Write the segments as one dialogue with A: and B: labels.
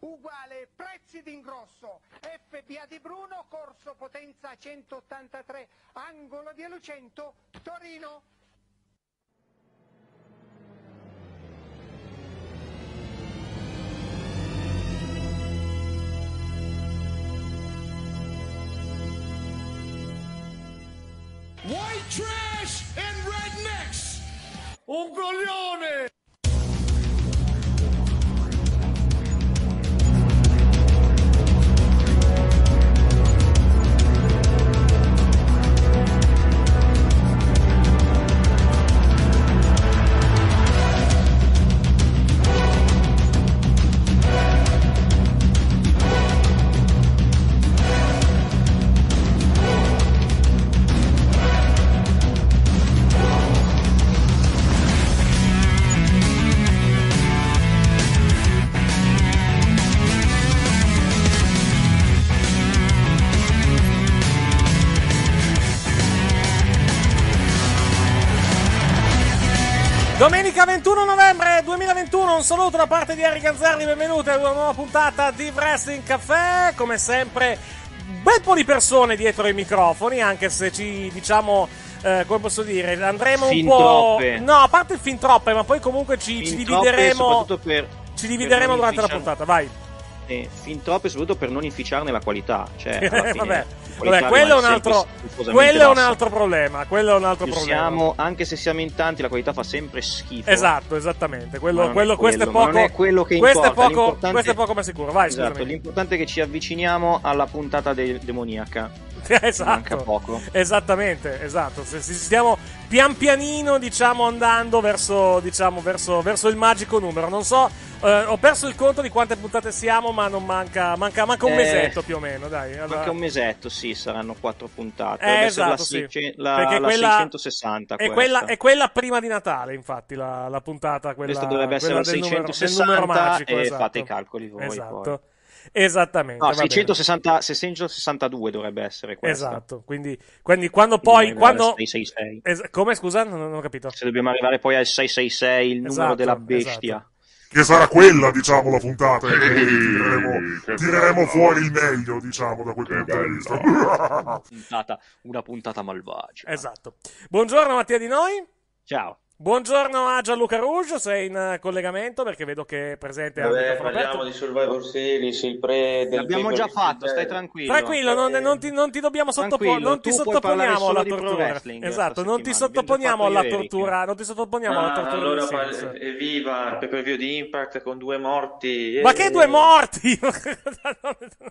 A: uguale prezzi d'ingrosso, FBA di Bruno, corso Potenza 183, angolo di Lucento, Torino.
B: White trash and rednecks! Un coglione!
C: un saluto da parte di Ari Gazzarri, benvenuti ad una nuova puntata di Wrestling Café, come sempre bel po' di persone dietro i microfoni, anche se ci diciamo eh, come posso dire, andremo fin un po'. Troppe. No, a parte fin troppe, ma poi comunque ci, ci divideremo.
A: Per, ci divideremo durante la puntata, vai. Eh, fin troppe, soprattutto per non inficiarne la qualità. Cioè, alla fine... Vabbè. Vabbè, quello è un altro, quello è un altro problema. Quello è un altro problema. Siamo, anche se siamo in tanti, la qualità fa sempre schifo. Esatto,
C: esattamente. Quello, quello, questo è poco. È quello che importa. Questo è poco, questo è
A: poco ma sicuro. Vai, esatto, scusami. L'importante è che ci avviciniamo alla puntata de- demoniaca. esatto. Manca
C: poco. Esattamente, esatto. Se, se stiamo pian pianino, diciamo, andando verso, diciamo, verso, verso il magico numero. Non so, eh, ho perso il conto di quante puntate siamo, ma non manca, manca, manca un eh, mesetto più o meno, dai. Allora... Manca un
A: mesetto, sì, saranno quattro puntate. Eh, Adesso esatto, la, sì. la, Perché la quella... 660. È quella, è
C: quella, prima di Natale, infatti, la, la puntata. Quella, Questo dovrebbe essere la 660 numero, numero magico, e esatto. fate i esatto. calcoli voi. Esatto. Poi. Esattamente. No, 660,
A: 662 dovrebbe essere questo. Esatto,
C: quindi, quindi quando poi... Quando...
A: 666.
C: Es- come scusa? Non, non, ho capito. Se dobbiamo arrivare
A: poi al 666, il esatto, numero della esatto. bestia. Esatto
C: che
D: sarà quella, diciamo, la puntata. E tireremo, tireremo fuori
E: il meglio, diciamo, da quel punto di vista.
C: Esatto. una, puntata, una puntata malvagia. Esatto. Buongiorno Mattia Di Noi. Ciao. Buongiorno a Gianluca Ruggio, sei in collegamento perché vedo che è presente Vabbè, anche parliamo aperto. di
A: Survivor
E: Series, il pre del L'abbiamo già fatto, stai tranquillo. Tranquillo,
C: non, non, ti, non ti, dobbiamo sottoporre, non ti sottoponiamo alla tortura. Esatto, non ti sottoponiamo alla tortura, non ti sottoponiamo alla ah, tortura. Allora, par-
E: evviva, eh, per preview di Impact con due morti. Eh. Ma che due morti?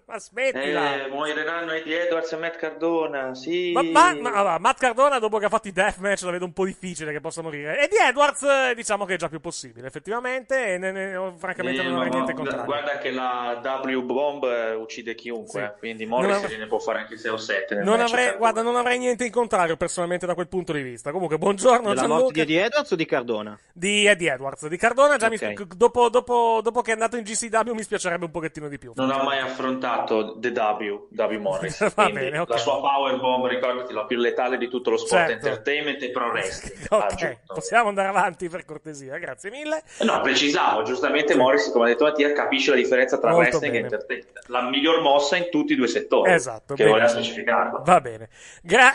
C: ma smettila. Eh,
E: muoiranno Eddie Edwards e Matt Cardona,
C: sì. Ma, ma, ma, Matt Cardona dopo che ha fatto i deathmatch la vedo un po' difficile che possa morire. Eh, e di Edwards eh, diciamo che è già più possibile, effettivamente, e ne, ne, francamente sì, eh, non avrei niente contro.
E: Guarda che la W-Bomb eh, uccide chiunque, sì. quindi Morris av- ne può fare anche 6 o 7. Non avrei,
C: guarda, non avrei niente in contrario personalmente da quel punto di vista. Comunque, buongiorno. La morte di Eddie Edwards o di Cardona? Di Eddie Edwards. Di Cardona già okay. mi, dopo, dopo, dopo, che è andato in GCW mi spiacerebbe un pochettino di più. Non ha mai
E: affrontato The W, W Morris. Va bene, okay. La sua powerbomb, ricordati, la più letale di tutto lo sport certo. entertainment e pro wrestling.
C: ok, possiamo andare avanti per cortesia, grazie mille.
E: No, precisavo, giustamente Morris, come ha detto Mattia, capisce la differenza tra Molto wrestling bene. e entertainment, la miglior mossa in tutti i due settori. Esatto. Che voleva specificarlo.
C: Va bene. Gra-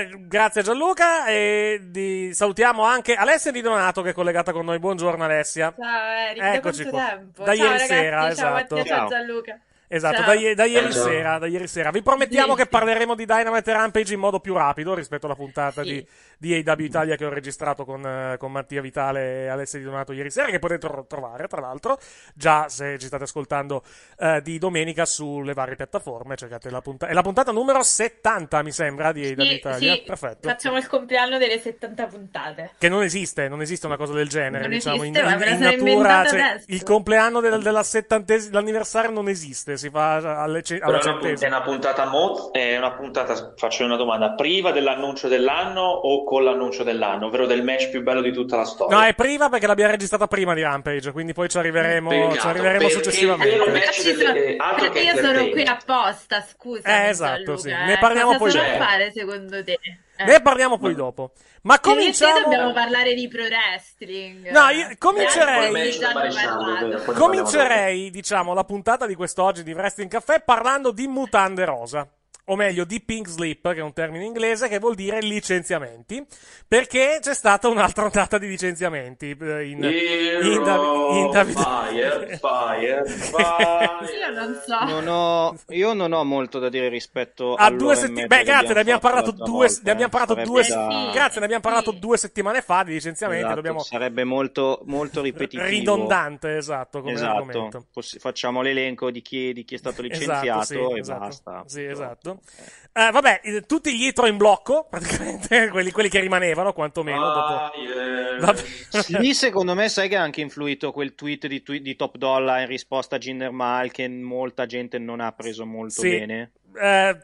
C: eh, grazie Gianluca e di- salutiamo anche Alessia Di Donato che è collegata con noi. Buongiorno Alessia. Ciao Eric, Eccoci da qua. tempo? Da ciao, ieri ragazzi, sera, ciao, esatto. Mattia, ciao Gianluca. Esatto, da, da, ieri eh, sera, da ieri sera. Vi promettiamo che parleremo di Dynamite Rampage in modo più rapido rispetto alla puntata sì. di, di AW Italia che ho registrato con, eh, con, Mattia Vitale e Alessia Di Donato ieri sera, che potete trovare, tra l'altro, già se ci state ascoltando eh, di domenica sulle varie piattaforme. Cercate la puntata. È la puntata numero 70, mi sembra, di sì, AW Italia. Sì. Perfetto. Facciamo
D: il compleanno delle 70 puntate.
C: Che non esiste, non esiste una cosa del genere. Non diciamo, esiste, in, in, in natura, cioè, il compleanno del, della settantesima, l'anniversario non esiste si fa alle, ce- alla centesima.
E: È una puntata, mo- è una puntata, faccio una domanda, priva dell'annuncio dell'anno o con l'annuncio dell'anno, ovvero del match più bello di tutta la
C: storia? No, è priva perché l'abbiamo registrata prima di Rampage, quindi poi ci arriveremo, Peccato, ci arriveremo successivamente. Ragazzi, sono, perché io sono qui
D: apposta, scusa. Eh,
C: esatto, Gianluca, sì. Ne parliamo cosa poi dopo.
D: fare secondo te? Eh. ne parliamo poi dopo. Ma cominciamo. Perché dobbiamo parlare di pro wrestling. No, io comincerei.
C: comincerei, diciamo, la puntata di quest'oggi di Wrestling Caffè parlando di Mutande Rosa o meglio di pink slip, che è un termine inglese, che vuol dire licenziamenti, perché c'è stata un'altra ondata di licenziamenti eh, in, Hero, in, Davi- in
D: David
A: fire, fire, fire. Io non ho, io non ho molto da dire rispetto a due settimane. Beh, grazie, ne abbiamo parlato due, volta, ne eh. abbiamo parlato due, da...
C: grazie, ne abbiamo parlato due settimane fa di licenziamenti. Esatto, dobbiamo...
A: Sarebbe molto, molto ripetitivo. Ridondante,
C: esatto, come esatto.
A: Poss- facciamo l'elenco di chi, di chi, è stato licenziato esatto, sì, e esatto. basta. Sì,
C: esatto. Eh, vabbè, tutti gli dietro in blocco, praticamente, quelli, quelli che rimanevano, quantomeno. Ah, dopo...
A: yeah. Lì, secondo me, sai che ha anche influito quel tweet di, di Top Dollar in risposta a Ginder Mal che molta gente non ha preso molto sì. bene
C: eh,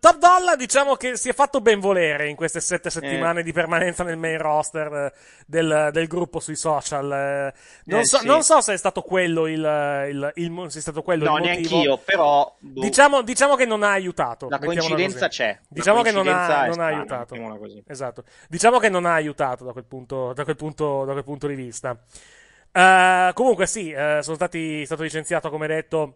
C: Top Dollar diciamo che si è fatto ben volere in queste sette eh. settimane eh. di permanenza nel main roster eh, del, del gruppo sui social. Eh. Non, eh, so, sì. non, so, se è stato quello il, il, il, se è stato quello no, il motivo. neanch'io,
A: però... Boh. Diciamo,
C: diciamo, che non ha aiutato. La coincidenza c'è. Diciamo coincidenza che non ha, non ha aiutato. Esatto. Diciamo che non ha aiutato da quel punto, da quel punto, da quel punto di vista. Uh, comunque sì, uh, sono stati, stato licenziato come detto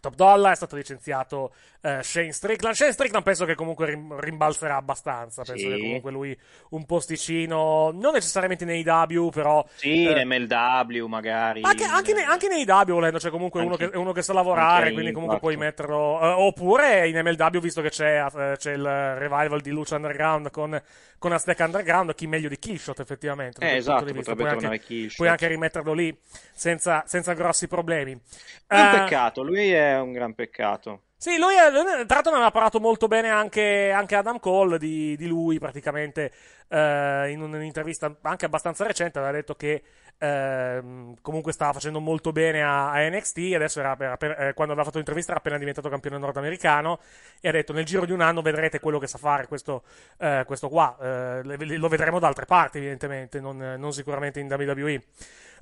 C: Top Dollar è stato licenziato eh, Shane Strickland. Shane Strickland penso che comunque rimbalzerà abbastanza. Penso sì. che comunque lui un posticino, non necessariamente nei W, però. Sì, eh,
A: MLW magari. Anche, anche,
C: nei, anche nei W, volendo, cioè comunque anche, uno, che, uno che sa lavorare, quindi comunque quarto. Esatto. puoi metterlo. Eh, oppure in MLW, visto che c'è, eh, c'è il revival di Lucia Underground con, con Aztec Underground, chi meglio di Killshot effettivamente. Eh, esatto, puoi anche, puoi anche, rimetterlo lì senza, senza grossi problemi.
A: È un eh, peccato,
C: lui è un gran peccato. Sì, lui, è, eh, tra l'altro ne aveva parlato molto bene anche, anche Adam Cole di, di lui praticamente eh, in un'intervista anche abbastanza recente aveva detto che eh, comunque stava facendo molto bene a, a NXT adesso era, era per, eh, quando aveva fatto l'intervista era appena diventato campione nordamericano e ha detto nel giro di un anno vedrete quello che sa fare questo, eh, questo qua eh, lo vedremo da altre parti evidentemente non, non sicuramente in WWE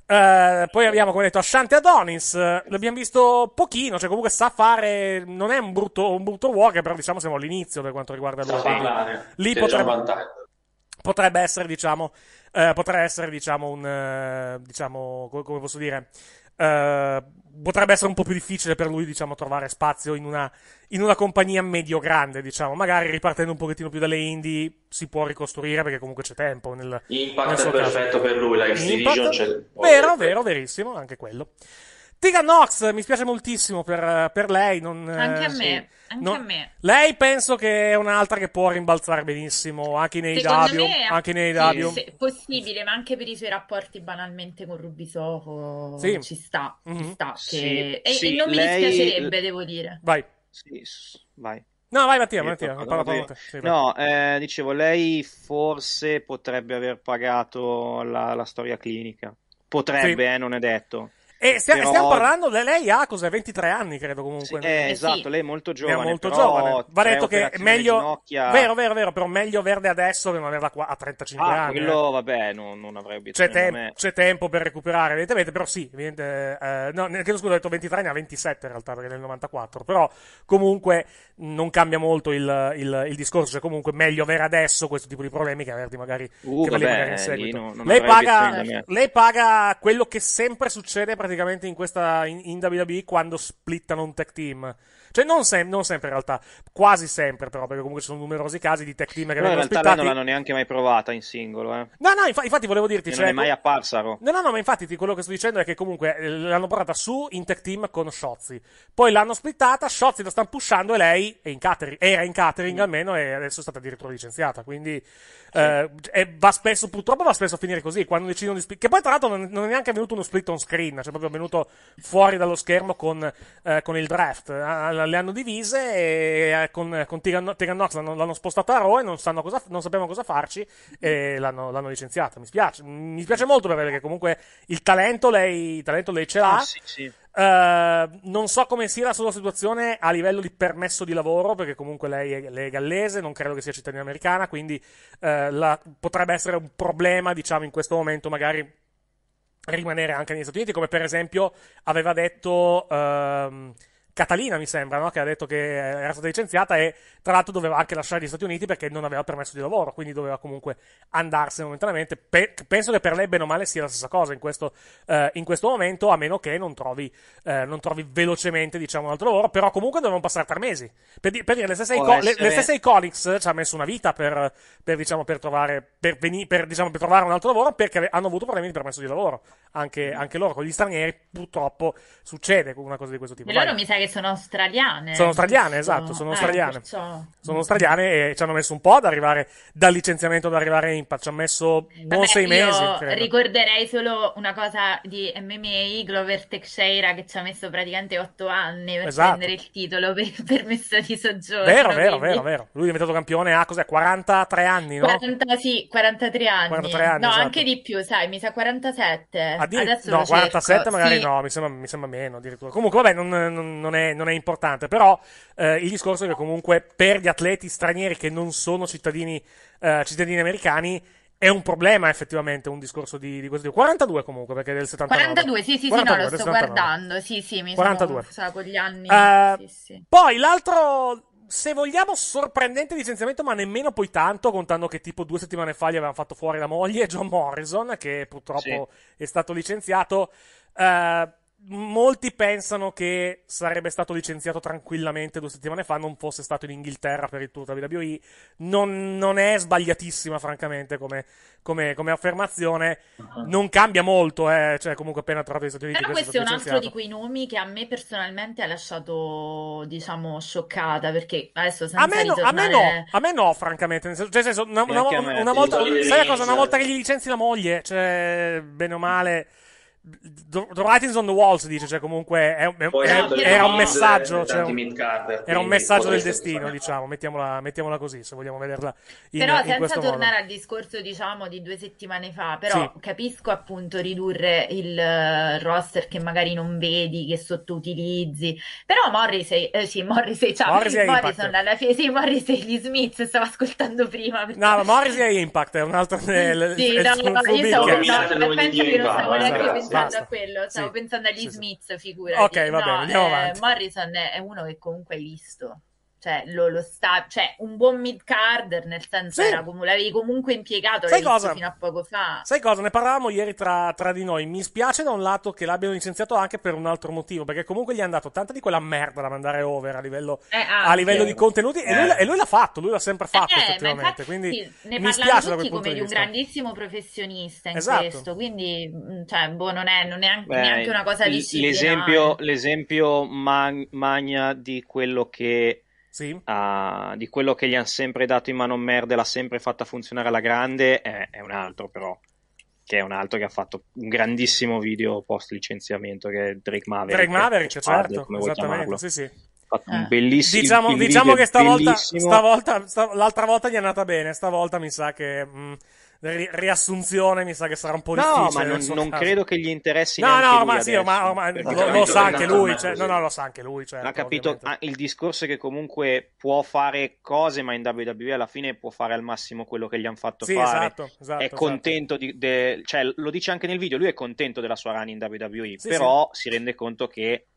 C: eh, poi abbiamo, come detto, Ashante Adonis. L'abbiamo visto pochino, cioè comunque sa fare. Non è un brutto, un brutto walker, però diciamo siamo all'inizio per quanto riguarda lui. Lì potrebbe, potrebbe, essere, diciamo, uh, eh, potrebbe essere, diciamo, un. Uh, diciamo, come, come posso dire? Eh, potrebbe essere un po' più difficile per lui, diciamo, trovare spazio in una, in una compagnia medio-grande, diciamo. Magari ripartendo un pochettino più dalle indie si può ricostruire perché comunque c'è tempo. Nel, Impact nel è perfetto caso. per lui, la X-Division c'è... Vero, vero, verissimo, anche quello. Tega Nox mi spiace moltissimo per, per lei. Non, eh, anche a sì. me. Anche non... a me. Lei penso che è un'altra che può rimbalzare benissimo anche nei Dabio. Anche nei Dabio. Sì,
D: se possibile, ma anche per i suoi rapporti banalmente con Rubisoco. Sì. Ci sta. Mm-hmm. Ci mhm. sta che... e, e, non mi lei... dispiacerebbe, devo dire. Vai. vai.
C: No, vai Mattia, Mattia, parla,
A: parla, parla. No, eh, dicevo, lei forse potrebbe aver pagato la, la storia clinica. Potrebbe, eh, non è detto. E eh, stia, però... stiamo parlando,
C: lei ha cos'è, 23 anni credo comunque. Sì, eh, eh esatto, sì. lei è molto giovane. È molto giovane. Va detto che è meglio... Ginocchia... Vero, vero, vero, però meglio verde adesso che non averla qua a 35 ah, anni. quello,
A: eh. vabbè, non, non avrei bisogno c'è, tem-
C: c'è tempo per recuperare, evidentemente, però sì, evidente, eh, no, chiedo scusa, ho detto 23, ne ha 27 in realtà, perché nel 94, però comunque non cambia molto il, il, il discorso, cioè comunque meglio avere adesso questo tipo di problemi che averli magari, uh, che vabbè, magari in seguito. No, lei, paga, lei paga quello che sempre succede praticamente praticamente in, questa, in, in WWE quando splittano un tech team. Cioè, non, sem- non, sempre in realtà, quasi sempre, però, perché comunque ci sono numerosi casi di tech team che no, vengono ospitati. In realtà ospitati. non l'hanno
A: neanche mai provata in singolo, eh.
C: No, no, inf- infatti volevo dirti. Cioè, non è mai
A: apparsa, No,
C: no, no, ma infatti quello che sto dicendo è che comunque eh, l'hanno portata su in tech team con Shozzi. Poi l'hanno splittata, Shozzi la stanno pushando e lei è in catering, era in catering mm. almeno e adesso è stata addirittura licenziata. Quindi, sì. eh, e va spesso, purtroppo va spesso a finire così. Quando decidono di split, che poi tra l'altro non, non è neanche venuto uno split on screen, cioè proprio venuto fuori dallo schermo con, eh, con il draft. Al, le hanno divise e eh, con, con Tegan, Nox l'hanno, l'hanno spostata a Roe e non, cosa, non, sapevano cosa farci e l'hanno, l'hanno licenziata. Mi spiace, mi spiace molto per perché comunque il talento lei, il talento lei ce l'ha. Ah, sì, sì. Uh, non so come sia la sua situazione a livello di permesso di lavoro, perché comunque lei è, lei è gallese, non credo che sia cittadina americana, quindi uh, la, potrebbe essere un problema, diciamo, in questo momento magari rimanere anche negli Stati Uniti, come per esempio aveva detto... Uh, Catalina, mi sembra, no? che ha detto che era stata licenziata e tra l'altro doveva anche lasciare gli Stati Uniti perché non aveva permesso di lavoro, quindi doveva comunque andarsene momentaneamente. Pe- penso che per lei, bene o male, sia la stessa cosa in questo, eh, in questo momento, a meno che non trovi, eh, non trovi, velocemente diciamo, un altro lavoro, però comunque dovevano passare tre mesi. Per, di- per dire, le stesse, ico- essere... le, le stesse Iconics ci ha messo una vita per, per, diciamo, per trovare, veni- diciamo, trovare, un altro lavoro perché hanno avuto problemi di permesso di lavoro, anche, anche loro, con gli stranieri purtroppo succede una cosa di questo tipo. E loro Vai. mi
D: sa che che sono australiane. Sono australiane, questo. esatto, sono eh, australiane. Eh, perciò...
C: Sono australiane e ci hanno messo un po' ad arrivare dal licenziamento ad arrivare a Impact, ci hanno messo buon Vabbè, sei mesi. Credo.
D: ricorderei solo una cosa di MMA, Glover Teixeira che ci ha messo praticamente otto anni per esatto. prendere il titolo per il permesso di soggiorno. Vero, quindi. vero, vero,
C: vero. Lui è diventato campione a cos'è, 43 anni, no?
D: 40, sì, 43 anni. 43 anni no, esatto. anche di più, sai, mi sa 47. Adesso no, 47 cerco. magari sì.
C: no, mi sembra, mi sembra meno addirittura. Comunque vabbè, non, non, non non è, non è importante, però eh, il discorso è che comunque per gli atleti stranieri che non sono cittadini, eh, cittadini americani è un problema effettivamente un discorso di, di questo tipo. 42 comunque perché è del 79. 42 sì sì 42, sì no lo sto guardando
D: sì sì mi 42. sono con gli anni uh, sì, sì. poi l'altro se vogliamo sorprendente
C: licenziamento ma nemmeno poi tanto contando che tipo due settimane fa gli avevano fatto fuori la moglie John Morrison che purtroppo sì. è stato licenziato uh, molti pensano che sarebbe stato licenziato tranquillamente due settimane fa, non fosse stato in Inghilterra per il tour WWE. Non, non è sbagliatissima, francamente, come, come, come affermazione. Uh-huh. Non cambia molto, eh. cioè, comunque, appena tornato negli Stati Uniti. Però questo è, un altro di
D: quei nomi che a me personalmente ha lasciato, diciamo, scioccata. Perché adesso senza a me no, ritornare... a me no,
C: a me no, francamente. cioè, senso una, una, una, una volta, sai cosa? Una volta che gli licenzi la moglie, cioè, bene o male The writing's on the walls dice, cioè comunque è, è, è, era un messaggio, eh, cioè un, Carter, era un messaggio del destino, diciamo, mettiamola, mettiamola, così se vogliamo vederla. In, però in senza tornare modo.
D: al discorso diciamo di due settimane fa, però sì. capisco appunto ridurre il eh, roster che magari non vedi, che sottoutilizzi, però Morris eh, sì, Morris ciao, Morrissey Morrison alla fine, sì, Morrissey gli Smith, stavo ascoltando prima. Perché...
C: No, ma Morrissey è Impact, è un altro... Sì, il, no, il, no, il, no, io stavo pensando, che non stavo neanche eh pensando a
D: quello, stavo sì. pensando agli sì, Smith, figurati. Ok, va bene, no, andiamo eh, avanti. Morrison è uno che comunque è listo cioè, lo, lo sta, cioè, un buon mid carder nel senso sì. era come l'avevi comunque impiegato Sai cosa? fino a poco fa.
C: Sai cosa? Ne parlavamo ieri tra, tra, di noi. Mi spiace da un lato che l'abbiano licenziato anche per un altro motivo, perché comunque gli è andato tanta di quella merda da mandare over a livello, eh, ah, a livello di contenuti eh. e, lui, e, lui, l'ha fatto, lui l'ha sempre eh, fatto eh, effettivamente. Infatti, quindi sì, ne mi spiace da quel punto come di un
D: grandissimo professionista in esatto. questo, quindi mm, cioè, boh, non è, non è anche, Beh, neanche una cosa l- disciplinare. L'esempio,
C: l'esempio
A: magna di quello che sì. a, ah, di quello che gli hanno sempre dato in mano merda e l'ha sempre fatta funzionare alla grande, è, è un altro però che è un altro che ha fatto un grandissimo video post licenziamento che è Drake Maverick Drake Maverick certo come esattamente sì sì
C: fatto un eh. bellissimo diciamo, diciamo che stavolta, stavolta, stavolta, l'altra volta gli è andata bene stavolta mi sa che mh, mm, ri- riassunzione mi sa che sarà un po' difficile. No, ma non, non credo
A: che gli interessi. No, no, ma, sì, ma, ma lo, lo, sa anche lui. Cioè, no, no, lo
C: sa anche lui. Certo, ha capito
A: ah, il discorso è che comunque può fare cose, ma in WWE alla fine può fare al massimo quello che gli hanno fatto sì, fare. Esatto, esatto, è esatto. contento esatto. di, de, cioè, lo dice anche nel video. Lui è contento della sua run in WWE, sì, però sì. si rende conto che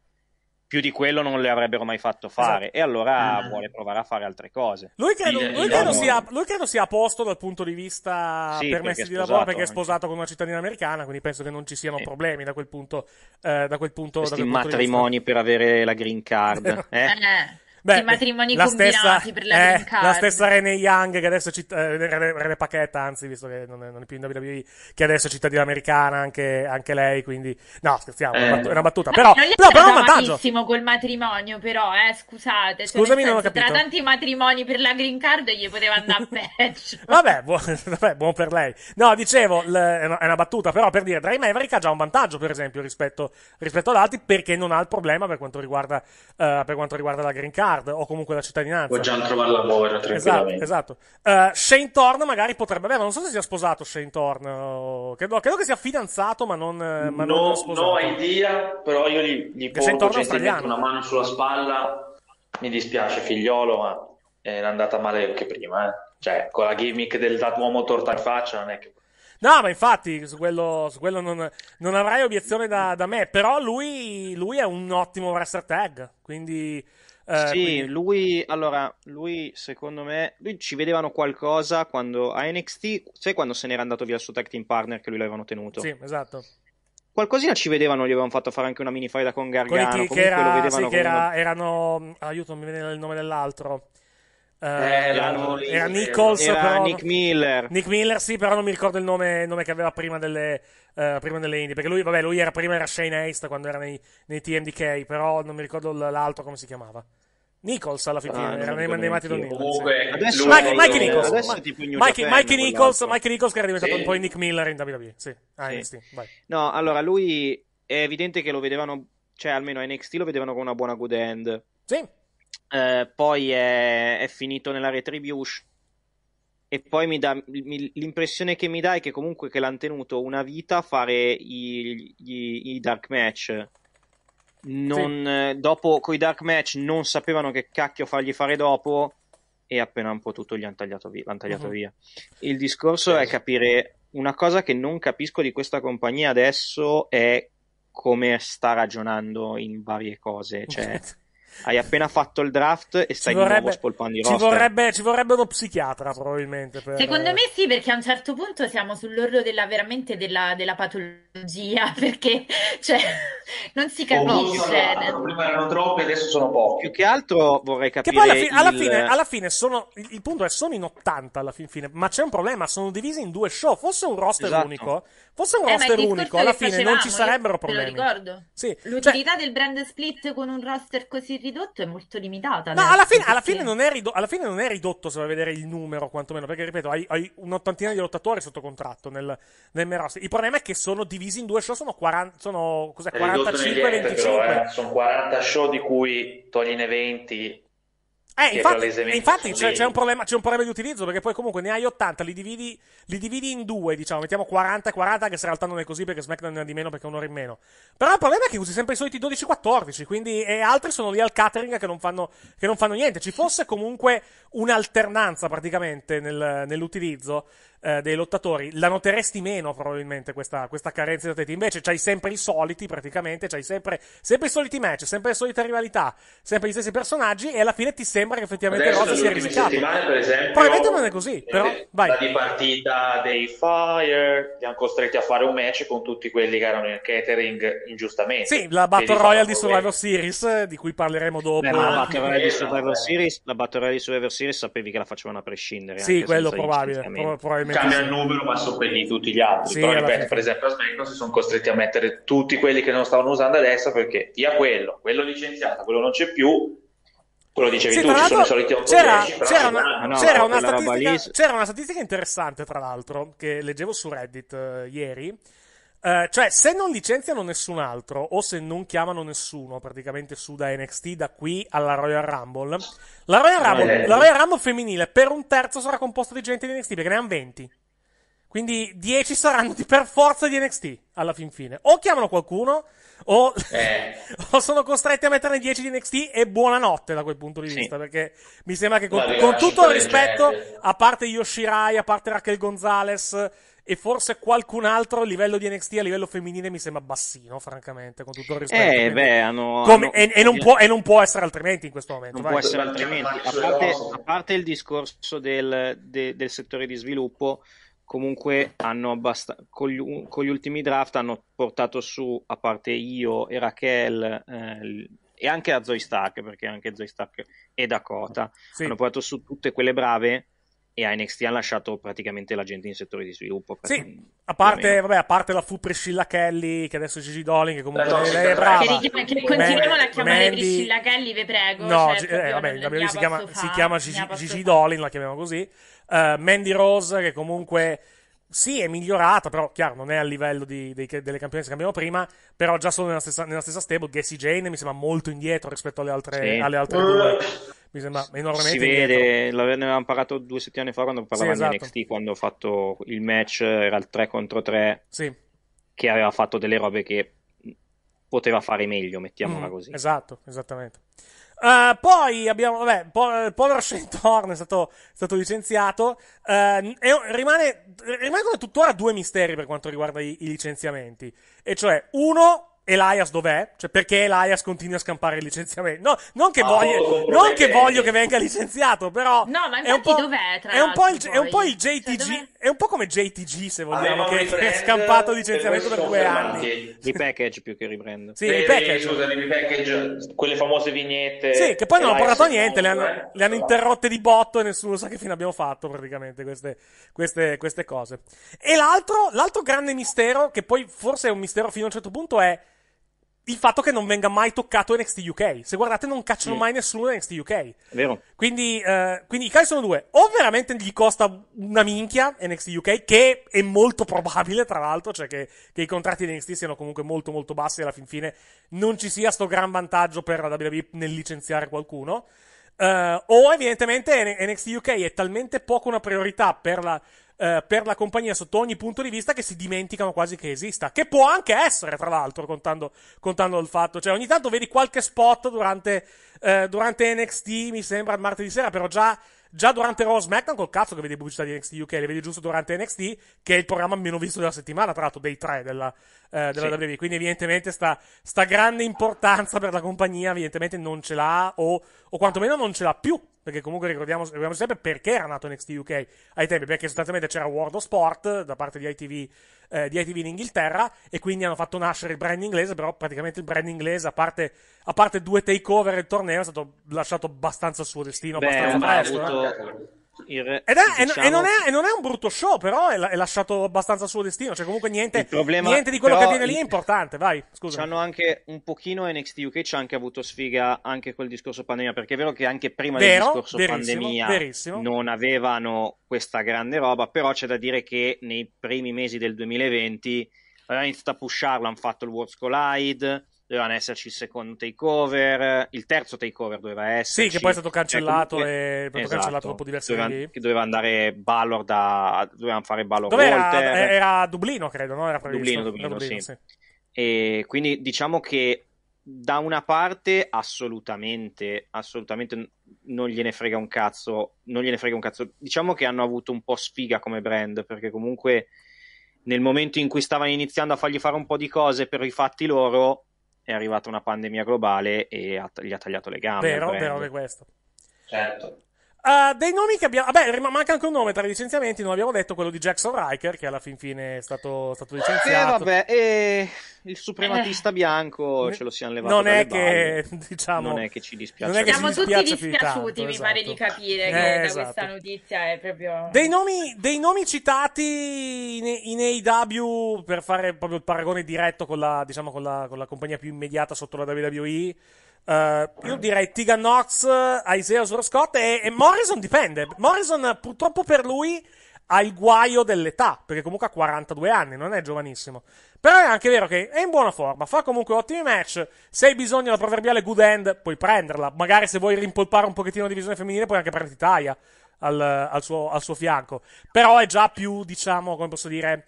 A: più di quello non le avrebbero mai fatto fare esatto. e allora ah. vuole provare a fare altre cose. Lui credo, lui, credo diciamo- sia,
C: lui credo, sia, a posto dal punto di vista sì, permessi di lavoro perché è sposato con una cittadina americana, quindi penso che non ci siano sì. problemi da quel punto. Eh, da quel punto Questi da quel punto matrimoni
A: per avere la green card.
D: eh? eh. Beh, I matrimoni la stessa, per la eh, La stessa
C: Rene Young, che adesso è citt- eh, Rene, Rene Paquetta, anzi, visto che non è, non è, più in WWE, che adesso è cittadina americana anche, anche lei, quindi... No, scherziamo, eh. è una, battuta. Ma però, però, però è un vantaggio. bellissimo
D: col matrimonio, però, eh, scusate. Cioè, Scusami, cioè, non ho capito. Tra tanti matrimoni per la green card gli poteva andare peggio.
C: vabbè, buon, vabbè, buon per lei. No, dicevo, l- è, una, è, una, battuta, però, per dire, Dry Maverick ha già un vantaggio, per esempio, rispetto, rispetto ad altri, perché non ha il problema per quanto riguarda, uh, per quanto riguarda la green card card o comunque la cittadinanza. Può già trovare lavoro esatto, tranquillamente. Esatto, esatto. Uh, Shane Thorn magari potrebbe avere, non so se sia sposato Shane Thorn, credo, credo, che sia fidanzato ma non, ma no, non sposato. No
E: idea, però io gli, gli porto gentilmente una mano sulla spalla, mi dispiace figliolo ma è andata male anche prima, eh. cioè con la gimmick del uomo torta in faccia non è che
C: No, ma infatti, su quello, su quello non, non, avrai obiezione da, da me. Però lui, lui, è un ottimo wrestler tag. Quindi eh, sì, quindi...
A: lui, allora, lui secondo me, lui ci vedevano qualcosa quando a NXT, sai quando se n'era andato via il suo tag team partner che lui l'avevano tenuto? Sì, esatto qualcosina ci vedevano, gli avevano fatto fare anche una mini faida con Gargano. Quelli che, era, sì, che era,
C: erano, aiuto, mi viene il nome dell'altro. Eh, erano, era Nichols, era però, Nick Miller. Nick Miller, sì, però non mi ricordo il nome, nome che aveva prima delle, eh, prima delle Indie, perché lui, vabbè, lui era prima era Shane Haste quando era nei, nei, TMDK, però non mi ricordo l'altro come si chiamava. Nichols alla ah, fine, ah, era nei, nei Matti Don Nichols. Adesso, Mike, Nichols, adesso Mike Nichols, Mike Nichols che era diventato sì. un po' Nick Miller in WWE, sì. Ah, sì. NXT, vai.
A: No, allora lui è evidente che lo vedevano, cioè almeno NXT lo vedevano con una buona good end. Sì. Eh, poi è, è finito nella retribution e poi mi dà, mi, l'impressione che mi dà è che comunque che l'hanno tenuto una vita a fare i, i, i dark match.
E: Non,
A: sì. Eh, dopo con i dark match non sapevano che cacchio fargli fare dopo e appena un po' tutto gli hanno tagliato, via, l'hanno tagliato uh-huh. via. Il discorso sì. è capire una cosa che non capisco di questa compagnia adesso è come sta ragionando in varie cose. Cioè, hai appena fatto il draft e stai ci vorrebbe, di nuovo spolpando i ci Vorrebbe,
C: ci vorrebbe uno psichiatra probabilmente. Per... Secondo me
D: sì, perché a un certo punto siamo sull'orlo della, veramente della, della patologia, perché cioè, non si oh,
C: capisce. Oh,
E: prima erano troppi, adesso sono pochi. Più che altro vorrei capire... Che poi alla, fi- alla fine, alla
D: fine sono, il
C: punto è, sono in 80 alla fin fine, ma c'è un problema, sono divisi in due show, fosse un roster esatto. unico,
D: fosse un eh, roster unico, alla fine non ci sarebbero problemi. Sì. Cioè L'utilità cioè... del brand split con un roster così ridotto è molto limitata. No, alla fine, alla, fine
C: ridotto, alla fine, non è ridotto se vai a vedere il numero, quantomeno, perché ripeto, hai, hai un'ottantina di lottatori sotto contratto nel, nel main Il problema è che sono divisi in due show, sono, 40, sono 45 e 25. Però, eh,
E: sono 40 show di cui togli 20
C: eh, infatti, infatti c'è, c'è, un problema, c'è, un problema, di utilizzo perché poi comunque ne hai 80, li dividi, li dividi in due, diciamo, mettiamo 40 40, che se in realtà non è così perché SmackDown ne ha di meno perché è un'ora in meno. Però il problema è che usi sempre i soliti 12-14, quindi e altri sono lì al catering che non, fanno, che non fanno niente. Ci fosse comunque un'alternanza praticamente nel, nell'utilizzo eh, dei lottatori, la noteresti meno probabilmente questa, questa carenza di atleti. Invece c'hai sempre i soliti praticamente, c'hai sempre, sempre i soliti match, sempre le solite rivalità, sempre gli stessi personaggi e alla fine ti sembra che effettivamente Adesso, cosa sia esempio, Probabilmente non è così, eh,
E: però vai. La dipartita dei Fire, hanno costretti a fare un match con tutti quelli che erano in catering ingiustamente. Sì, la Battle diciamo Royale di
C: Survivor Series, di cui parleremo dopo. Beh, la, Battle Royale di eh, Survivor
A: Series, la Battle Royale di Survivor Series sapevi che la facevano a prescindere.
E: Sì, quello probabile,
C: probabilmente cambia il numero, ma sono
A: quelli di tutti gli
C: altri. Sì, Però ripeto, per
E: esempio, a Smenco si sono costretti a mettere tutti quelli che non stavano usando adesso perché via quello, quello licenziato, quello non c'è più, quello dicevi sì, tu, ci sono i soliti 8 c'era, 10, c'era, una, no, c'era, una
C: c'era, una statistica interessante, tra l'altro, che leggevo su Reddit eh, ieri, eh, cioè, se non licenziano nessun altro, o se non chiamano nessuno praticamente su da NXT, da qui alla Royal Rumble, la Royal Rumble, eh. la Royal Rumble femminile per un terzo sarà composta di gente di NXT, perché ne hanno 20. Quindi 10 saranno di per forza di NXT alla fin fine. O chiamano qualcuno, o, eh. o sono costretti a metterne 10 di NXT e buonanotte da quel punto di vista. Sì. Perché mi sembra che con, con tutto il rispetto, gente. a parte Yoshirai, a parte Raquel Gonzalez, e forse qualcun altro a livello di NXT a livello femminile mi sembra bassino, francamente, con tutto il rispetto. Eh, beh, hanno, Come, hanno... E, e, non eh, può, e, non può, essere altrimenti in questo momento. Non vai. può essere altrimenti. A parte,
A: a parte il discorso del, de, del settore di sviluppo, comunque hanno abbast- con gli, con, gli, ultimi draft hanno portato su, a parte io e Raquel, eh, e anche a Zoe Stark, perché anche Zoe Stark è Dakota, sì. hanno portato su tutte quelle brave e a NXT hanno lasciato praticamente la gente in settore di sviluppo. Sì,
C: a parte, vabbè, a parte, la fu Priscilla Kelly, che adesso è Gigi Dolling, che comunque no, lei è brava. continuiamo a chiamare Mandy... Priscilla
D: Kelly, vi prego. No, cioè, eh, vabbè, la si chiama, si chiama Gigi,
C: Gigi Dolling, la chiamiamo così. Uh, Mandy Rose, che comunque sì, è migliorata, però chiaro, non è a livello di, dei, delle campionesse che abbiamo prima, però già solo nella stessa, nella stessa stable, Gacy Jane mi sembra molto indietro rispetto alle altre, sì. alle altre due. Mi sembra enormemente Si vede,
A: l'avevamo imparato due settimane fa quando parlavamo sì, esatto. di NXT, quando ho fatto il match, era il 3 contro 3, sì. che aveva fatto delle robe che poteva fare meglio, mettiamola mm,
C: così. Esatto, esattamente. Uh, poi abbiamo, vabbè, Paul, Paul Rochentorn è stato, è stato licenziato. Uh, eh, e rimane, rimangono tuttora due misteri per quanto riguarda i, i licenziamenti. E cioè, uno, Elias dov'è? Cioè, perché Elias continua a scampare il licenziamento? No, non che, oh, voglio, non che voglio, che venga licenziato, però. No, ma è un po',
D: dov'è? Tra è un po' il, è un po'
C: il JTG. Cioè, è un po' come JTG, se vogliamo, che, è scampato il licenziamento per due anni.
A: Ripackage più che riprendo.
D: Sì, le, ripackage.
A: Scusami, ripackage.
C: Quelle famose vignette. Sì, che poi non hanno portato a niente, le hanno, le hanno, interrotte di botto e nessuno sa che fine abbiamo fatto, praticamente, queste, queste, queste cose. E l'altro, l'altro grande mistero, che poi forse è un mistero fino a un certo punto, è il fatto che non venga mai toccato NXT UK. Se guardate, non cacciano sì. mai nessuno NXT UK. vero. Quindi, eh, quindi i casi sono due. O veramente gli costa una minchia NXT UK, che è molto probabile, tra l'altro, cioè che, che i contratti di NXT siano comunque molto molto bassi e alla fin fine non ci sia sto gran vantaggio per la WWE nel licenziare qualcuno. Uh, o evidentemente NXT UK è talmente poco una priorità per la, eh, per la compagnia sotto ogni punto di vista che si dimenticano quasi che esista. Che può anche essere, tra l'altro, contando, contando il fatto. Cioè, ogni tanto vedi qualche spot durante, eh, durante NXT, mi sembra, martedì sera, però già già durante Raw SmackDown col cazzo che vedi pubblicità di NXT UK, le vedi giusto durante NXT, che è il programma meno visto della settimana, tra l'altro dei tre della, eh, della sì. WWE, quindi evidentemente sta, sta, grande importanza per la compagnia, evidentemente non ce l'ha o, o quantomeno non ce l'ha più perché comunque ricordiamo, ricordiamo, sempre perché era nato NXT UK ai tempi, perché sostanzialmente c'era World of Sport da parte di ITV, eh, di ITV in Inghilterra e quindi hanno fatto nascere il brand inglese, però praticamente il brand inglese, a parte, a parte due takeover e il torneo, è stato lasciato abbastanza al suo destino, Beh, abbastanza presto. Avuto...
A: Eh Re, Ed è, diciamo... e, non è,
C: e, non è, un brutto show, però è, è lasciato abbastanza al suo destino. Cioè, comunque, niente, problema, niente di quello che viene lì è importante. Vai, scusa. C'hanno
A: anche un pochino NXT UK, c'ha anche avuto sfiga anche col discorso pandemia. Perché è vero che anche prima vero, del discorso verissimo, pandemia verissimo. non avevano questa grande roba. Però c'è da dire che nei primi mesi del 2020 hanno iniziato a pusharlo. Hanno fatto il World Collide dovevano esserci il secondo takeover, il terzo takeover doveva esserci. Sì, che poi è stato cancellato, eh, comunque... è stato esatto. cancellato dopo diversi doveva, anni. Che doveva andare Ballor da... dovevano fare Ballor Walter. Eh,
C: era a Dublino, credo, no? Era previsto. Dublino, Dublino, Dublino sì. sì.
A: E quindi diciamo che da una parte assolutamente, assolutamente non gliene frega un cazzo, non gliene frega un cazzo. Diciamo che hanno avuto un po' sfiga come brand, perché comunque nel momento in cui stavano iniziando a fargli fare un po' di cose per i fatti loro è arrivata una pandemia globale e ha, gli ha tagliato le gambe. Vero, vero che
C: questo. Certo. Uh, dei nomi che abbiamo. Vabbè, manca anche un nome tra i licenziamenti. Non abbiamo detto quello di Jackson Riker, che alla fin fine è stato, stato eh, licenziato. Eh, vabbè, e il suprematista eh.
A: bianco
C: ce lo siamo levato. Non è che, diciamo, non è che ci dispiace. Non
A: è che siamo
D: tutti dispiaciuti, tanto, mi esatto. pare di capire che eh, esatto. questa notizia è proprio. Dei
C: nomi, dei nomi citati in, in AEW per fare proprio il paragone diretto con la, diciamo, con la, con la compagnia più immediata sotto la WWE Uh, io direi Tigan Knox, eh, Isaiah Scott e, e, Morrison dipende. Morrison eh, purtroppo per lui ha il guaio dell'età, perché comunque ha 42 anni, non è giovanissimo. Però è anche vero che è in buona forma, fa comunque ottimi match. Se hai bisogno della proverbiale good end, puoi prenderla. Magari se vuoi rimpolpare un pochettino la divisione femminile, puoi anche prendere Italia al, al, suo, al suo fianco. Però è già più, diciamo, come posso dire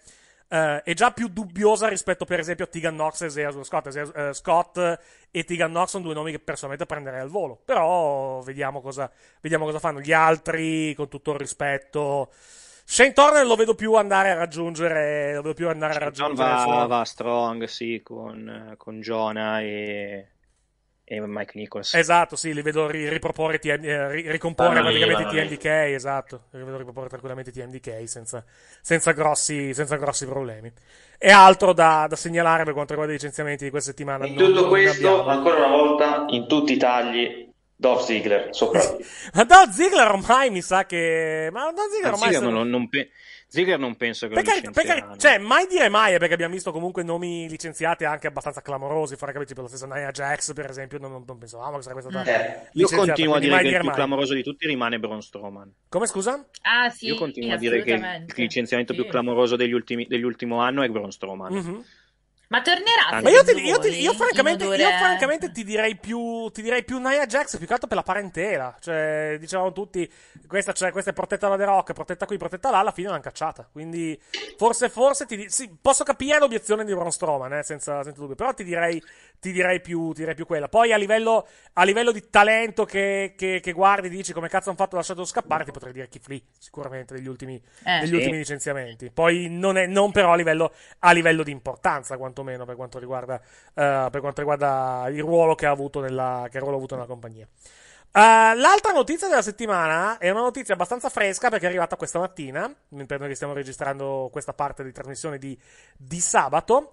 C: eh, è già più dubbiosa rispetto, per esempio, a Tegan Knox e Zero Scott. Zero, eh, Scott e Tegan Knox sono due nomi che personalmente prenderei al volo. Però vediamo cosa, vediamo cosa fanno. Gli altri, con tutto il rispetto. Shane Turner lo vedo più andare a raggiungere. Lo vedo più andare Shane a raggiungere. Va,
A: va, strong, sì, con, con Jonah e e Mike
C: Nichols. Esatto, sì, li vedo riproporre, TN- eh, ricomporre praticamente TMDK, esatto, li vedo riproporre tranquillamente TNDK senza, senza, grossi, senza grossi, problemi. E altro da, da, segnalare per quanto riguarda i licenziamenti di questa settimana? In tutto non questo, abbiamo. ancora
A: una volta, in tutti i tagli, Dolph Ziggler sopra.
C: Ma Dolph Ziggler ormai mi sa che... Ma Dolph Ziggler ormai... Dolph Ziggler se... non,
A: non, pe... Ziggler non penso che perché, lo perché, Cioè,
C: mai dire mai, eh, perché abbiamo visto comunque nomi licenziati anche abbastanza clamorosi, fra capito, tipo la stessa Nia Jax, per esempio, non, non pensavamo che sarebbe stata mm. eh, Io continuo a dire che dire il più mai.
A: clamoroso di tutti rimane Braun Strowman.
C: Come scusa? Ah, sì, Io continuo sì, a dire che il
A: licenziamento sì. più clamoroso degli ultimi, dell'ultimo anno è Braun Strowman.
C: Mm-hmm.
D: Ma tornerà. Ah, ma io, ti, io, ti, io, francamente, io, francamente,
C: ti direi più, ti direi più Nia Jax più che altro per la parentela. Cioè, dicevamo tutti, questa, cioè, questa è protetta da The Rock, protetta qui, protetta là, alla fine l'hanno cacciata. Quindi, forse, forse ti, sì, posso capire l'obiezione di Braun Strowman, eh, senza, senza dubbio. Però ti direi, ti direi più, ti direi più quella. Poi a livello, a livello di talento che, che, che guardi, dici come cazzo hanno fatto lasciato scappare, ti potrei dire Keith Lee, sicuramente, degli ultimi, eh, degli sì. ultimi licenziamenti. Poi non, è, non però a livello, a livello di importanza, quantomeno, per quanto riguarda, uh, per quanto riguarda il ruolo che ha avuto nella, che ruolo ha avuto nella compagnia. Uh, l'altra notizia della settimana è una notizia abbastanza fresca perché è arrivata questa mattina, mentre noi stiamo registrando questa parte di trasmissione di, di sabato.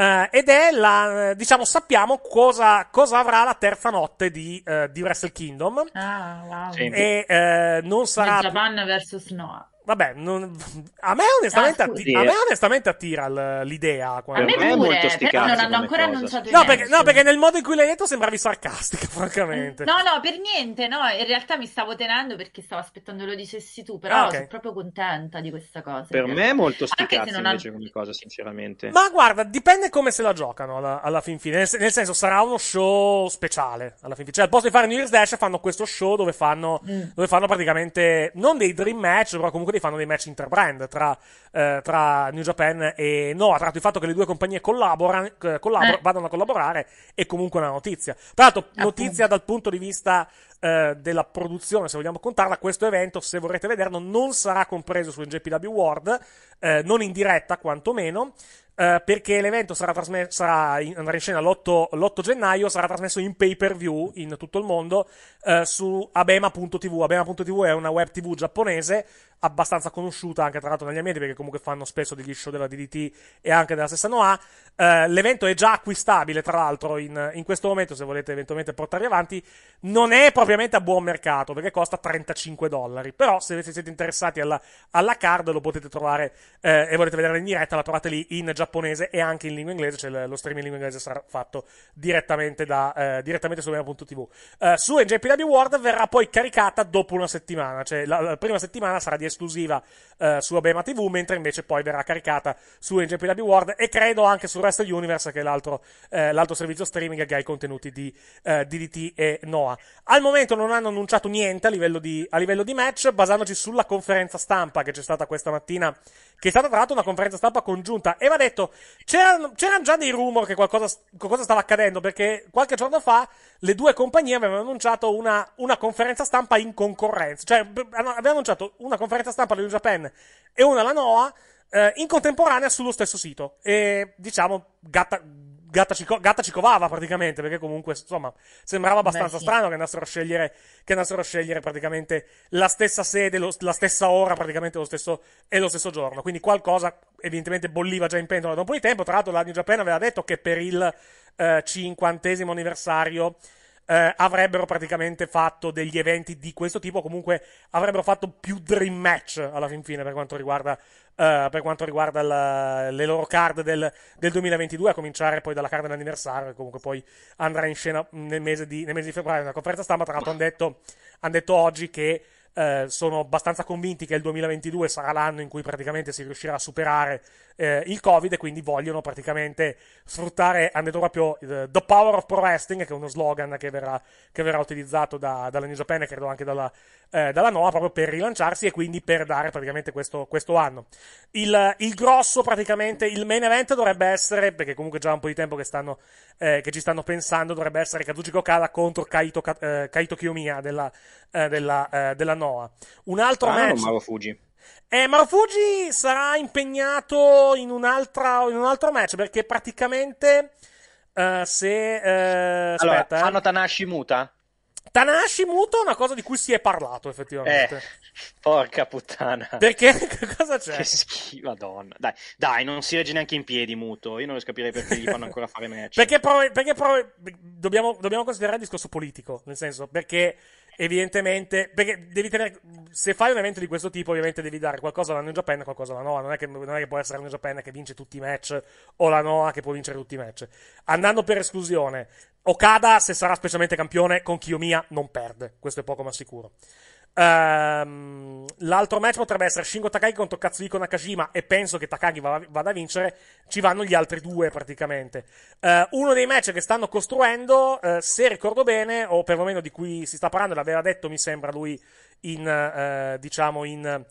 C: Eh, ed è la, diciamo, sappiamo cosa, cosa, avrà la terza notte di, eh, di Wrestle Kingdom. Ah, wow. Sì. E eh, non sarà. Giovanna vs. Noah. Vabbè, non...
D: a, me onestamente, ah, atti...
C: a me onestamente attira l... l'idea. Quando... A me pure, è molto però non hanno
D: ancora cosa. annunciato no perché,
C: no perché, nel modo in cui l'hai detto sembravi sarcastica, francamente. No,
D: no, per niente, no, in realtà mi stavo tenendo perché stavo aspettando lo dicessi tu, però ah, okay. sono proprio contenta di questa cosa. Per me è molto sticazzo invece
C: ha... come cosa, sinceramente. Ma guarda, dipende come se la giocano alla, alla fin fine, nel, nel, senso sarà uno show speciale, alla fin fine. Cioè, al posto di fare New Year's Dash fanno questo show dove fanno, mm. dove fanno praticamente, non dei dream match, però comunque dei mondiali fanno dei match interbrand tra, eh, tra New Japan e Noah. Tra l'altro, il fatto che le due compagnie collaborano, eh, collabor- eh. vadano a collaborare è comunque una notizia. Tra l'altro, notizia dal punto di vista eh, della produzione, se vogliamo contarla, questo evento, se vorrete vederlo, non sarà compreso su NJPW World, eh, non in diretta quantomeno. Eh, perché l'evento sarà, trasme- sarà in, andrà in scena l'8, l'8, gennaio, sarà trasmesso in pay per view in tutto il mondo eh, su abema.tv. Abema.tv è una web tv giapponese abbastanza conosciuta anche tra l'altro negli ambienti perché comunque fanno spesso degli show della DDT e anche della stessa Noah. Eh, l'evento è già acquistabile tra l'altro in, in, questo momento se volete eventualmente portarli avanti. Non è propriamente a buon mercato perché costa 35 dollari, però se siete interessati alla, alla card lo potete trovare eh, e volete vederla in diretta la trovate lì in Giappone giapponese e anche in lingua inglese, cioè lo streaming in lingua inglese sarà fatto direttamente, da, eh, direttamente su Mena.tv. Eh, su NJPW World verrà poi caricata dopo una settimana, cioè la, la prima settimana sarà di esclusiva eh, su Abema TV, mentre invece poi verrà caricata su NJPW World e credo anche su Rest Universe, che è l'altro, eh, l'altro servizio streaming che ha i contenuti di eh, DDT e Noah. Al momento non hanno annunciato niente a livello di, a livello di match, basandoci sulla conferenza stampa che c'è stata questa mattina che è stata tra l'altro una conferenza stampa congiunta, e mi ha detto, c'erano, c'erano già dei rumor che qualcosa, qualcosa, stava accadendo, perché qualche giorno fa le due compagnie avevano annunciato una, una conferenza stampa in concorrenza, cioè avevano annunciato una conferenza stampa alla New Japan e una alla NOAA, eh, in contemporanea sullo stesso sito, e diciamo, gatta, gatta, ci, gatta ci covava praticamente, perché comunque, insomma, sembrava abbastanza Beh, sì. strano che andassero, a scegliere, che andassero a scegliere praticamente la stessa sede, lo, la stessa ora, praticamente lo stesso, e lo stesso giorno. Quindi qualcosa evidentemente bolliva già in pentola da un po' di tempo. Tra l'altro la New Japan aveva detto che per il eh, cinquantesimo eh, anniversario eh, avrebbero praticamente fatto degli eventi di questo tipo, comunque avrebbero fatto più dream match alla fin fine per quanto riguarda, eh, per quanto riguarda la, le loro card del, del, 2022, a cominciare poi dalla card dell'anniversario, che comunque poi andrà in scena nel mese di, nel mese di febbraio, nella conferenza stampa, tra l'altro hanno detto, han detto oggi che eh, sono abbastanza convinti che il 2022 sarà l'anno in cui praticamente si riuscirà a superare eh, il Covid e quindi vogliono praticamente sfruttare, hanno detto proprio eh, The Power of Pro Wrestling, che è uno slogan che verrà, che verrà utilizzato da, dalla New Japan e credo anche dalla, eh, dalla NOA proprio per rilanciarsi e quindi per dare praticamente questo, questo anno. Il, il, grosso, praticamente, il main event dovrebbe essere, perché comunque già un po' di tempo che, stanno, eh, che ci stanno pensando, dovrebbe essere Kazuchi Okada contro Kaito, eh, Kaito Kiyomiya della, eh, della, eh, della, NOA. Un altro ah, match. Mago Fuji. Eh, Marufuji sarà impegnato in, in, un altro match perché praticamente uh, se... Uh, allora, aspetta, eh. hanno Tanashi muta? Tanashi Muta è una cosa di cui si è parlato effettivamente. Eh,
A: porca puttana. Perché? cosa c'è? Che schifo, madonna. Dai, dai, non si regge neanche in piedi muto. Io non riesco a capire perché gli fanno ancora fare match.
C: perché, però, perché però, dobbiamo, dobbiamo, considerare il discorso politico, nel senso, perché evidentemente, perché devi tenere, se fai un evento di questo tipo, ovviamente devi dare qualcosa alla New Japan e qualcosa alla Noa. Non è, che, non è che può essere la New Japan che vince tutti i match o la Noa che può vincere tutti i match. Andando per esclusione, Okada, se sarà specialmente campione, con Kiyomiya non perde. Questo è poco ma sicuro. Um, l'altro match potrebbe essere Shingo Takagi contro Katsuhiko Nakajima e penso che Takagi vada, a vincere. Ci vanno gli altri due praticamente. Uh, uno dei match che stanno costruendo, uh, se ricordo bene, o perlomeno di cui si sta parlando, l'aveva detto mi sembra lui in, uh, diciamo in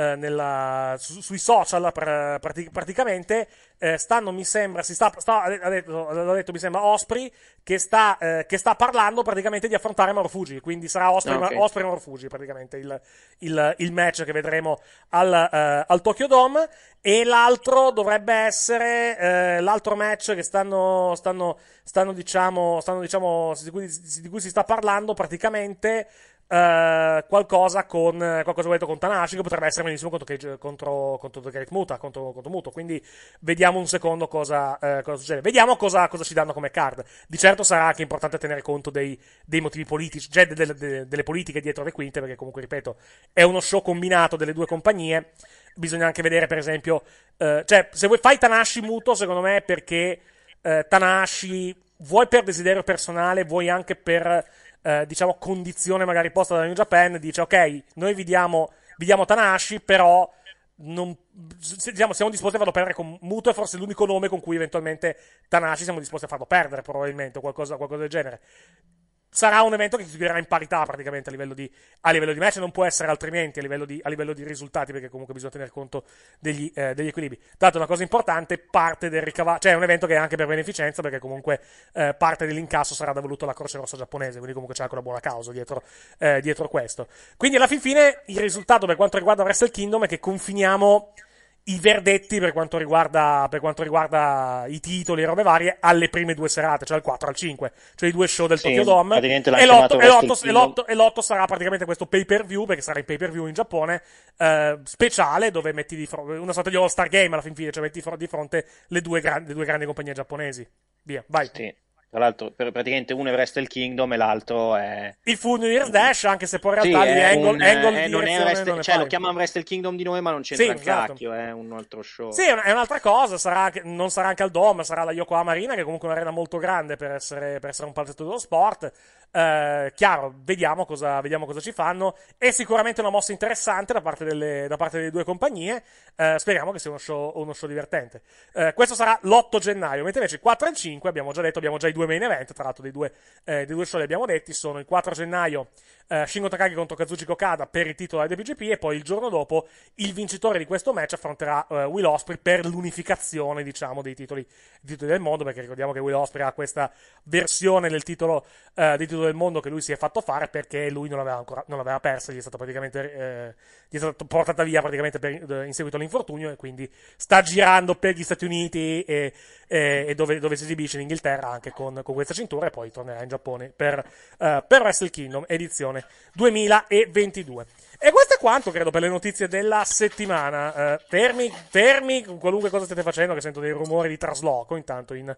C: eh, nella, su, sui social pra, praticamente eh, stanno, mi sembra, si sta, sta ha detto, l'ha detto, mi sembra, Ospri che sta, eh, che sta parlando praticamente di affrontare Marofugi, quindi sarà Ospri, ah, okay. Ma, Ospri Marofugi praticamente il, il, il, match che vedremo al, eh, al, Tokyo Dome e l'altro dovrebbe essere eh, l'altro match che stanno, stanno, stanno diciamo, stanno, diciamo di, cui, di cui si sta parlando praticamente Uh, qualcosa con eh, qualcosa detto con Tanashi che potrebbe essere benissimo contro, contro, contro The Great Muta contro, contro, Muto quindi vediamo un secondo cosa, eh, cosa succede vediamo cosa, cosa, ci danno come card di certo sarà anche importante tenere conto dei, dei motivi politici cioè de, de, delle politiche dietro le quinte perché comunque ripeto è uno show combinato delle due compagnie bisogna anche vedere per esempio eh, cioè se vuoi fai Tanashi Muto secondo me perché eh, Tanashi vuoi per desiderio personale vuoi anche per eh, diciamo, condizione magari posta da New Japan, dice ok, noi vi diamo, vi diamo Tanahashi, però non, diciamo, siamo disposti a farlo perdere con Muto è forse l'unico nome con cui eventualmente Tanashi siamo disposti a farlo perdere probabilmente o qualcosa, qualcosa del genere sarà un evento che chiuderà in parità praticamente a livello, di, a livello di, match, non può essere altrimenti a livello di, a livello di risultati, perché comunque bisogna tener conto degli, eh, degli equilibri. Dato una cosa importante, parte del ricavato, cioè è un evento che è anche per beneficenza, perché comunque eh, parte dell'incasso sarà devoluto alla Croce Rossa giapponese, quindi comunque c'è anche una buona causa dietro, eh, dietro questo. Quindi alla fin fine il risultato per quanto riguarda Wrestle Kingdom è che confiniamo i verdetti per quanto, riguarda, per quanto riguarda i titoli e robe varie alle prime due serate, cioè al 4 al 5, cioè i due show del sì, Tokyo Dome. E l'8, e, l'otto, e, l'otto, e l'otto, sarà praticamente questo pay per view, perché sarà il pay per view in Giappone, eh, speciale, dove metti di fronte una sorta di All Star Game alla fin fine, cioè metti di fronte le due, gran- le due grandi compagnie giapponesi. Via, vai. Sì.
A: Tra l'altro, praticamente uno è Wrestle Kingdom e l'altro è.
C: Il Funir Dash, anche se poi in realtà sì, è angle, un, eh, angle eh, non è Wrestle, non cioè, lo chiamano
A: Wrestle Kingdom di noi, ma non c'entra sì, esatto. cacchio, è un altro show. Sì, è
C: un'altra cosa. Sarà, non sarà anche al Dom, sarà la Yokohama Marina che è comunque un'arena molto grande per essere, per essere un palazzetto dello sport. Eh, chiaro, vediamo cosa, vediamo cosa, ci fanno. È sicuramente una mossa interessante da parte delle, da parte delle due compagnie. Eh, speriamo che sia uno show, uno show divertente. Eh, questo sarà l'8 gennaio, mentre invece 4 e 5 abbiamo già detto, abbiamo già i due due main event, tra l'altro dei due, eh, due show abbiamo detti, sono il 4 gennaio eh, Shingo Takagi contro Kazuchi Kokada per il titolo della WGP e poi il giorno dopo il vincitore di questo match affronterà eh, Will Osprey per l'unificazione diciamo dei titoli, titoli, del mondo perché ricordiamo che Will Osprey ha questa versione del titolo, eh, del titolo del mondo che lui si è fatto fare perché lui non l'aveva, ancora, non l'aveva persa gli è stata praticamente eh, gli è stata portata via praticamente per, eh, in seguito all'infortunio e quindi sta girando per gli Stati Uniti e, e, e dove, dove, si esibisce in Inghilterra anche con, con, questa cintura e poi tornerà in Giappone per, eh, per Wrestle Kingdom edizione 2022 e questo è quanto, credo, per le notizie della settimana. Eh, fermi, fermi, qualunque cosa state facendo, che sento dei rumori di trasloco intanto in,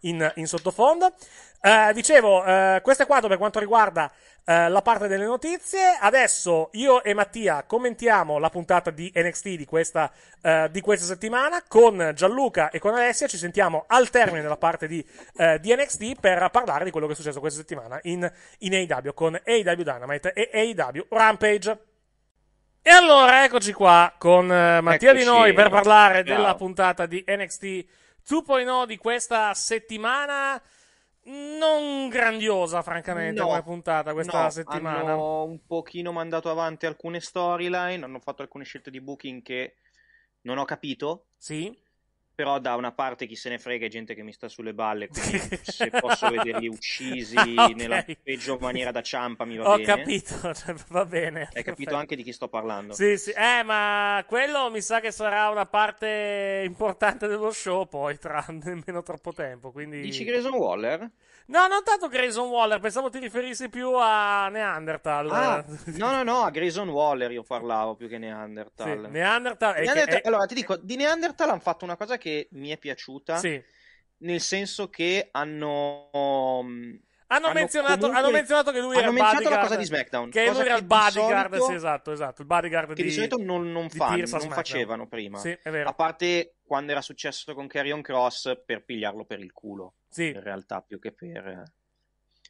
C: in, in sottofondo. Eh, dicevo, eh, questo è quanto per quanto riguarda eh, la parte delle notizie. Adesso io e Mattia commentiamo la puntata di NXT di questa, eh, di questa settimana. Con Gianluca e con Alessia ci sentiamo al termine della parte di, eh, di NXT per parlare di quello che è successo questa settimana in, in AW con AW Dynamite e AW Rampage. E allora eccoci qua con uh, Mattia eccoci. Di Noi per parlare Ciao. della puntata di NXT 2.0 di questa settimana. Non grandiosa, francamente, no. come puntata questa no, settimana. Hanno
A: un pochino mandato avanti alcune storyline, hanno fatto alcune scelte di booking che non ho capito. Sì però da una parte chi se ne frega è gente che mi sta sulle balle, quindi se posso vederli uccisi ah, okay. nella peggio maniera da ciampa mi va Ho bene. Ho capito, cioè, va bene. Hai perfetto. capito anche di chi sto parlando. Sì, sì,
C: eh, ma quello mi sa che sarà una parte importante dello show poi, tra nemmeno troppo tempo, quindi... Dici Grayson Waller? No, non tanto Grayson Waller, pensavo ti riferissi
A: più a Neanderthal. Ah, no, no, no, a Grayson Waller io parlavo più che Neanderthal. Sì, Neanderthal, è Neanderthal che è... Allora, ti dico, di Neanderthal hanno fatto una cosa che mi è piaciuta. Sì. Nel senso che hanno hanno, hanno, menzionato, comunque... hanno, menzionato, che lui hanno era il bodyguard, la cosa di SmackDown. Che lui era il bodyguard, solito... sì, esatto, esatto, il bodyguard che di, di solito non, non, fanno, non facevano prima. Sì, è vero. A parte quando era successo con Carrion Cross per pigliarlo per il culo, sì. in realtà, più che per,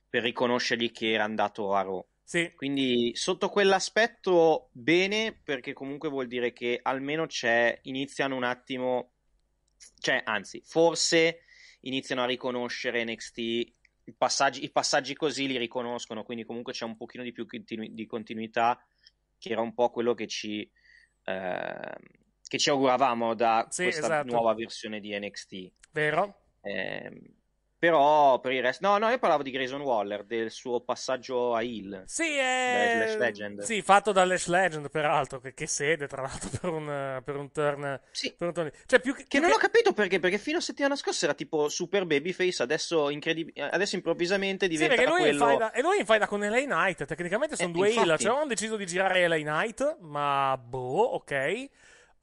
A: per riconoscergli che era andato a Ro. Sì. Quindi sotto quell'aspetto bene, perché comunque vuol dire che almeno c'è, iniziano un attimo, cioè anzi, forse iniziano a riconoscere NXT i passaggi, i passaggi così li riconoscono, quindi comunque c'è un pochino di più continu- di continuità, che era un po' quello che ci, eh, che ci auguravamo da sì, questa esatto. nuova versione di NXT. Vero? Eh, però per il resto, no, no, io parlavo di Grayson Waller, del suo passaggio a Hill. Sì, è... Slash eh, Legend. Mm, sì,
C: fatto da Lash Legend, peraltro, che, che sede, tra l'altro, per un, per un turn. Sì. Per un turn... Cioè, più che, che non ho capito perché, perché fino a settimana scorsa
A: era tipo super babyface, adesso, incredib... adesso improvvisamente diventa sì, lui quello... Da...
C: E lui in faida con LA Knight, tecnicamente sono eh, due infatti... Hill, cioè hanno deciso di girare LA Knight, ma boh, ok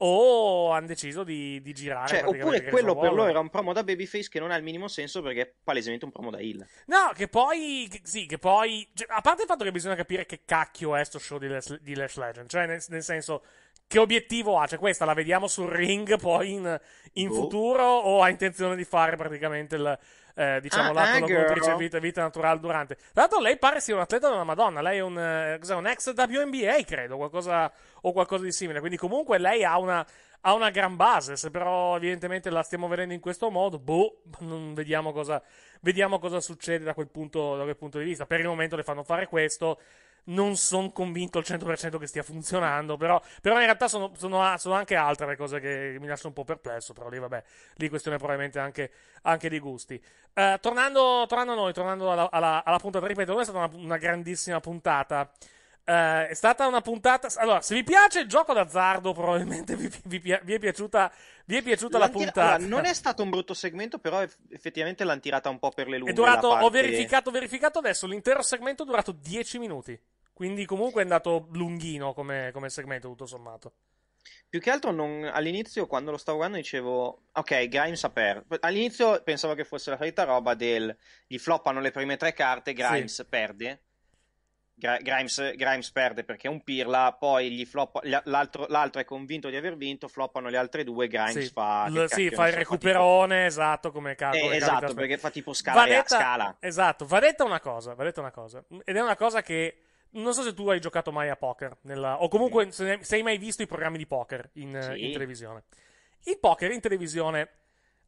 C: o hanno deciso di, di girare. Cioè, oppure quello per loro era un promo da
A: babyface che non ha il minimo senso perché è palesemente un promo da Hill.
C: No, che poi, che, sì, che poi, cioè, a parte il fatto che bisogna capire che cacchio è sto show di Lash, di Lash Legend, cioè nel, nel, senso, che obiettivo ha? Cioè questa la vediamo sul ring poi in, in oh. futuro o ha intenzione di fare praticamente il, eh, diciamo, ah, la collaboratrice eh, vita, vita naturale durante. Tra l'altro lei pare sia un atleta della Madonna, lei è un, eh, cos'è, un ex WNBA, credo, qualcosa, o qualcosa di simile. Quindi comunque lei ha una, ha una gran base, se però evidentemente la stiamo vedendo in questo modo, boh, vediamo cosa, vediamo cosa succede da quel, punto, da quel punto di vista. Per il momento le fanno fare questo non sono convinto al 100% che stia funzionando. Però, però in realtà sono, sono, sono, anche altre le cose che mi lasciano un po' perplesso. Però lì, vabbè, lì questione probabilmente anche, anche di gusti. Uh, tornando, tornando, a noi, tornando alla, alla, alla puntata, ripeto, questa è stata una, una grandissima puntata. Eh, è stata una puntata. Allora, se vi piace il gioco d'azzardo, probabilmente vi, vi, vi è piaciuta, vi è piaciuta la puntata. Allora, non è
A: stato un brutto segmento, però effettivamente l'hanno tirata un po' per le lunghe. È durato, parte... ho verificato,
C: ho verificato adesso. L'intero segmento è durato 10 minuti. Quindi, comunque, è andato lunghino come, come segmento, tutto sommato.
A: Più che altro non... all'inizio, quando lo stavo guardando, dicevo: Ok, Grimes ha perso. All'inizio pensavo che fosse la solita roba del gli floppano le prime tre carte, Grimes sì. perde Grimes, Grimes, perde perché è un pirla, poi floppa, l'altro, l'altro, è convinto di aver vinto, floppano le altre due, Grimes sì. fa... L- sì, fa il recuperone,
C: fa tipo... esatto, come cavolo. Eh, esatto, perché fa tipo scala, va detta, scala. Esatto, va detta una cosa, va detta una cosa. Ed è una cosa che... Non so se tu hai giocato mai a poker, nella... o comunque se, ne... se, hai mai visto i programmi di poker in, sì. in televisione. Il poker in televisione,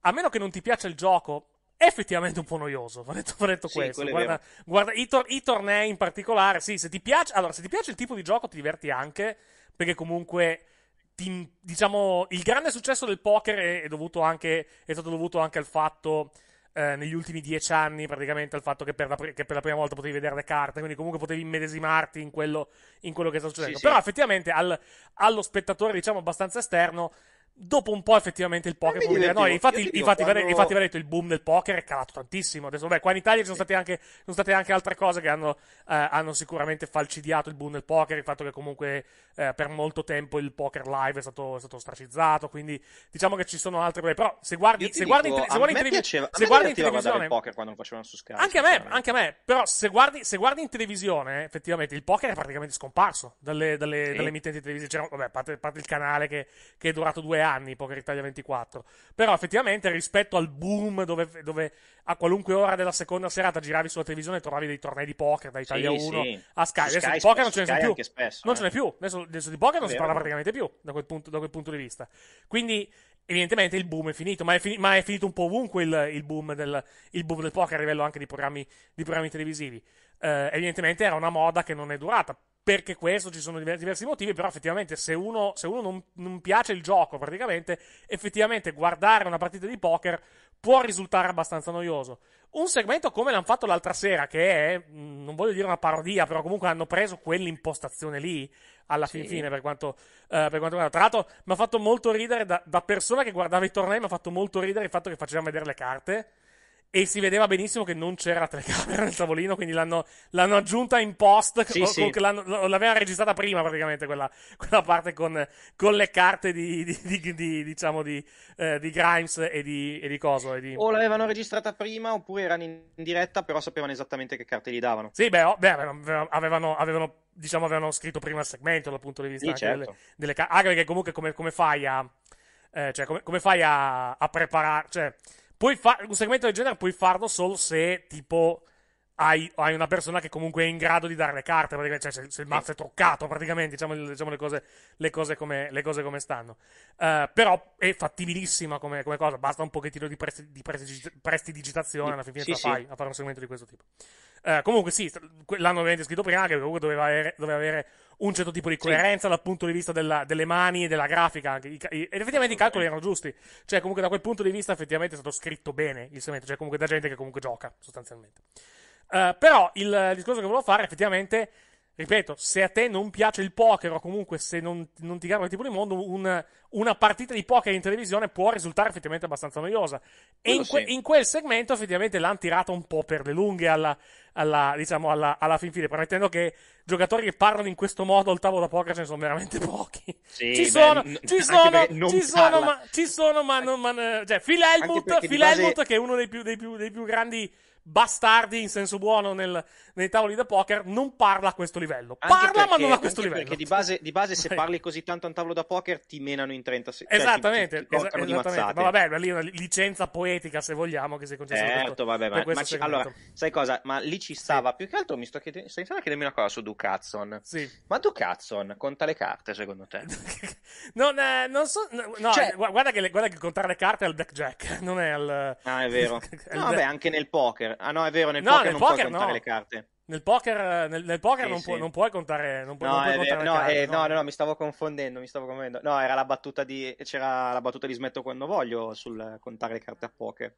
C: a meno che non ti piaccia il gioco, è effettivamente un po' noioso. Ho detto, va detto sì, questo. Guarda, guarda i, tor- i, tornei in particolare. Sì, se ti piace, allora, se ti piace il tipo di gioco, ti diverti anche. Perché comunque. Ti, diciamo, il grande successo del poker è, è, dovuto anche, è stato dovuto anche al fatto. Eh, negli ultimi dieci anni, praticamente, al fatto che per, pre- che per, la prima volta potevi vedere le carte, quindi comunque potevi immedesimarti in quello, in quello che sta succedendo. Sì, Però, effettivamente, al, allo spettatore, diciamo, abbastanza esterno, dopo un po' effettivamente il poker può venire. No, infatti, dico, infatti, quando... infatti, detto, il boom del poker è calato tantissimo. Adesso, beh, qua in Italia ci sono state anche, sono state anche altre cose che hanno, eh, hanno, sicuramente falcidiato il boom del poker. Il fatto che comunque eh, per molto tempo il poker live è stato, è stato ostracizzato. Quindi diciamo che ci sono altre cose. Però se guardi, se dico, in, te- se guardi in, televi- piaceva, se guardi in televisione... Il
A: poker quando lo facevano su Sky. Anche
C: a me, anche a me. Però se guardi, se guardi in televisione, effettivamente il poker è praticamente scomparso dalle, dalle, sì. dalle emittenti televisive. Cioè, vabbè, a parte, parte, il canale che, che è durato due anni anni, Poker Italia 24. Però effettivamente rispetto al boom dove, dove a qualunque ora della seconda serata giravi sulla televisione e trovavi dei tornei di poker da Italia sì, 1 sì. a Sky. Su adesso di poker non ce ne sono più. Spesso, non eh. ce n'è eh. più. Adesso, adesso di poker non si parla praticamente più da quel, punto, da quel punto di vista. Quindi evidentemente il boom è finito, ma è, fini- ma è finito un po' ovunque il, il, boom del, il, boom del, poker a livello anche di programmi, di programmi televisivi. Eh, evidentemente era una moda che non è durata perché questo ci sono diversi motivi, però effettivamente se uno, se uno non, non, piace il gioco praticamente, effettivamente guardare una partita di poker può risultare abbastanza noioso. Un segmento come l'hanno fatto l'altra sera, che è, mm, non voglio dire una parodia, però comunque hanno preso quell'impostazione lì, alla sì. fin fine, per quanto, eh, per quanto riguarda. Tra l'altro mi ha fatto molto ridere, da, da persona che guardava i tornei mi ha fatto molto ridere il fatto che facevano vedere le carte e si vedeva benissimo che non c'era telecamera nel tavolino, quindi l'hanno, l'hanno aggiunta in post. Sì, sì. l'aveva registrata prima, praticamente, quella, quella parte con, con, le carte di, di, di, di diciamo, eh, di, Grimes e di, e Coso. E o
A: l'avevano registrata prima, oppure erano in, diretta, però sapevano esattamente che carte gli davano.
C: Sì, beh, beh avevano, avevano, diciamo, avevano scritto prima il segmento dal punto di vista certo. delle, delle carte. Anche ah, perché, comunque, come, come fai a. Eh, cioè, come, come fai a, a preparare. Cioè, Puoi fa- un segmento del genere puoi farlo solo se, tipo, hai, hai, una persona che comunque è in grado di dare le carte, cioè se, se, il mazzo è truccato, praticamente, diciamo, diciamo le, cose, le, cose come, le, cose, come, stanno. Uh, però è fattibilissima come, come, cosa, basta un pochettino di, presti, di presti, prestidigitazione, alla fine sì, la sì. fai a fare un segmento di questo tipo. Uh, comunque sì, l'hanno ovviamente scritto prima che comunque doveva avere, doveva avere un certo tipo di coerenza dal punto di vista della, delle mani e della grafica. Anche. Ed effettivamente i calcoli erano giusti. Cioè, comunque, da quel punto di vista, effettivamente è stato scritto bene il segmento. Cioè, comunque, da gente che comunque gioca, sostanzialmente. Uh, però, il, il discorso che volevo fare, effettivamente Ripeto, se a te non piace il poker o comunque se non, non ti garba il tipo di mondo, un, una partita di poker in televisione può risultare effettivamente abbastanza noiosa. E in, que, in, quel segmento effettivamente l'hanno tirata un po' per le lunghe alla, alla, diciamo, alla, alla fin fine, permettendo che giocatori che parlano in questo modo al tavolo da poker ce ne sono veramente pochi.
B: Sì, ci, sono, n- ci, sono, ci sono, ma,
C: ci sono, ma non... Ma, eh, cioè, Phil Helmut, Phil base... Helmut che è uno dei più, dei più, dei più grandi bastardi in senso buono nel, nei tavoli da poker, non parla a questo livello. Anche parla, perché, ma non a questo livello. Perché
A: di base, di base se parli così tanto a un tavolo da poker, ti menano in 30 secondi. Cioè, esattamente, ti, ti es- esattamente. Ma
C: vabbè, lì è una licenza poetica, se vogliamo, che si è concessa. Certo, questo, vabbè, ma, ma ci, allora,
A: sai cosa? Ma lì ci stava. Sì. Più che altro mi sto chiedendo, a chiedermi una cosa su Ducazzon. Sì. Ma Ducazzon conta le carte, secondo te?
C: non, eh, non so. No, cioè, guarda, che le, guarda, che contare le carte è al blackjack, non è al.
A: Ah, è vero. no, vabbè, anche nel poker poker. Ah no, è vero, nel no, poker nel non poker puoi contare no. le carte.
C: Nel poker,
A: nel, nel poker sì, non, sì. Puoi, non,
C: puoi contare, non, puoi, no, non puoi contare vero, no, carte, eh,
A: no, no, no, mi stavo confondendo, mi stavo confondendo. No, era la battuta di, c'era la battuta di smetto quando voglio sul contare le carte a poker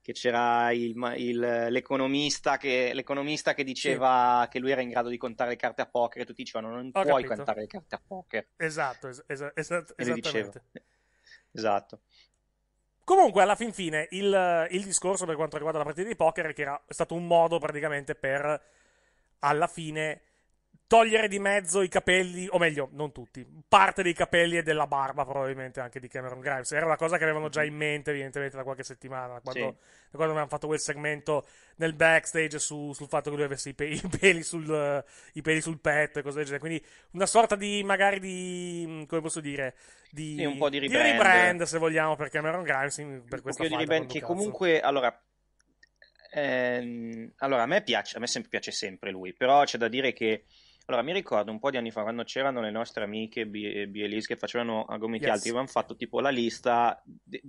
A: che c'era il, il, l'economista, che, l'economista, che, diceva sì. che lui era in grado di contare le carte a poker e tutti dicevano non Ho puoi capito. contare le carte a poker.
C: Esatto, es- es- es- esattamente. Esatto. Comunque, alla fin fine, il, il, discorso per quanto riguarda la partita di poker che era stato un modo praticamente per, alla fine, togliere di mezzo i capelli, o meglio, non tutti, parte dei capelli e della barba probabilmente anche di Cameron Grimes. Era una cosa che avevano già in mente evidentemente da qualche settimana, quando, sì. quando avevamo fatto quel segmento nel backstage su, sul fatto che lui avesse i, pe- i, peli sul, uh, i, peli sul, petto e cose del genere. Quindi una sorta di, magari di, come posso dire, di, sì, un po' di rebrand. di rebrand se vogliamo per Cameron Grimes. Per un po' di rebrand che cazzo. comunque,
A: allora, ehm, allora, a me piace, a me sempre piace sempre lui, però c'è da dire che allora, mi ricordo un po' di anni fa, quando c'erano le nostre amiche B- eh, Bielis che facevano a gomiti yes. alti, avevano fatto tipo la lista,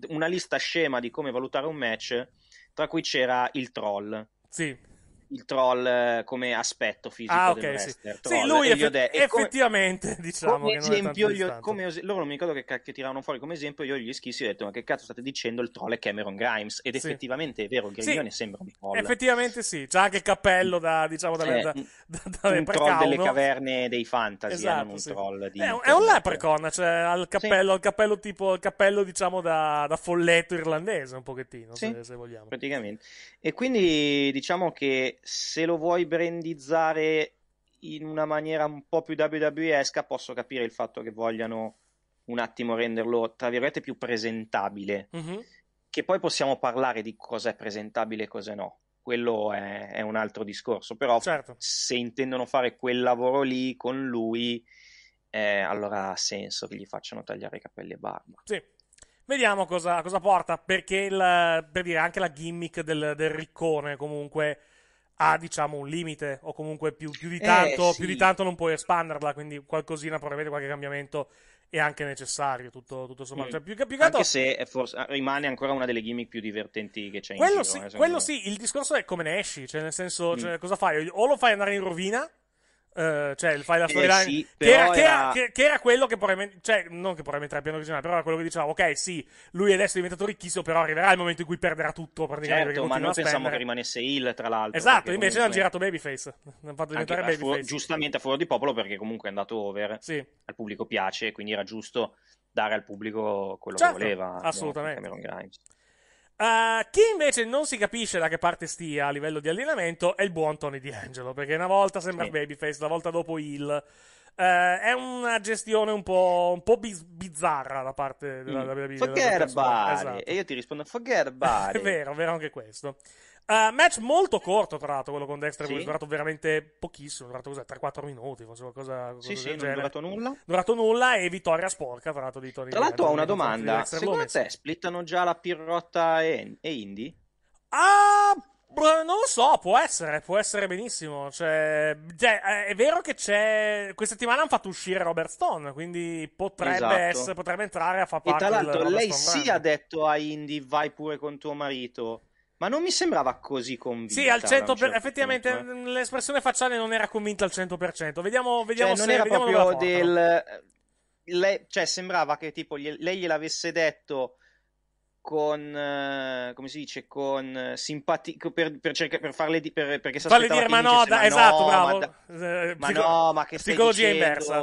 A: una lista scema di come valutare un match, tra cui c'era il troll. Sì il troll eh, come aspetto fisico ah, okay, sì. sì. lui eff- de- effettivamente come, diciamo come esempio, io, come os- loro non mi ricordo che cacchio tiravano fuori come esempio io gli schissi e ho detto ma che cazzo state dicendo il troll è Cameron Grimes ed sì. effettivamente è vero il griglione sembra un troll
C: effettivamente sì c'ha anche il cappello da diciamo dalle, eh, cioè, da, da, dalle un precauno. troll delle
A: caverne dei fantasy esatto, un troll di eh, è
C: un leprecon cioè ha il cappello, il cappello tipo il cappello diciamo da, da folletto irlandese un pochettino se, se vogliamo
A: praticamente e quindi diciamo che se lo vuoi brandizzare in una maniera un po' più WWE-esca, posso capire il fatto che vogliano un attimo renderlo, tra virgolette, più presentabile. Mm-hmm. Che poi possiamo parlare di cosa è presentabile e cosa no. Quello è, è, un altro discorso. Però certo. se intendono fare quel lavoro lì con lui, eh, allora ha senso che gli facciano tagliare i capelli e barba.
C: Sì. Vediamo cosa, cosa porta, perché il, per dire, anche la gimmick del, del riccone comunque ha diciamo un limite o comunque più, più, di eh, tanto, eh, sì. più, di tanto, non puoi espanderla, quindi qualcosina probabilmente qualche cambiamento è anche necessario, tutto, tutto sommato. Mm. Cioè, più, più anche
A: se forse, ah, rimane ancora una delle gimmick più divertenti che c'è quello in giro. Sì, eh, quello me.
C: sì, il discorso è come ne esci, cioè nel senso, mm. cioè, cosa fai? O lo fai andare in rovina eh, cioè il file la storyline eh sì, che, era, era... Che, che, era, quello che probabilmente, cioè, non che probabilmente era il piano originale, però era quello che diceva, ok, sì, lui adesso è diventato ricchissimo, però arriverà il momento in cui perderà tutto praticamente. Certo, ma noi pensavamo che
A: rimanesse il, tra l'altro. Esatto, invece comunque... hanno girato
C: Babyface, hanno fatto diventare Anche, Babyface. Fu-
A: giustamente a fuori di popolo perché comunque è andato over, sì. al pubblico piace, quindi era giusto dare al pubblico quello certo, che voleva. Assolutamente. Cameron
C: Grimes Uh, chi invece non si capisce da che parte stia a livello di allenamento è il buon Tony D'Angelo, perché una volta sembra sì. Babyface, la volta dopo il... Uh, eh, è una gestione un po', un po biz- bizzarra da parte della WWE. Mm. Forget about esatto. E io
A: ti rispondo, forget about È vero,
C: è vero anche questo. Uh, match molto corto, tra l'altro, quello con Dexter sì. È durato veramente pochissimo, durato cos'è, 3-4 minuti, forse qualcosa, qualcosa sì, sì, non è durato nulla. Durato nulla e vittoria sporca, tra l'altro, di Tony Tra l'altro ho una domanda, secondo te splittano già la Pirrotta e, e Indy? Ah... Non lo so, può essere, può essere benissimo. Cioè, cioè, eh, è vero che c'è. Questa settimana hanno fatto uscire Robert Stone, quindi potrebbe, esatto. essere, potrebbe entrare a far parte di. Tra l'altro, lei si sì
A: ha detto a Indy: vai pure con tuo marito. Ma non mi sembrava così convinta. Sì, al 100%. Per... Certo effettivamente
C: punto, eh. l'espressione facciale non era convinta al 100%. Vediamo, vediamo cioè, se non era proprio del.
A: Eh, le... cioè, sembrava che tipo lei gliel'avesse detto con eh, come si dice con eh, simpatico per, per, cerca, per farle di, per, perché si farle dire ma no da, ma esatto no, bravo ma,
C: da, ma Psico- no ma che psicologia inversa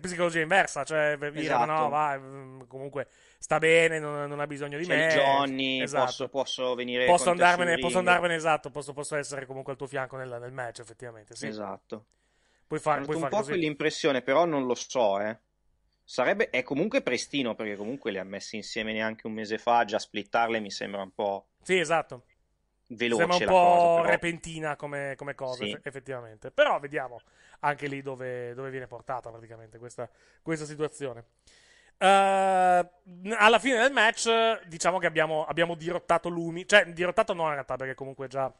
C: psicologia inversa cioè esatto. dire ma mm, no va comunque sta bene, non, non ha bisogno di C'è me. Johnny, esatto. posso, posso, venire posso andarmene, posso andarmene, esatto, posso, posso, essere comunque al tuo fianco nel, nel match, effettivamente. Sì. Esatto. Puoi fare un po' così.
A: quell'impressione, però non lo so, eh. Sarebbe, è comunque prestino, perché comunque le ha messe insieme neanche un mese fa, già splittarle mi sembra un po'... Sì,
C: esatto. Veloce Sembra un po' cosa, repentina come, come cosa, sì. effettivamente. Però vediamo anche lì dove, dove viene portata praticamente questa, questa situazione. Uh, alla fine del match, diciamo che abbiamo, abbiamo dirottato Lumi. Cioè, dirottato no, in realtà, perché comunque già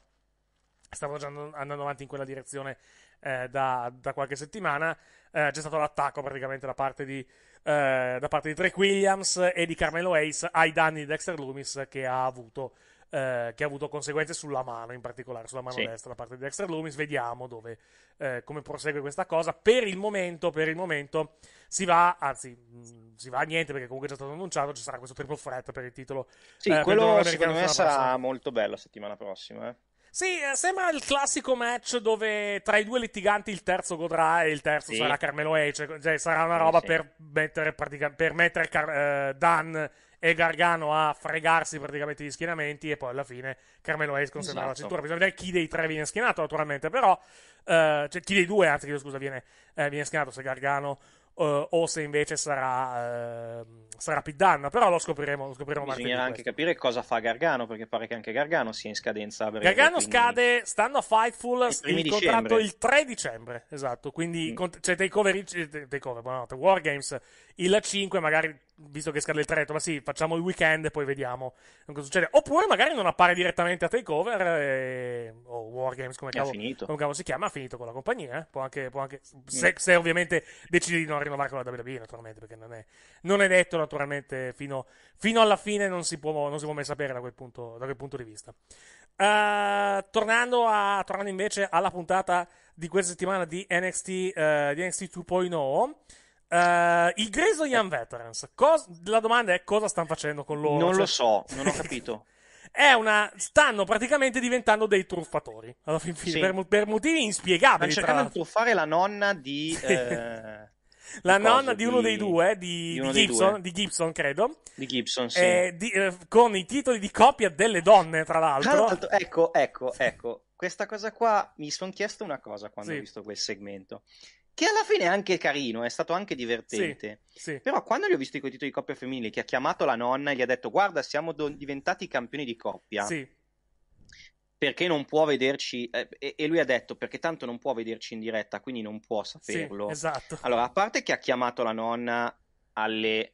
C: stavano già andando avanti in quella direzione eh, da, da, qualche settimana. Eh, c'è stato l'attacco praticamente da parte di, eh, da parte di Drake Williams e di Carmelo Ace ai danni di Dexter Loomis che ha avuto eh, che ha avuto conseguenze sulla mano, in particolare sulla mano sì. destra da parte di Dexter Loomis. Vediamo dove, eh, come prosegue questa cosa. Per il momento, per il momento si va, anzi, mh, mm, si va a niente perché comunque è già stato annunciato. Ci sarà questo triple threat per il titolo. Sì, eh, quello secondo me sarà prossima.
A: molto bello la settimana prossima. Eh.
C: Sì, eh, sembra il classico match dove tra i due litiganti il terzo godrà e il terzo sì. sarà Carmelo Hayes. Cioè, cioè sarà una eh, roba sì, sì. per mettere, per mettere Car- uh, Dan e Gargano a fregarsi praticamente gli schienamenti e poi alla fine Carmelo Hayes conserva esatto. la cintura. Bisogna vedere chi dei tre viene schienato naturalmente, però eh, cioè, chi dei due, anzi chiedo scusa, viene, eh, viene schienato se Gargano Uh, o se invece sarà, uh, sarà Piddan. Però lo scopriremo, lo scopriremo Bisognerà anche questo.
A: capire cosa fa Gargano, perché pare che anche
C: Gargano sia in scadenza. Gargano quindi... scade, stanno a Fightful, il contratto dicembre. il 3 dicembre, esatto. Quindi mm. con, c'è cioè, Takeover, eh, takeover buonanotte, Wargames il 5, magari visto che scade il ha ma sì, facciamo il weekend e poi vediamo cosa succede. Oppure magari non appare direttamente a Takeover e... Eh, o Wargames, come cavolo, come cavolo si chiama, ha finito con la compagnia. Eh. Può anche, può anche... Mm. Se, se, ovviamente decidi di non rinnovare con la WWE, naturalmente, perché non è, non è detto, naturalmente, fino, fino, alla fine non si può, non si può mai sapere da quel punto, da quel punto di vista. Uh, tornando, a, tornando invece alla puntata di questa settimana di NXT, uh, di NXT 2.0. Uh, I Grayson Young eh. Veterans, cos- la domanda è cosa stanno facendo con loro? Non cioè... lo so, non ho capito. è una. Stanno praticamente diventando dei truffatori. Alla fin fine, sì. per, per, motivi inspiegabili. Stanno cercando di truffare la nonna di.
A: Sì. Eh, la di nonna cosa? di uno dei due,
C: di, di Gibson, due. di Gibson, credo. Di Gibson, sì. Eh, eh, con i titoli di copia delle donne,
A: tra l'altro. Tra l'altro ecco, ecco, ecco. Questa cosa qua mi sono chiesto una cosa quando sì. ho visto quel segmento che alla fine è anche carino, è stato anche divertente. Sì, sì. Però quando gli ho visto i titoli di coppia femminile, che ha chiamato la nonna e gli ha detto guarda siamo do- diventati campioni di coppia. Sì. Perché non può vederci, eh, e lui ha detto perché tanto non può vederci in diretta, quindi non può saperlo. esatto. Allora, a parte che ha chiamato la nonna alle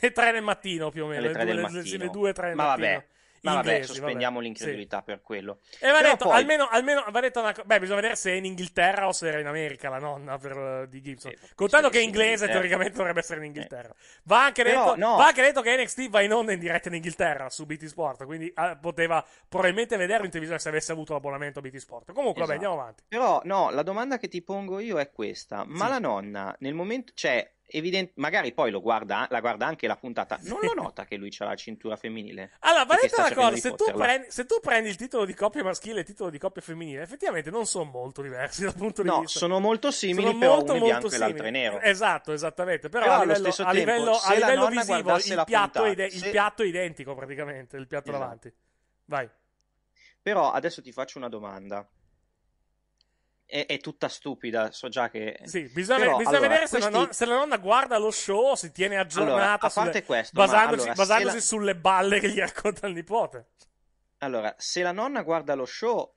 C: Le tre del mattino più o meno. Alle 3 le, due, del mattino. Le, le, le due, tre del Ma mattino. vabbè, ma inglesi, vabbè, sospendiamo vabbè. l'incredulità sì. per quello. E va detto, poi... almeno, almeno va detto una cosa. Beh, bisogna vedere se è in Inghilterra o se era in America la nonna per, uh, di Gibson. Sì, Contando che è inglese, in teoricamente dovrebbe essere in eh. Inghilterra. Eh. Va, anche Però, detto, no. va, anche detto, che NXT va in onda in diretta in Inghilterra su BT Sport. Quindi uh, poteva probabilmente vederlo in televisione se avesse avuto l'abbonamento a BT Sport. Comunque, esatto. vabbè, andiamo avanti.
A: Però, no, la domanda che ti pongo io è questa: ma sì. la nonna, nel momento. cioè Evident- magari poi guarda, la guarda anche la puntata, non lo nota che lui ha la cintura femminile. Allora, va detto una cosa: se tu, prendi,
C: se tu, prendi, il titolo di coppia maschile e il titolo di coppia femminile, effettivamente non sono molto diversi dal punto di no, vista. No, sono molto simili, sono però molto, uno è bianco simili. e l'altro è nero. Esatto, esattamente. Però, però a livello, tempo, a livello, a livello visivo, il piatto, ide- se... il piatto, è identico praticamente, il piatto esatto. davanti.
A: Vai. Però adesso ti faccio una domanda è, è, tutta stupida, so già che... Sì, bisogna, Però, bisogna allora, vedere se, questi... la nonna, se,
C: la nonna, guarda lo show si tiene aggiornata allora, sulle... questo, basandosi, allora, basandosi la... sulle balle che gli racconta il nipote.
A: Allora, se la nonna guarda lo show,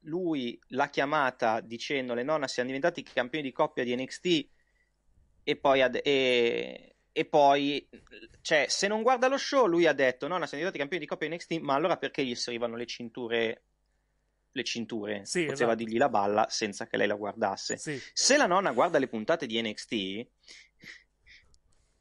A: lui l'ha chiamata dicendo le nonna siamo diventati campioni di coppia di NXT e poi... Ad... E e poi, cioè, se non guarda lo show, lui ha detto: No, no, siamo diventati campioni di coppia NXT, ma allora perché gli servivano le cinture le cinture, sì, poteva esatto. dirgli la balla senza che lei la guardasse. Sì. Se la nonna guarda le puntate di NXT,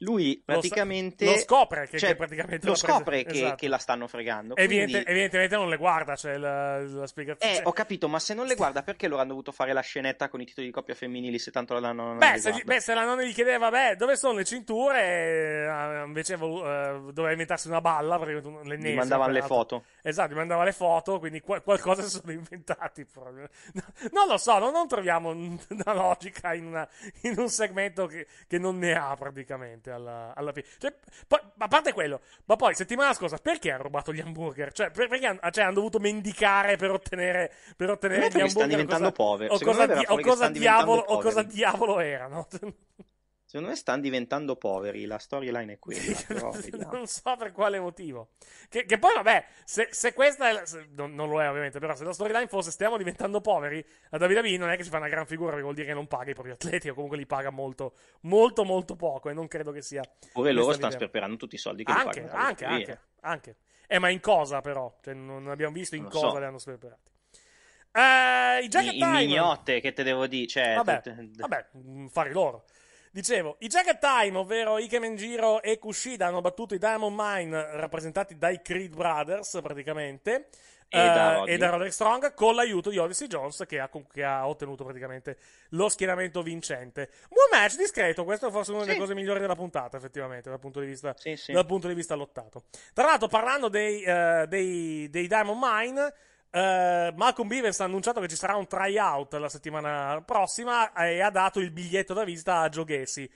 A: lui praticamente lo, scopre che, cioè, che, praticamente lo scopre che, esatto. che, la stanno fregando Evidente, quindi...
C: evidentemente non le guarda cioè la, la spiegazione eh
A: ho capito ma se non le guarda perché loro hanno dovuto fare la scenetta con i titoli di coppia femminili se tanto la nonna beh, se, beh
C: se, la nonna gli chiedeva beh dove sono le cinture eh, invece uh, doveva inventarsi una balla perché gli mandavano le foto esatto gli mandava le foto quindi qual- qualcosa si sono inventati proprio. non lo so non, non troviamo una logica in, una, in un segmento che, che non ne ha praticamente alla, alla fine. Cioè, poi, a parte quello, ma poi settimana scorsa perché hanno rubato gli hamburger? Cioè, per, perché cioè, hanno, cioè, han dovuto mendicare per ottenere, per ottenere gli hamburger? Stanno diventando poveri. O cosa, diavolo, o cosa diavolo erano?
A: Secondo me stanno diventando poveri, la storyline è quella. Però,
C: non so per quale motivo. Che, che poi, vabbè, se, se questa è. La, se, non, non, lo è, ovviamente, però se la storyline fosse stiamo diventando poveri, la WWE non è che ci fa una gran figura, perché vuol dire che non paga i propri atleti, o comunque li paga molto, molto, molto poco. E non credo che sia. Oppure loro stanno l'idea.
A: sperperando tutti i soldi che anche, li pagano. Anche, anche,
C: anche. Eh, ma in cosa, però? Cioè, non abbiamo visto in cosa so. li hanno sperperati. Uh, I jacket I, time. I mignotte
A: che te devo dire. Cioè, vabbè, vabbè,
C: mm, fare loro. Dicevo, i Jacket Time, ovvero Ikemen Giro e Kushida, hanno battuto i Diamond Mine, rappresentati dai Creed Brothers, praticamente. E, eh, da, Roderick. e da Roderick Strong con l'aiuto di Odyssey Jones che ha, che ha, ottenuto praticamente lo schieramento vincente. Buon match discreto, questa è forse una sì. delle cose migliori della puntata effettivamente dal punto di vista, sì, sì. Punto di vista lottato. Tra l'altro parlando dei, uh, dei, dei Diamond Mine, Uh, Malcolm Bivens ha annunciato che ci sarà un tryout la settimana prossima e ha dato il biglietto da visita a Joe Gessi.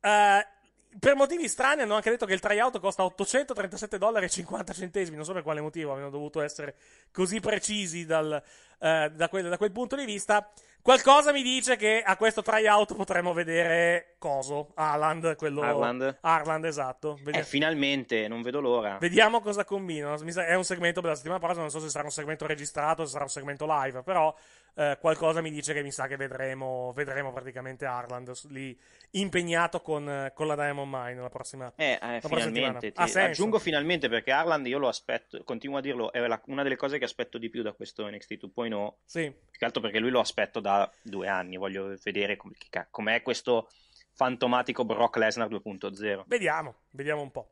C: Uh, per motivi strani hanno anche detto che il tryout costa 837 dollari e 50 centesimi. Non so per quale motivo abbiamo dovuto essere così precisi dal, uh, da, quel, da, quel, punto di vista. Qualcosa mi dice che a questo tryout potremo vedere Coso, Haaland, quello... Arland. Arland, esatto. Vediamo... Eh,
A: finalmente, non vedo l'ora. Vediamo
C: cosa combinano. È un segmento per la settimana prossima, non so se sarà un segmento registrato, se sarà un segmento live, però eh, qualcosa mi dice che mi sa che vedremo, vedremo praticamente Arland lì impegnato con, con, la Diamond Mine la prossima, eh, eh, la finalmente, ti, aggiungo
A: finalmente perché Arland io lo aspetto, continuo a dirlo, è la, una delle cose che aspetto di più da questo NXT 2.0, sì. più che altro perché lui lo aspetto da due anni, voglio vedere com- com'è questo fantomatico Brock Lesnar 2.0.
C: Vediamo, vediamo un po'.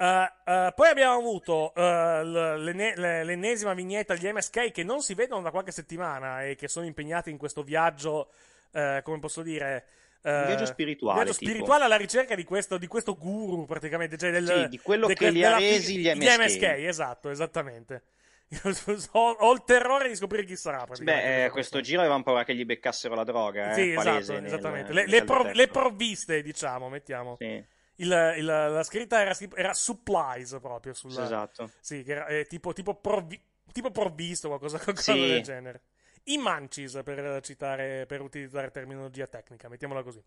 C: Uh, poi abbiamo avuto eh, l'enne- l'ennesima vignetta di MSK che non si vedono da qualche settimana e che sono impegnati in questo viaggio, come posso dire, Uh, viaggio spirituale. Viaggio spirituale tipo. alla ricerca di questo, di questo, guru, praticamente. Cioè del, sì, di quello de, che li ha resi gli MSK. Gli MSK, esatto, esattamente. ho, ho, il terrore di scoprire chi sarà. Beh,
A: eh, questo giro avevamo paura che gli beccassero la droga. Sì, esatto, esattamente. Nel, le, nel le, le,
C: provviste, diciamo, mettiamo. Sì il, il, la scritta era, era, supplies proprio sulla, esatto. Sì, che era eh, tipo, tipo, provvi, tipo, provvisto, qualcosa, qualcosa sì. del genere. I mancis, per citare, per utilizzare terminologia tecnica, mettiamola così.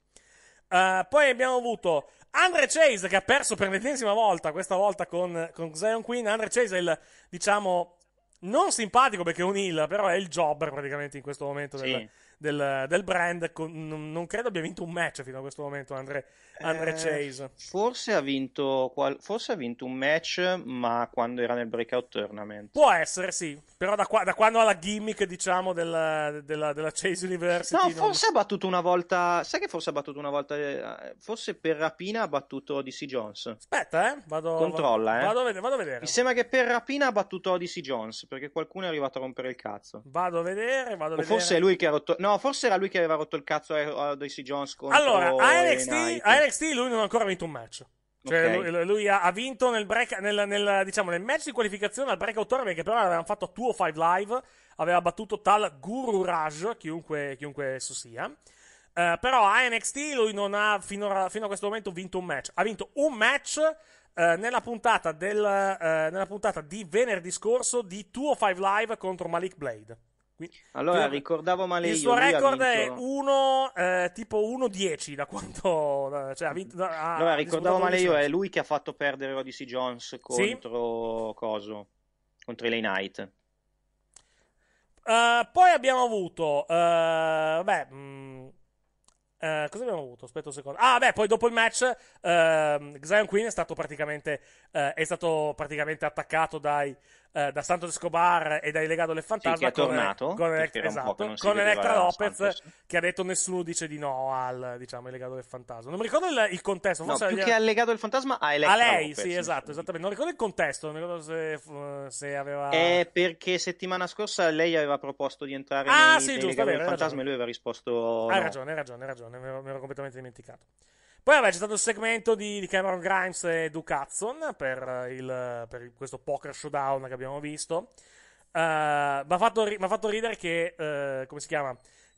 C: Uh, poi abbiamo avuto Andre Chase che ha perso per l'ennesima volta, questa volta con, con Zion Queen. Andre Chase è il, diciamo, non simpatico perché è un heel, però è il jobber praticamente in questo momento sì. del, del, del, brand. Con, non, credo abbia vinto un match fino a questo momento Andre Andre Chase. Eh, forse ha,
A: vinto qual- forse ha vinto un match, ma quando era nel breakout tournament.
C: Può essere, sì. Però da, qua- da quando ha la gimmick, diciamo, della, della, della Chase University. No, non... forse
A: ha battuto una volta. Sai che forse ha battuto una volta. Eh, forse per rapina ha battuto DC Jones. Aspetta, eh. Vado, Controlla, vado, eh. Vado a, vedere, vado a vedere. Mi sembra che per rapina ha battuto DC Jones. Perché qualcuno è arrivato a rompere il cazzo.
C: Vado a vedere, vado a vedere. Forse
A: è lui che ha rotto. No, forse era lui che aveva rotto il cazzo a eh, DC Jones. Allora, a NXT, a
C: NXT NXT lui non ha ancora vinto un match. Cioè, okay. lui, lui, ha vinto nel, break, nel, nel, diciamo, nel match di qualificazione al breakout tournament che però avevano fatto a 2-5 live. Aveva battuto tal Guru Raj, chiunque, chiunque esso sia. Uh, però a NXT lui non ha finora, fino a questo momento vinto un match. Ha vinto un match uh, nella, puntata del, uh, nella puntata di venerdì scorso di 2-5 live contro Malik Blade.
A: Quindi, allora, ricordavo male il io, suo record è
C: 1 eh, tipo 1-10 da quanto cioè, ha vinto. Ha, allora, ricordavo male io, è
A: lui che ha fatto perdere Odyssey Jones contro sì? Coso, contro Elay Knight.
C: Uh, poi abbiamo avuto. Uh, beh. Mh, uh, cosa abbiamo avuto? Aspetta un secondo. Ah, beh, poi dopo il match, ehm, Zion Queen è stato praticamente, eh, è stato praticamente attaccato dai, eh, da Santos Escobar e dai Illegato del Fantasma. Sì, che è tornato. Con, esatto, con, esatto, con Electra Lopez Santos. che ha detto nessuno dice di no al diciamo, Illegato del Fantasma. Non mi ricordo il, il contesto. Forse no, più gli... che Allegato
A: del Fantasma a Electra A lei, Lopez, sì, esatto,
C: esattamente. Non ricordo il contesto, non ricordo se, se aveva... È
A: perché settimana scorsa lei aveva proposto di entrare ah, nei, sì, giusto, del Fantasma ragione. e lui aveva risposto... Hai no. ragione,
C: hai ragione, hai ragione, mi ero completamente dimenticato. Poi vabbè, c'è stato il segmento di, di Cameron Grimes e Duke Hudson per, eh, il, per questo poker showdown che abbiamo visto. Uh, eh, mi ha fatto, ri- fatto, ridere che, uh, come si chiama?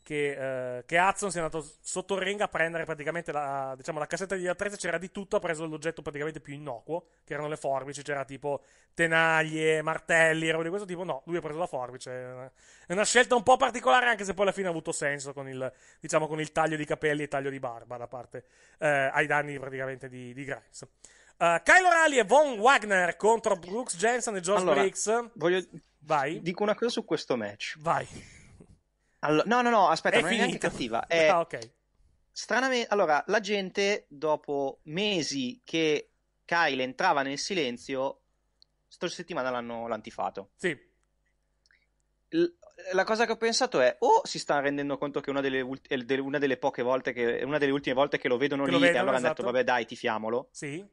C: che, eh, che Hudson sia andato sotto il ring a prendere praticamente la, diciamo, la cassetta di attrezzi, c'era di tutto, ha preso l'oggetto praticamente più innocuo, che erano le forbici, c'era tipo tenaglie, martelli, roba di questo tipo, no, lui ha preso la forbice, è una scelta un po' particolare anche se poi alla fine ha avuto senso con il, diciamo, con il taglio di capelli e taglio di barba da parte, eh, ai danni praticamente di, di Grimes. Uh, eh, Kyle O'Reilly e Von Wagner contro Brooks Jensen e Josh allora, Briggs. Voglio...
A: Vai. Dico una cosa su questo match. Vai.
C: Allo- no, no, no, aspetta, è non finito. è neanche cattiva.
A: È... Ah, eh, ok. Stranamente, allora, la gente dopo mesi che Kyle entrava nel silenzio, sto settimana l'hanno l'antifato. Sì. L- la cosa che ho pensato è o si sta rendendo conto che una delle, ult- una delle poche volte che una delle ultime volte che lo vedono che lì vedono, e allora esatto. hanno detto esatto. vabbè dai tifiamolo. Sì.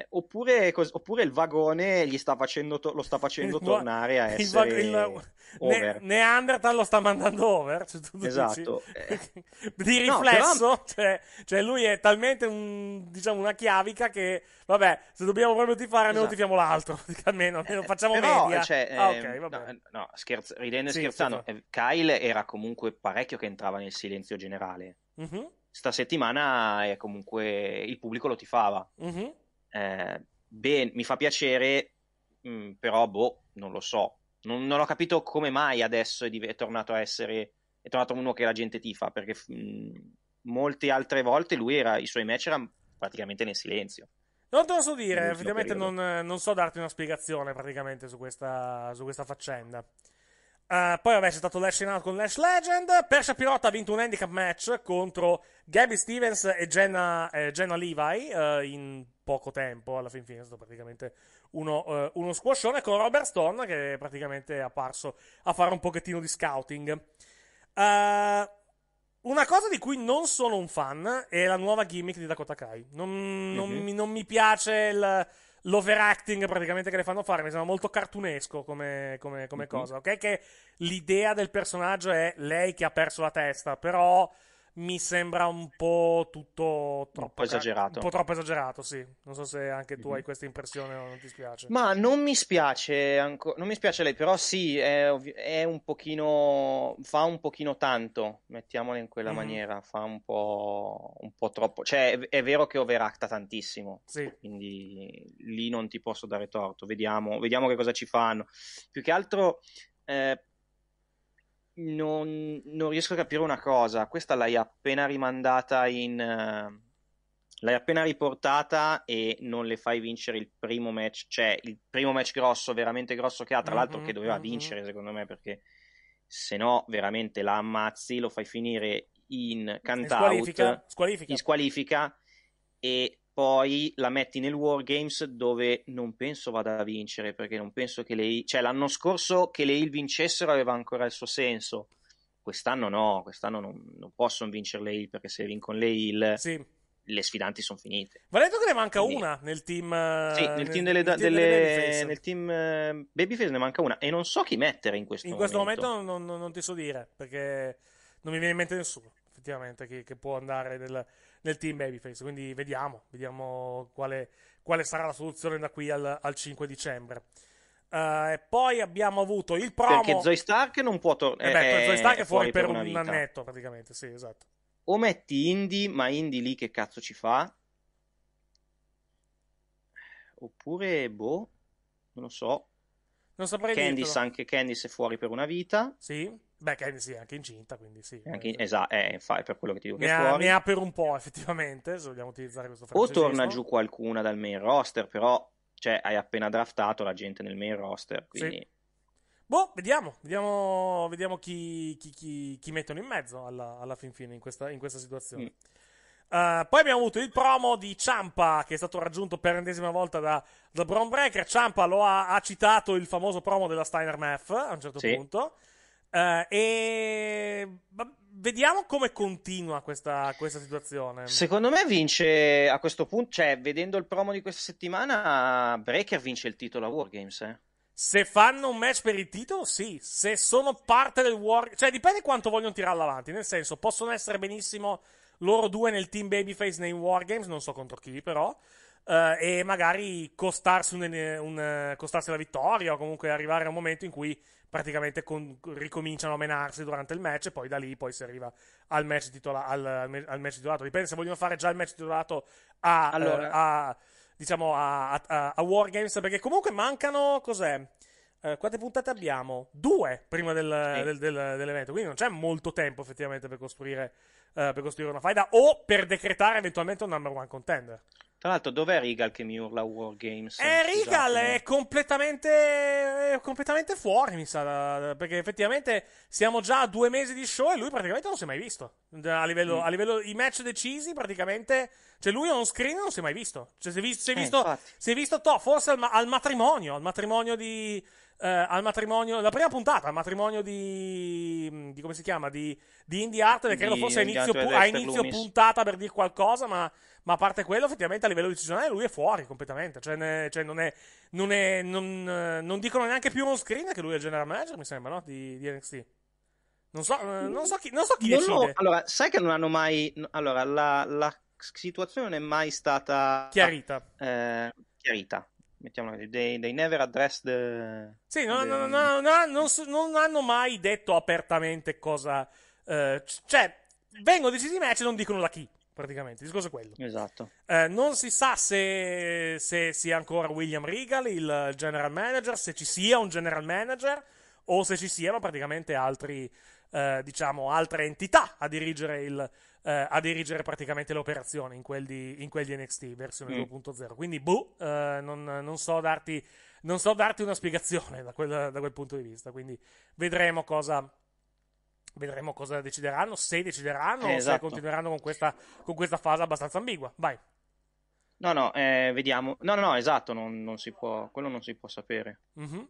A: Eh, oppure, cos- oppure, il vagone sta to- lo sta facendo tornare a essere il vag-
C: il, ne- Neanderthal lo sta mandando over. Cioè esatto. Eh. Di riflesso, no, però... cioè, cioè, lui è talmente un, diciamo, una chiavica che, vabbè, se dobbiamo proprio tifare, almeno esatto. tifiamo l'altro. almeno, almeno eh, facciamo eh, però, media. Eh, cioè, ah, ehm, okay, no,
A: no, scherz- ridendo e sì, scherzando, sì, sì. Eh, Kyle era comunque parecchio che entrava nel silenzio generale. Mm-hmm. Sta settimana comunque il pubblico lo tifava. mm mm-hmm eh, ben, mi fa piacere, mh, mm, però boh, non lo so. Non, non, ho capito come mai adesso è, div- è, tornato a essere è tornato uno che la gente tifa, perché mh, mm, molte altre volte lui era, i suoi match erano praticamente nel silenzio.
C: Non te lo so dire, effettivamente non, non, so darti una spiegazione praticamente su questa, su questa faccenda. Uh, poi vabbè c'è stato Lash in out con Lash Legend. Persia Pilota ha vinto un handicap match contro Gabby Stevens e Jenna, eh, Jenna Levi uh, in poco tempo. Alla fin fine è stato praticamente uno, uh, uno squascione con Robert Stone che è praticamente apparso a fare un pochettino di scouting. una cosa di cui non sono un fan è la nuova gimmick di Dakota Kai. Non, mm-hmm. non, mhm. mi, non mi piace il l'overacting praticamente che le fanno fare mi sembra molto cartunesco come, come, come mm-hmm. cosa, ok? Che l'idea del personaggio è lei che ha perso la testa, però mi sembra un po' tutto troppo, un po eh, esagerato. Un po' troppo esagerato, sì. Non so se anche tu mm-hmm. hai questa impressione o non ti spiace. Ma
A: non mi spiace, anco... non mi spiace lei, però sì, è, è, un pochino, fa un pochino tanto, mettiamola in quella mm-hmm. maniera, fa un po'... un po', troppo. Cioè, è, vero che overacta tantissimo, sì. quindi lì non ti posso dare torto, vediamo, vediamo che cosa ci fanno. Più che altro... Eh, non, non, riesco a capire una cosa. Questa l'hai appena rimandata in. Uh, l'hai appena riportata e non le fai vincere il primo match. Cioè, il primo match grosso, veramente grosso che ha. Tra mm-hmm, l'altro, mhm, che doveva mm-hmm. vincere, secondo me, perché se no, veramente la ammazzi, lo fai finire in cantout. squalifica. squalifica. In squalifica e poi la metti nel Wargames dove non penso vada a vincere perché non penso che lei, cioè l'anno scorso che le Hill vincessero aveva ancora il suo senso. Quest'anno no, quest'anno non, non possono vincere le Hill perché se vincono le Hill sì. le sfidanti sono finite.
C: Ma detto che ne manca Quindi, una nel team Sì, nel, nel team delle, nel team delle, delle Babyface. nel team eh,
A: Babyface ne manca una e non so chi mettere in questo in momento. In questo momento,
C: non, non, non, ti so dire perché non mi viene in mente nessuno, effettivamente che, che può andare nel nel team Babyface. Quindi vediamo, vediamo quale, quale sarà la soluzione da qui al, al 5 dicembre. Uh, poi abbiamo avuto il promo. Perché Zoe Stark non può tornare. Eh beh, eh, Zoe Stark è fuori, fuori per, un vita. annetto praticamente. Sì, esatto.
A: O metti Indy, ma Indy lì che cazzo ci fa? Oppure, boh, non lo so.
C: Non saprei Candice,
A: anche Candice è fuori per una vita. Sì.
C: Beh, che sì, è anche incinta, quindi sì. Anche,
A: esatto, eh, infatti, per quello che ti dico. Ne, che ha, ne ha
C: per un po', effettivamente, se vogliamo utilizzare questo O torna giù
A: qualcuna dal main roster, però, cioè, hai appena draftato la gente nel main roster, quindi... Sì.
C: Boh, vediamo, vediamo, vediamo chi, chi, chi, chi, mettono in mezzo alla, alla fin fine in questa, in questa situazione. Mm. Uh, poi abbiamo avuto il promo di Ciampa che è stato raggiunto per l'ennesima volta da, da Braun Breaker. Ciampa lo ha, ha, citato il famoso promo della Steiner Math a un certo sì. punto. Uh, e vediamo come continua questa, questa, situazione. Secondo me
A: vince a questo punto, cioè vedendo il promo di questa
C: settimana, Breaker vince il titolo a Wargames. Eh. Se fanno un match per il titolo, sì. Se sono parte del Wargames, cioè dipende quanto vogliono tirarla avanti. Nel senso, possono essere benissimo loro due nel team Babyface nei Wargames, non so contro chi però. Uh, e magari costarsi, un, un, uh, costarsi, la vittoria o comunque arrivare a un momento in cui praticamente con, ricominciano a menarsi durante il match e poi da lì poi si arriva al match, titola, al, al match titolato. Dipende se vogliono fare già il match titolato a, allora. eh, a diciamo a, a, a Wargames perché comunque mancano cos'è? Eh, quante puntate abbiamo? Due prima del, sì. del, del, dell'evento, quindi non c'è molto tempo effettivamente per costruire eh, per costruire una faida o per decretare eventualmente un number one contender. Tra l'altro, dov'è Regal che mi urla Wargames? Eh, Regal è completamente, è completamente fuori, mi sa. Perché effettivamente siamo già a due mesi di show e lui praticamente non si è mai visto. A livello, mm. a livello i match decisi, praticamente. Cioè, lui on screen non si è mai visto. Cioè, si è, visto, si è eh, visto, eh, si è visto to, forse al, al matrimonio, al matrimonio di eh, al matrimonio, la prima puntata al matrimonio di, mm, di come si chiama? Di, di Indie che credo fosse inizio pu- a inizio puntata per dire qualcosa, ma, ma, a parte quello, effettivamente a livello decisionale lui è fuori completamente. Cioè, ne, cioè non è, non, è non, eh, non, dicono neanche più on screen che lui è il general manager, mi sembra, no? Di, di NXT. Non so, eh, non so chi, non so chi non lo, allora, sai che non
A: hanno mai. Allora, la, la situazione non è mai stata chiarita. Eh, chiarita mettiamo dei, they never addressed. the... Eh, sì,
C: eh, no, no, no, no, non, hanno mai detto apertamente cosa. Eh, cioè, vengono decisi i match e non dicono la chi. Praticamente, il discorso è quello. Esatto. non si sa se, sia ancora William Regal il general manager, se ci sia un general manager o se ci siano praticamente altri, diciamo, altre entità a dirigere il, eh, a dirigere praticamente le operazioni in quel di, in quel di NXT versione mm. 2.0. Quindi, boh, eh, non, non, so darti, non, so darti, una spiegazione da quel, da quel punto di vista. Quindi, vedremo cosa, Vedremo cosa decideranno, se decideranno eh, esatto. o se esatto. continueranno con questa, con questa, fase abbastanza ambigua. Vai.
A: No, no, eh, vediamo. No, no, no, esatto, non, non si può, quello non si può sapere. Mm-hmm.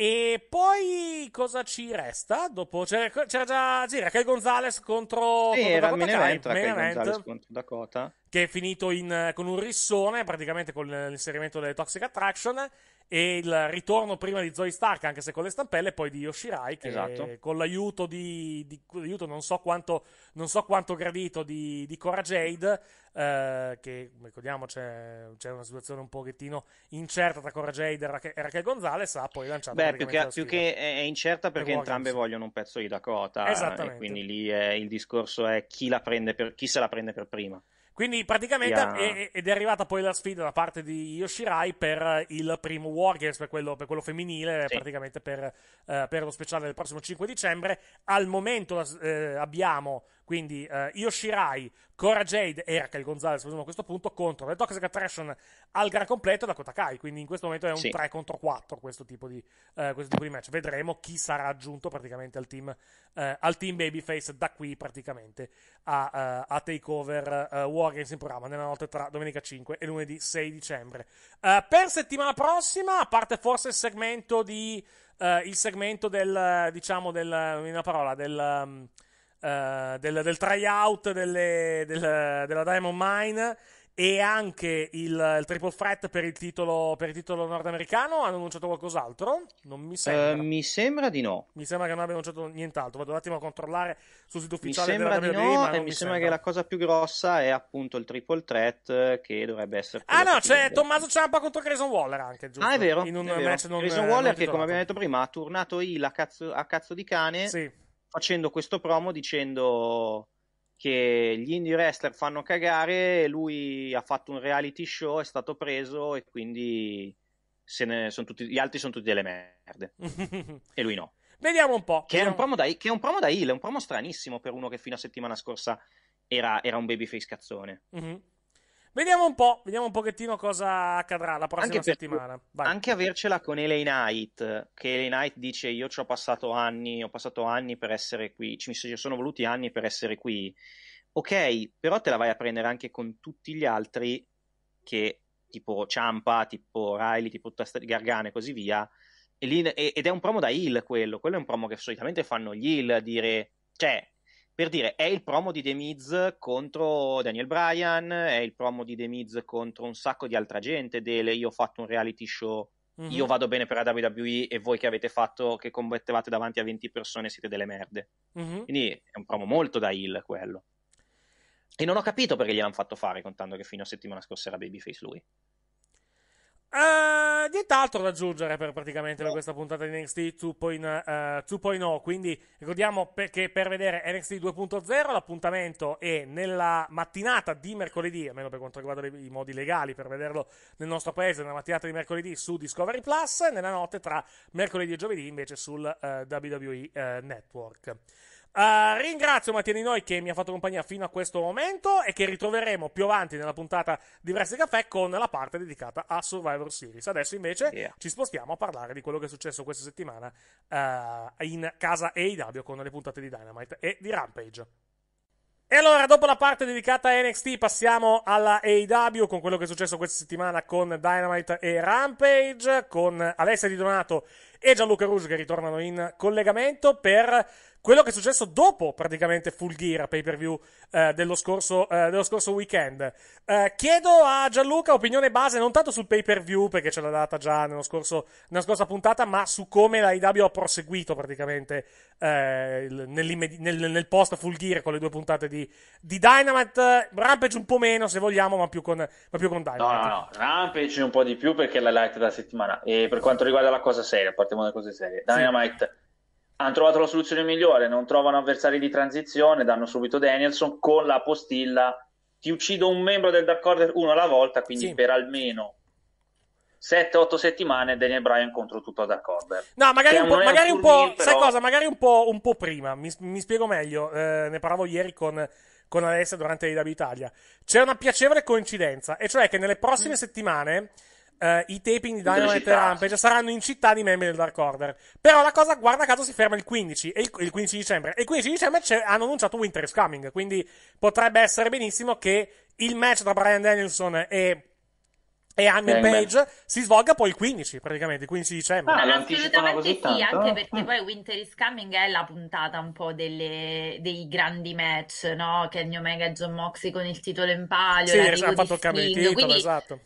A: E
C: poi cosa ci resta? Dopo c'era, c'era già sì, Raquel Gonzalez contro, sì, contro era Dakota Kai, Raquel Gonzalez contro Dakota che è finito in, con un rissone praticamente con l'inserimento delle Toxic Attraction e il ritorno prima di Zoe Stark, anche se con le stampelle, poi di Yoshirai, che esatto. con l'aiuto di, di l'aiuto non, so quanto, non so quanto, gradito di, di Cora Jade, eh, che ricordiamo c'è, c'è, una situazione un pochettino incerta tra Cora Jade e Raquel, Raquel Gonzalez, ha poi lanciato... Beh, più che, più che
A: è incerta perché per entrambe vogliono un pezzo di Dakota, e quindi lì è, il discorso è chi, per, chi se la prende per prima.
C: Quindi praticamente yeah. è, ed è arrivata poi la sfida da parte di Yoshirai per eh, il primo Wargames, per quello, per quello femminile, sì. praticamente per, eh, per, lo speciale del prossimo 5 dicembre. Al momento eh, abbiamo quindi eh, Io Cora Jade e Raquel Gonzalez a questo punto contro le Toxic Attraction al gara completo da Kotakai. Quindi in questo momento è un sì. 3 contro 4 questo tipo, di, eh, questo tipo, di, match. Vedremo chi sarà aggiunto praticamente al team, eh, al team Babyface da qui praticamente a, uh, a Takeover uh, eh, Wargames in programma nella notte tra domenica 5 e lunedì 6 dicembre. Uh, per settimana prossima, a parte forse il segmento di... Uh, il segmento del, diciamo, del, una parola, del... Um, eh, del, del, tryout delle, del, della Diamond Mine e anche il, il triple threat per il, titolo, per il titolo nordamericano hanno annunciato qualcos'altro? Non mi sembra.
A: Uh, mi sembra di no.
C: Mi sembra che non abbiano annunciato nient'altro. Vado un attimo a controllare sul sito ufficiale Mi sembra di no e mi, mi sembra, che
A: la cosa più grossa è appunto il triple threat eh, che dovrebbe essere Ah no, c'è cioè, Tommaso
C: Ciampa contro Grayson Waller anche, giusto? Ah, è vero. In un è vero. match non Grayson Waller non che come abbiamo
A: detto prima ha turnato il a cazzo, a cazzo di cane. Sì facendo questo promo dicendo che gli indie wrestler fanno cagare, e lui ha fatto un reality show, è stato preso e quindi tutti, gli altri sono tutti delle merde. e lui no. Vediamo un po'. Che, vediamo. È, un promo da, che è un promo da heel, è un promo stranissimo per uno che fino a settimana scorsa era, era un babyface cazzone.
C: Mm-hmm. Vediamo un po', vediamo un pochettino cosa accadrà la prossima anche settimana.
A: Per, anche avercela con Elei Knight, che Elei Knight dice io ci ho passato anni, ho passato anni per essere qui, ci sono voluti anni per essere qui. Ok, però te la vai a prendere anche con tutti gli altri che tipo Ciampa, tipo Riley, tipo Gargano e così via. ed è un promo da heal quello, quello è un promo che solitamente fanno gli heal, dire cioè per dire, è il promo di The Miz contro Daniel Bryan, è il promo di The Miz contro un sacco di altra gente, delle io ho fatto un reality show, mm-hmm. io vado bene per la WWE e voi che avete fatto, che combattevate davanti a 20 persone siete delle merde. Mm-hmm. Quindi è un promo molto da heel quello. E non ho capito perché gliel'hanno fatto fare, contando che fino a settimana scorsa era babyface lui.
C: Uh, nient'altro da aggiungere per praticamente no. questa puntata di NXT 2.0, uh, 2.0. quindi ricordiamo che per vedere NXT 2.0 l'appuntamento è nella mattinata di mercoledì, almeno per quanto riguarda i modi legali per vederlo nel nostro paese, nella mattinata di mercoledì su Discovery Plus, nella notte tra mercoledì e giovedì invece sul uh, eh, WWE eh, Network. Uh, ringrazio Mattia Di Noi che mi ha fatto compagnia fino a questo momento e che ritroveremo più avanti nella puntata di Versi Caffè con la parte dedicata a Survivor Series. Adesso invece yeah. ci spostiamo a parlare di quello che è successo questa settimana uh, in casa AEW con le puntate di Dynamite e di Rampage. E allora, dopo la parte dedicata a NXT, passiamo alla AEW con quello che è successo questa settimana con Dynamite e Rampage, con Alessia Di Donato e Gianluca Rouge che ritornano in collegamento per quello che è successo dopo praticamente Full Gear pay per view eh, dello, scorso, eh, dello, scorso, weekend. Eh, chiedo a Gianluca opinione base non tanto sul pay per view perché ce l'ha data già scorso, nella scorsa puntata, ma su come la IW ha proseguito praticamente eh, nel, nel, nel, post Full Gear con le due puntate di, di, Dynamite. Rampage un po' meno se vogliamo, ma più con, ma più con Dynamite. No, no,
E: no, Rampage un po' di più perché è la light della settimana. E per quanto riguarda la cosa seria, partiamo da cose serie. Dynamite. Sì hanno trovato la soluzione migliore, non trovano avversari di transizione, danno subito Danielson con la postilla ti uccido un membro del Dark uno alla volta, quindi sì. per almeno 7-8 settimane Daniel Bryan contro tutto Dark Order. No, magari che un po', magari un po però...
C: sai cosa, magari un po', un po prima, mi, mi, spiego meglio, eh, ne parlavo ieri con, con Alessia durante l'IW Italia. C'è una piacevole coincidenza, e cioè che nelle prossime mm. settimane Uh, i taping di Dynamite Rampage saranno in città di membri del Dark Order. Però la cosa, guarda caso, si ferma il 15, il, il 15 dicembre. E il 15 dicembre hanno annunciato Winter is Coming, quindi potrebbe essere benissimo che il match tra Brian Danielson e... E Hangman Page si svolga poi il 15, praticamente, il 15 dicembre. Ah, assolutamente sì, tanto. anche eh. perché
D: poi Winter is Coming è la puntata un po' delle, dei grandi match, no? Kenny Omega e John Moxley con il titolo in palio, sì, hanno fatto il cambio di titolo, quindi... esatto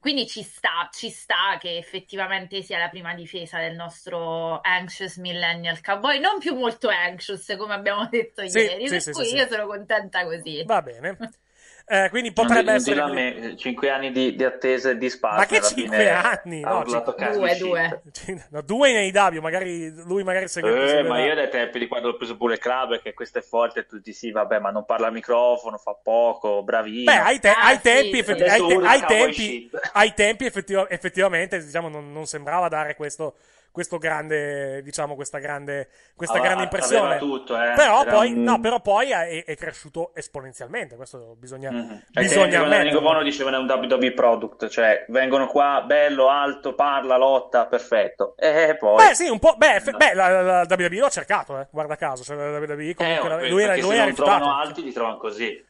D: quindi ci sta, ci sta che effettivamente sia la prima difesa del nostro anxious millennial cowboy, non più molto anxious come abbiamo detto sì, ieri, sì, per sì, cui io sono contenta così. Va bene.
E: Eh, quindi potrebbe essere. Me, cinque anni di, di attesa e di spazio. Ma che 5 anni? No, due, due.
C: No, due nei Davio, magari lui magari segue. Eh, ma io
E: dai tempi di quando ho preso pure il Crab, che questo è forte, tutti sì, vabbè, ma non parla al microfono, fa poco, bravino. Beh, ai, te- ah, ai sì, tempi, effetti- ai, te- ai tempi,
C: ai tempi effettiv- effettivamente, diciamo, non, non sembrava dare questo questo grande, diciamo, questa grande, questa allora, grande impressione. Tutto, eh. però, Era poi, no, però poi è, è, cresciuto esponenzialmente, questo bisogna, mm-hmm. cioè, bisogna ammetterlo. Bono
E: diceva è un WWE product, cioè vengono qua, bello, alto, parla, lotta, perfetto. E poi... Beh sì, un po',
C: beh, fe- beh la, la, la, WWE l'ho cercato, eh, guarda caso, cioè, la WWE eh, comunque, eh, lui era, lui era Se non trovano
E: alti li trovano così.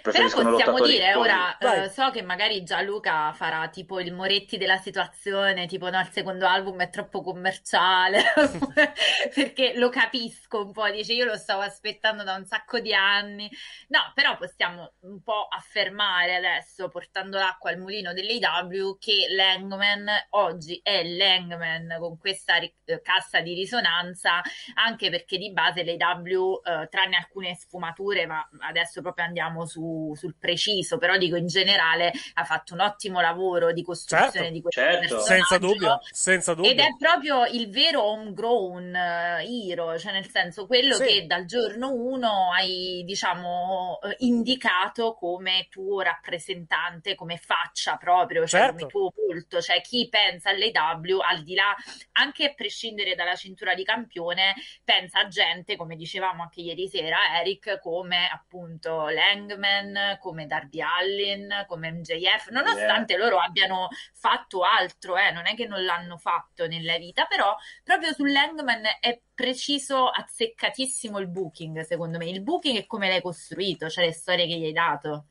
E: Però possiamo dire, ora
D: eh, so che magari Gianluca farà tipo il Moretti della situazione, tipo no, il secondo album è troppo commerciale, perché lo capisco un po', dice io lo stavo aspettando da un sacco di anni. No, però possiamo un po' affermare adesso, portando l'acqua al mulino dell'AW, che Langman oggi è Langman con questa eh, cassa di risonanza, anche perché di base l'AW, eh, tranne alcune sfumature, ma adesso proprio andiamo su su, sul preciso, però dico in generale ha fatto un ottimo lavoro di costruzione certo, di questo certo. senza dubbio, senza dubbio. Ed è proprio il vero homegrown hero, eh, cioè nel senso quello sì. che dal giorno 1 hai, diciamo, eh, indicato come tuo rappresentante, come faccia proprio, cioè certo. come tuo culto, cioè chi pensa all'AW al di là anche a prescindere dalla cintura di campione, pensa a gente, come dicevamo anche ieri sera Eric, come appunto Langman Eggman, come Darby Allin, come MJF, nonostante yeah. loro abbiano fatto altro, eh, non è che non l'hanno fatto nella vita, però proprio sull'Hangman è preciso, azzeccatissimo il booking, secondo me. Il booking è come l'hai costruito, cioè le storie che gli hai dato.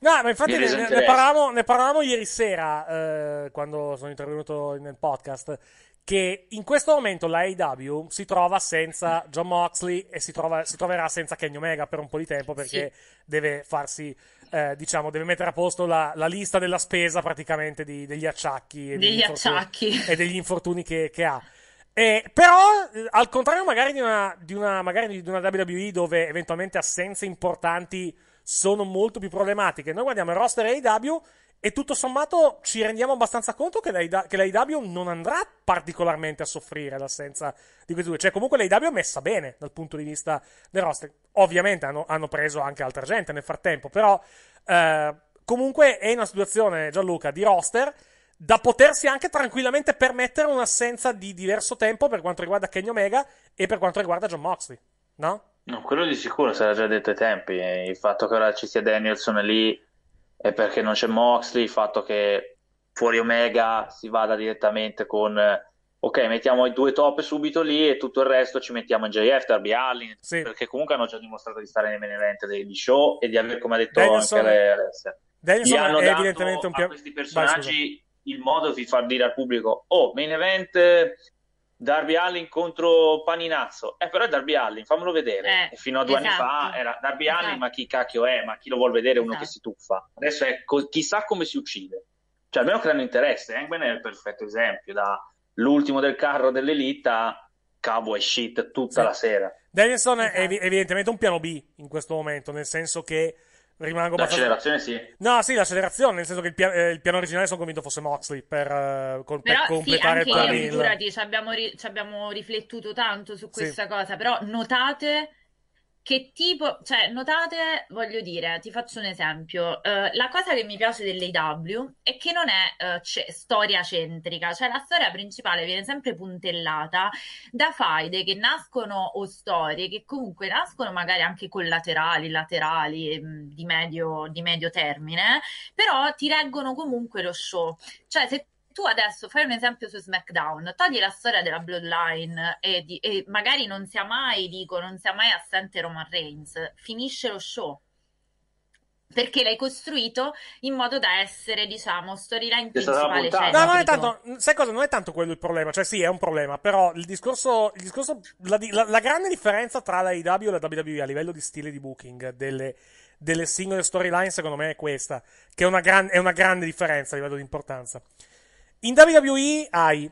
D: No, ma infatti ne, ne, parlavamo,
C: ne, parlavamo, ieri sera eh, quando sono intervenuto nel podcast che in questo momento la AEW si trova senza John Moxley e si, trova, si, troverà senza Kenny Omega per un po' di tempo perché sì. deve farsi, eh, diciamo, deve mettere a posto la, la lista della spesa praticamente di, degli acciacchi e degli, degli acciacchi. E degli infortuni che, che ha. Eh, però, eh, al contrario magari di, una, di una, magari di una WWE dove eventualmente assenze importanti sono molto più problematiche, noi guardiamo il roster AEW e tutto sommato ci rendiamo abbastanza conto che, l'A- che non andrà particolarmente a soffrire l'assenza di questi due. Cioè, comunque l'AEW è messa bene dal punto di vista del roster. Ovviamente hanno, hanno preso anche altra gente nel frattempo, però eh, comunque è una situazione, Gianluca, di roster da potersi anche tranquillamente permettere un'assenza di diverso tempo per quanto riguarda Kenny Omega e per quanto riguarda John Moxley, no?
E: No, quello di sicuro, sarà già detto ai tempi. Eh, il fatto che ora ci sia Danielson lì è perché non c'è Moxley, il fatto che fuori Omega si vada direttamente con eh, ok, mettiamo i due top subito lì e tutto il resto ci mettiamo in JF, Darby Allin, sì. perché comunque hanno già dimostrato di stare nei main event degli show e di aver, come ha detto Danielson, anche Alessia, Danielson gli hanno è dato direttamente un
C: questi personaggi
E: Vai, il modo di far dire al pubblico oh, main event Darby Allin contro Paninazzo. Eh, però è Darby Allin, fammelo vedere. Eh, fino a due esatto. anni fa esatto. era Darby esatto. Allin, ma chi cacchio è? Ma chi lo vuol vedere? Esatto. Uno che esatto. si tuffa. Adesso è co- chissà come si uccide. Cioè, almeno creano interesse. Engman eh. è il perfetto esempio. Da l'ultimo del carro dell'elite a cowboy shit tutta sì. la sera.
C: Danielson è esatto. ev- evidentemente un piano B in questo momento, nel senso che rimango l'accelerazione abbastanza... sì no sì l'accelerazione nel senso che il, pia- eh, il, piano originale sono convinto fosse Moxley per, eh, col- però, per completare sì, anche io, figurati,
D: ci abbiamo, ri- ci abbiamo riflettuto tanto su questa sì. cosa però notate che tipo, cioè, notate, voglio dire, ti faccio un esempio. Eh, la cosa che mi piace dell'AW è che non è eh, storia centrica, cioè la storia principale viene sempre puntellata da faide che nascono o storie che comunque nascono magari anche collaterali, laterali, mh, mm, di, medio, di medio termine, però ti reggono comunque lo show. Cioè, se tu adesso fai un esempio su SmackDown, togli la storia della Bloodline e, di, e magari non sia mai, dico, non sia mai assente Roman Reigns, finisce lo show perché l'hai costruito in modo da essere, diciamo, storyline principale. Cioè, no, non è tanto,
C: mm, sai cosa? Non è tanto quello il problema, cioè sì, è un problema, però il discorso, il discorso la, la, la, grande differenza tra la IW e la WWE a livello di stile di booking delle, delle singole storyline, secondo me, è questa, che è una, gran, è una grande differenza a livello di importanza. In WWE hai,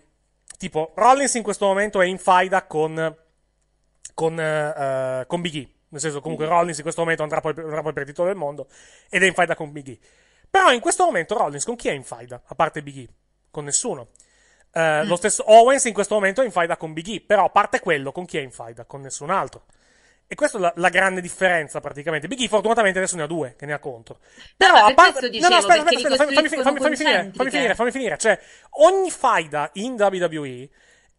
C: tipo, Rollins in questo momento è in faida con, con, uh, con Big E. Nel senso, comunque, mm. Rollins in questo momento andrà poi, andrà poi per il titolo del mondo ed è in faida con Big E. Però in questo momento Rollins con chi è in faida? A parte Big E? Con nessuno. Uh, mm. Lo stesso Owens in questo momento è in faida con Big E, però a parte quello, con chi è in faida? Con nessun altro. E questa è la, la, grande differenza praticamente. Biggie, fortunatamente adesso ne ha due, che ne ha contro.
B: Però no, a parte... Dicevo, no, no, aspetta, aspetta, aspetta fammi, fammi, fammi, finire, fammi
C: finire, fammi finire. Cioè, ogni faida in WWE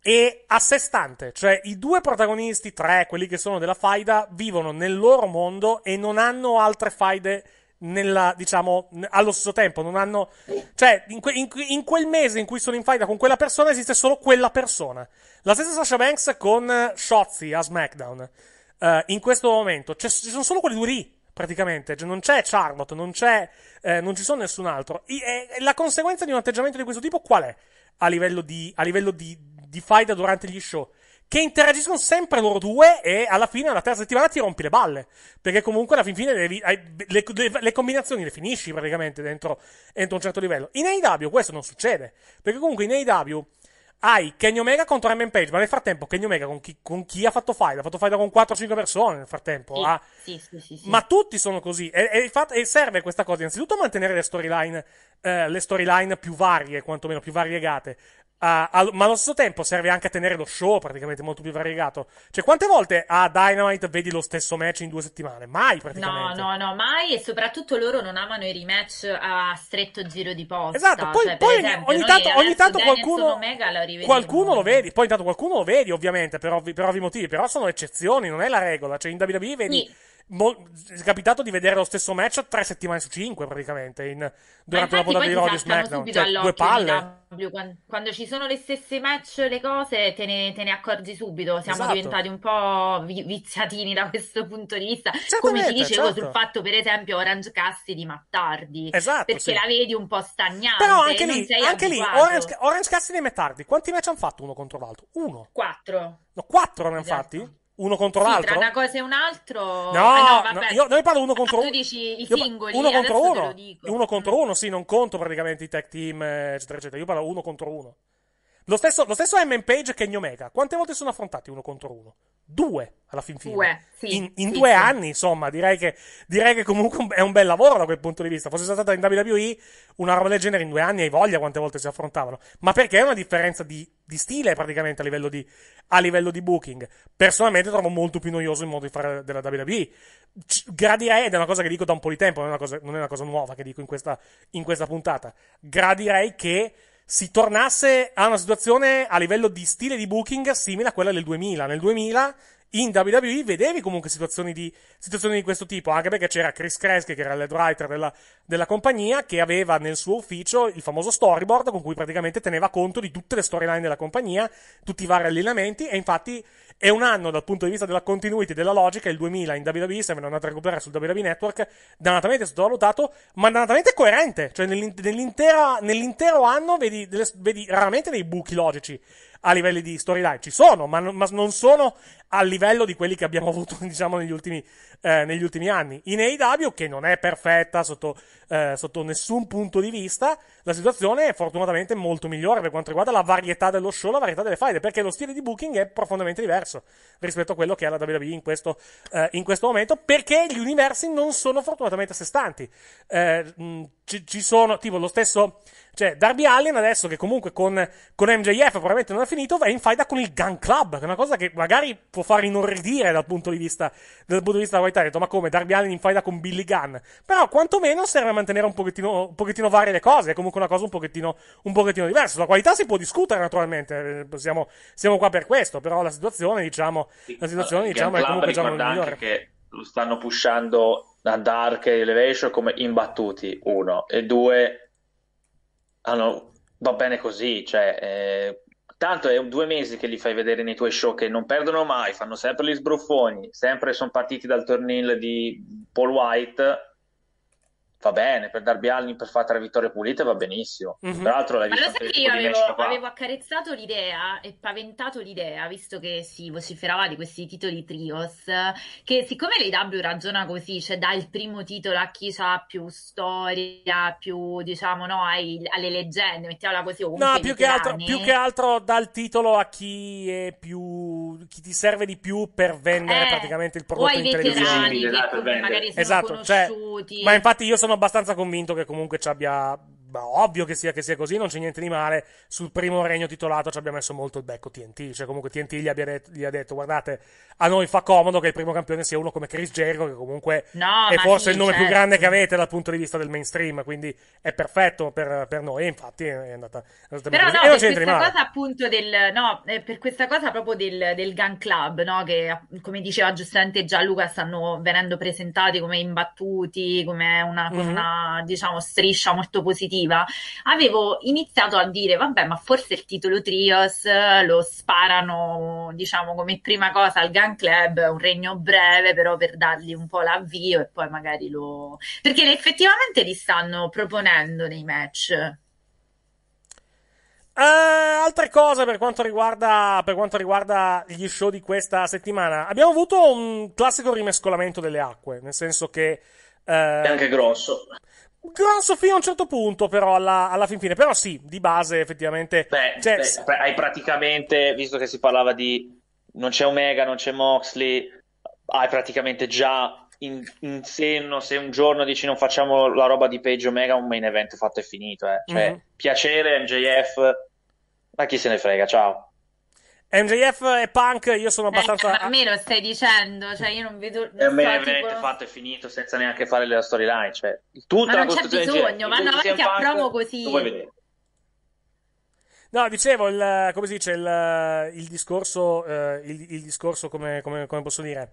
C: è a sé stante. Cioè, i due protagonisti, tre, quelli che sono della faida, vivono nel loro mondo e non hanno altre faide nella, diciamo, allo stesso tempo. Non hanno, cioè, in, que, in, in, quel mese in cui sono in faida con quella persona esiste solo quella persona. La stessa Sasha Banks con eh, Shotzi a SmackDown. Eh, in questo momento ci sono solo quelli due lì. Praticamente, cioè, non c'è Charlotte, non, c'è, eh, non ci sono nessun altro. I, e, eh, la conseguenza di un atteggiamento di questo tipo qual è? A livello di, a livello di, di faida durante gli show che interagiscono sempre loro due e alla fine, alla terza settimana, ti rompi le balle. Perché comunque alla fin fine le, le, le, le combinazioni le finisci praticamente dentro, entro un certo livello. In AEW questo non succede. Perché comunque in AEW hai Kenny Omega contro Ramen Page, ma nel frattempo Kenny Omega con chi, con chi ha fatto fight? Ha fatto fight con 4-5 persone nel frattempo. Sì, ah. sì, sì, ma tutti sono così. E, e, fatto, e, serve questa cosa, innanzitutto mantenere le storyline, eh, le storyline più varie, quantomeno più variegate a, al, ma allo stesso tempo serve anche a tenere lo show praticamente molto più variegato. Cioè, quante volte a Dynamite vedi lo stesso match in due settimane? Mai praticamente.
D: No, no, no, mai. E soprattutto loro non amano i rematch a stretto giro di posta. Esatto. Poi, cioè, poi esempio, ogni, tanto, ogni tanto qualcuno, lo qualcuno
C: lo vedi. Poi intanto qualcuno lo vedi, ovviamente, per ovvi, per ovvi, motivi. Però sono eccezioni, non è la regola. Cioè, in WWE vedi. Sì Mol- è capitato di vedere lo stesso match tre settimane su cinque praticamente in, durante la puntata di Raw e SmackDown cioè, due palle
D: w, quando, quando, ci sono le stesse match le cose te ne, te ne accorgi subito siamo esatto. diventati un po' vi- viziatini da questo punto di vista come ti dicevo certo. sul fatto per esempio Orange Cassidy di Mattardi. esatto, perché sì. la vedi un po' stagnata. però anche lì, anche lì Orange,
C: Orange Cassidy ma tardi quanti match hanno fatto uno contro l'altro? uno
D: quattro
C: no quattro ne hanno esatto. fatti? uno contro sì, l'altro. Tra una
D: cosa e un altro. No, eh no, no io, noi parlo uno ah, contro uno. Ah, tu dici i singoli. Uno contro uno. Uno
C: contro mm. uno, sì, non conto praticamente i tech team, eccetera, eccetera. Io parlo uno contro uno. Lo stesso, lo stesso M. Page che New Omega. Quante volte sono affrontati uno contro uno? Due alla fin fine. Due, sì, in, in sì, due sì. anni, insomma, direi che, direi che comunque è un bel lavoro da quel punto di vista. Fosse stata in WWE una roba del genere in due anni, hai voglia quante volte si affrontavano. Ma perché è una differenza di, di stile praticamente a livello di, a livello di booking. Personalmente trovo molto più noioso il modo di fare della WWE. C- gradirei, ed è una cosa che dico da un po' di tempo, non è una cosa, non è una cosa nuova che dico in questa, in questa puntata. Gradirei che si tornasse a una situazione a livello di stile di booking simile a quella del 2000. Nel 2000 in WWE vedevi comunque situazioni di, situazioni di questo tipo, anche perché c'era Chris Kreske, che era il head writer della, della, compagnia, che aveva nel suo ufficio il famoso storyboard con cui praticamente teneva conto di tutte le storyline della compagnia, tutti i vari allenamenti, e infatti è un anno dal punto di vista della continuity, della logica, il 2000 in WWE, se me lo andate a recuperare sul WWE Network, dannatamente sottovalutato, ma dannatamente coerente, cioè nell'intero anno vedi, vedi raramente dei buchi logici a livelli di storyline. Ci sono, ma, ma non sono a livello di quelli che abbiamo avuto, diciamo, negli ultimi, eh, negli ultimi anni. In AEW, che non è perfetta sotto, eh, sotto nessun punto di vista, la situazione è fortunatamente molto migliore per quanto riguarda la varietà dello show, la varietà delle faide, perché lo stile di booking è profondamente diverso rispetto a quello che è la WWE in questo, eh, in questo momento, perché gli universi non sono fortunatamente a sé stanti. Eh, ci, ci sono, tipo, lo stesso cioè, Darby Allen adesso che comunque con, con MJF probabilmente non ha finito, va in faida con il Gun Club, che è una cosa che magari può far inorridire dal punto di vista, dal punto di vista della qualità. ma come, Darby Allen in faida con Billy Gunn? Però quantomeno serve a mantenere un pochettino, un pochettino varie le cose, è comunque una cosa un pochettino, un pochettino diversa. La qualità si può discutere naturalmente, eh, siamo, siamo qua per questo, però la situazione, diciamo, sì, la situazione, eh, il diciamo, Gun è comunque già diciamo, migliore.
E: Che lo stanno pushando da Dark Elevation come imbattuti, uno, e due ah va bene così, cioè, eh, tanto è due mesi che li fai vedere nei tuoi show che non perdono mai, fanno sempre gli sbruffoni, sempre sono partiti dal torneo di Paul White va bene, per Darby Allin per fare tre vittorie pulite va benissimo. Mm-hmm. Tra l'altro l'hai visto io avevo, avevo,
D: accarezzato l'idea e paventato l'idea, visto che si vociferava di questi titoli trios, che siccome l'AW ragiona così, cioè dà il primo titolo a chi ha più storia, più diciamo no, ai, alle leggende, mettiamola così. No, più che, altro, più che,
C: altro, dà il titolo a chi è più chi ti serve di più per vendere eh, praticamente il prodotto in televisione. che esatto, magari sono esatto, cioè, conosciuti. Cioè, ma infatti io sono sono abbastanza convinto che comunque ci abbia ma ovvio che sia, che sia così, non c'è niente di male. Sul primo regno titolato ci abbia messo molto il becco TNT. Cioè, comunque TNT gli, det- gli, ha detto: guardate, a noi fa comodo che il primo campione sia uno come Chris Jericho, che comunque no, è forse sì, il nome certo. più grande che avete dal punto di vista del mainstream. Quindi è perfetto per, per noi. infatti è andata, è andata Però no, per questa cosa
D: appunto del no, per questa cosa proprio del, del Gun Club, no? Che come diceva giustamente Gianluca, stanno venendo presentati come imbattuti, come una, mm-hmm. una diciamo striscia molto positiva creativa, avevo iniziato a dire, vabbè, ma forse il titolo Trios eh, lo sparano, diciamo, come prima cosa al Gun Club, un regno breve, però per dargli un po' l'avvio e poi magari lo... perché effettivamente li stanno proponendo nei match.
C: Uh, altre cose per quanto, riguarda, per quanto, riguarda, gli show di questa settimana. Abbiamo avuto un classico rimescolamento delle acque, nel senso che... Uh, è anche grosso. Gran Sofia a un certo punto, però, alla, alla, fin fine. Però sì, di base, effettivamente. Beh, cioè, beh,
E: hai praticamente, visto che si parlava di non c'è Omega, non c'è Moxley, hai praticamente già in, in senno, se un giorno dici non facciamo la roba di Page Omega, un main event fatto e finito. Eh. Cioè, mm-hmm. piacere, MJF, ma chi se ne frega, ciao.
C: MJF e Punk, io sono eh, abbastanza.
D: Eh, ma me lo stai dicendo, cioè io non vedo. Non eh, so, me è tipo...
E: fatto e finito senza neanche fare la storyline. Cioè, tutta ma non c'è bisogno,
D: vanno avanti a promo così. Lo vuoi vedere.
C: No, dicevo, il, come si dice, il, il discorso, uh, il, il, discorso come, come, come posso dire,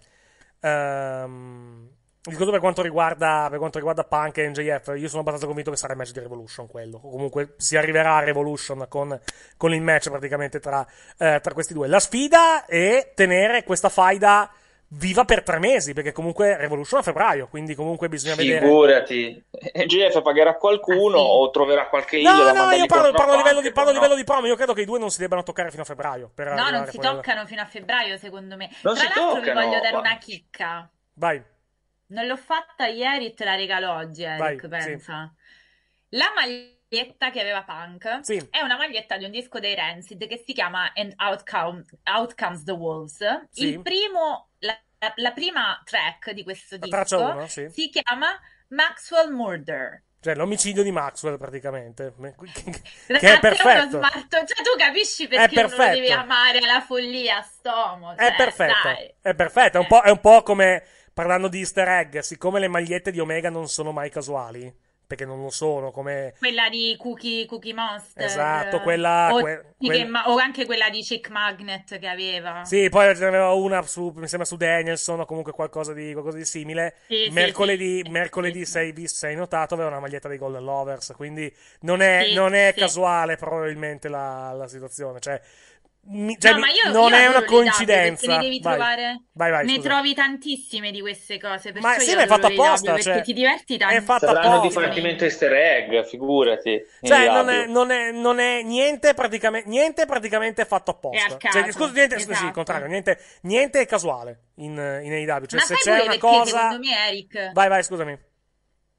C: um, Soprattutto per quanto riguarda, per quanto riguarda Punk e MJF, io sono abbastanza convinto che sarà il match di Revolution quello. O comunque si arriverà a Revolution con, con il match praticamente tra, eh, tra questi due. La sfida è tenere questa faida viva per tre mesi, perché comunque Revolution a febbraio, quindi comunque bisogna
E: Figurati. vedere. Figurati, GF pagherà qualcuno eh, o troverà qualche no, idolo No, io parlo, parlo, a livello, di, parlo no. livello di
C: promo, io credo che i due non si debbano toccare fino a febbraio. no, non si toccano
D: alla... fino a febbraio, secondo me. Non Tra l'altro toccano, vi voglio dare ma... una chicca. Vai. Non l'ho fatta ieri, te la regalo oggi, Eric, Vai, sì. pensa. La maglietta che aveva Punk Sì. è una maglietta di un disco dei Rancid che si chiama And Out, Come- Comes the Wolves. Sì. Il primo, la, la prima track di questo La traccia disco 1, sì. si chiama Maxwell Murder.
C: Cioè, l'omicidio di Maxwell, praticamente.
D: Che è Ragazzi, uno perfetto. smarto. Cioè, tu capisci perché uno lo perfetto. devi amare alla follia, stomo. È cioè, perfetto. dai.
C: È perfetto. È un po', è un po' come parlando di easter egg, siccome le magliette di Omega non sono mai casuali, perché non lo sono, come...
D: Quella di Cookie, Cookie Monster. Esatto, eh, quella... O, que- que- ma- o anche quella di Chick Magnet che aveva. Sì,
C: poi ce n'aveva una, su, mi sembra, su Danielson o comunque qualcosa di, qualcosa di simile. Sì, mercoledì, sì, mercoledì 6 bis, hai notato, aveva una maglietta dei Golden Lovers, quindi non è, non è casuale probabilmente la, la situazione, cioè mi, cioè, no, ma io, non io è una coincidenza. Ne devi trovare. Vai, vai, ne
D: trovi tantissime di queste cose. Ma sì, ma è fatta apposta. Cioè, perché ti diverti tanto. È fatta Saranno apposta. divertimento
E: easter egg, figurati. Cioè, non è,
D: non,
C: è, non è, niente, praticamente, niente praticamente fatto apposta. Cioè, scusa, niente, esatto. sì, il esatto. contrario, niente, niente è casuale in, in AW. Cioè, ma se c'è una cosa. Secondo
D: me, Eric. Vai, vai, scusami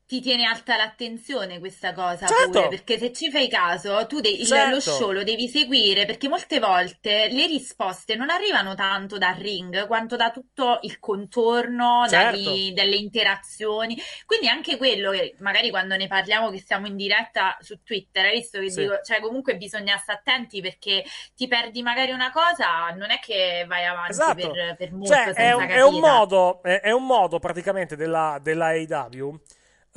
D: ti tiene alta l'attenzione questa cosa certo. perché se ci fai caso, tu de- certo. lo show lo devi seguire, perché molte volte le risposte non arrivano tanto dal ring, quanto da tutto il contorno, certo. dagli, dalle interazioni, quindi anche quello che magari quando ne parliamo che siamo in diretta su Twitter, hai visto che sì. dico, cioè comunque bisogna stare attenti perché ti perdi magari una cosa, non è che vai avanti esatto. per, per molto cioè, è, un, è, un
C: modo, è, è un, modo, praticamente della, della AEW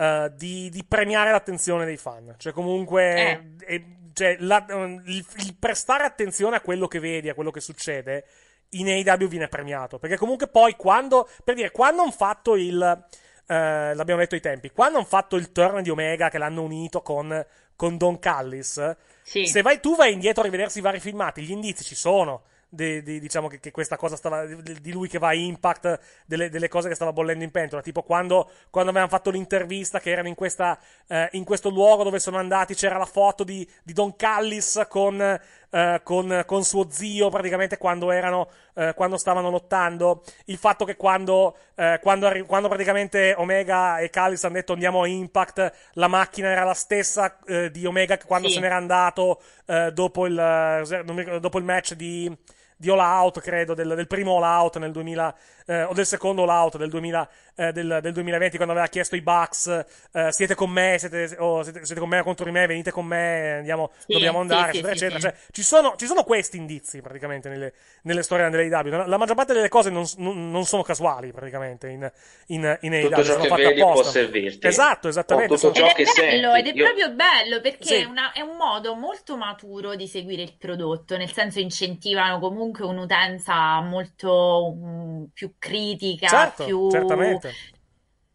C: eh, di, di, premiare l'attenzione dei fan. Cioè, comunque, eh. è, cioè, la, mm, il, il, prestare attenzione a quello che vedi, a quello che succede, in AEW viene premiato. Perché comunque poi quando, per dire, quando hanno fatto il... Uh, l'abbiamo detto ai tempi. Quando hanno fatto il turn di Omega, che l'hanno unito con, con Don Callis, sì. se vai tu vai indietro a rivedersi i vari filmati, gli indizi ci sono di, di, diciamo che, che, questa cosa stava, di, di, lui che va a impact delle, delle, cose che stava bollendo in pentola. Tipo quando, quando avevano fatto l'intervista, che erano in, questa, eh, in, questo luogo dove sono andati, c'era la foto di, di Don Callis con, eh, con, con, suo zio, praticamente quando, erano, eh, quando stavano lottando. Il fatto che quando, eh, quando, arri- quando, praticamente Omega e Callis hanno detto andiamo a impact, la macchina era la stessa eh, di Omega quando sì. se n'era andato eh, dopo il, dopo il match di di all out, credo, del, del primo all out nel 2000, eh, o del secondo l'out del, 2000, eh, del, del, 2020 quando aveva chiesto i Bucks eh, siete con me, siete, oh, siete, siete, con me o contro di me, venite con me, andiamo, sì, dobbiamo andare, sì, eccetera, sì, eccetera. Cioè, ci, sono, ci, sono, questi indizi praticamente nelle, nelle storie dell'AEW. La maggior parte delle cose non, non sono casuali praticamente in, in, in AEW. Tutto ciò sono che vedi apposta. può servirti. Esatto, esattamente. Sono... Ed, è bello, ed è Io... proprio
D: bello perché è, una, è un modo molto maturo di seguire il prodotto, nel senso incentivano comunque un'utenza molto um, più critica, certo, più certamente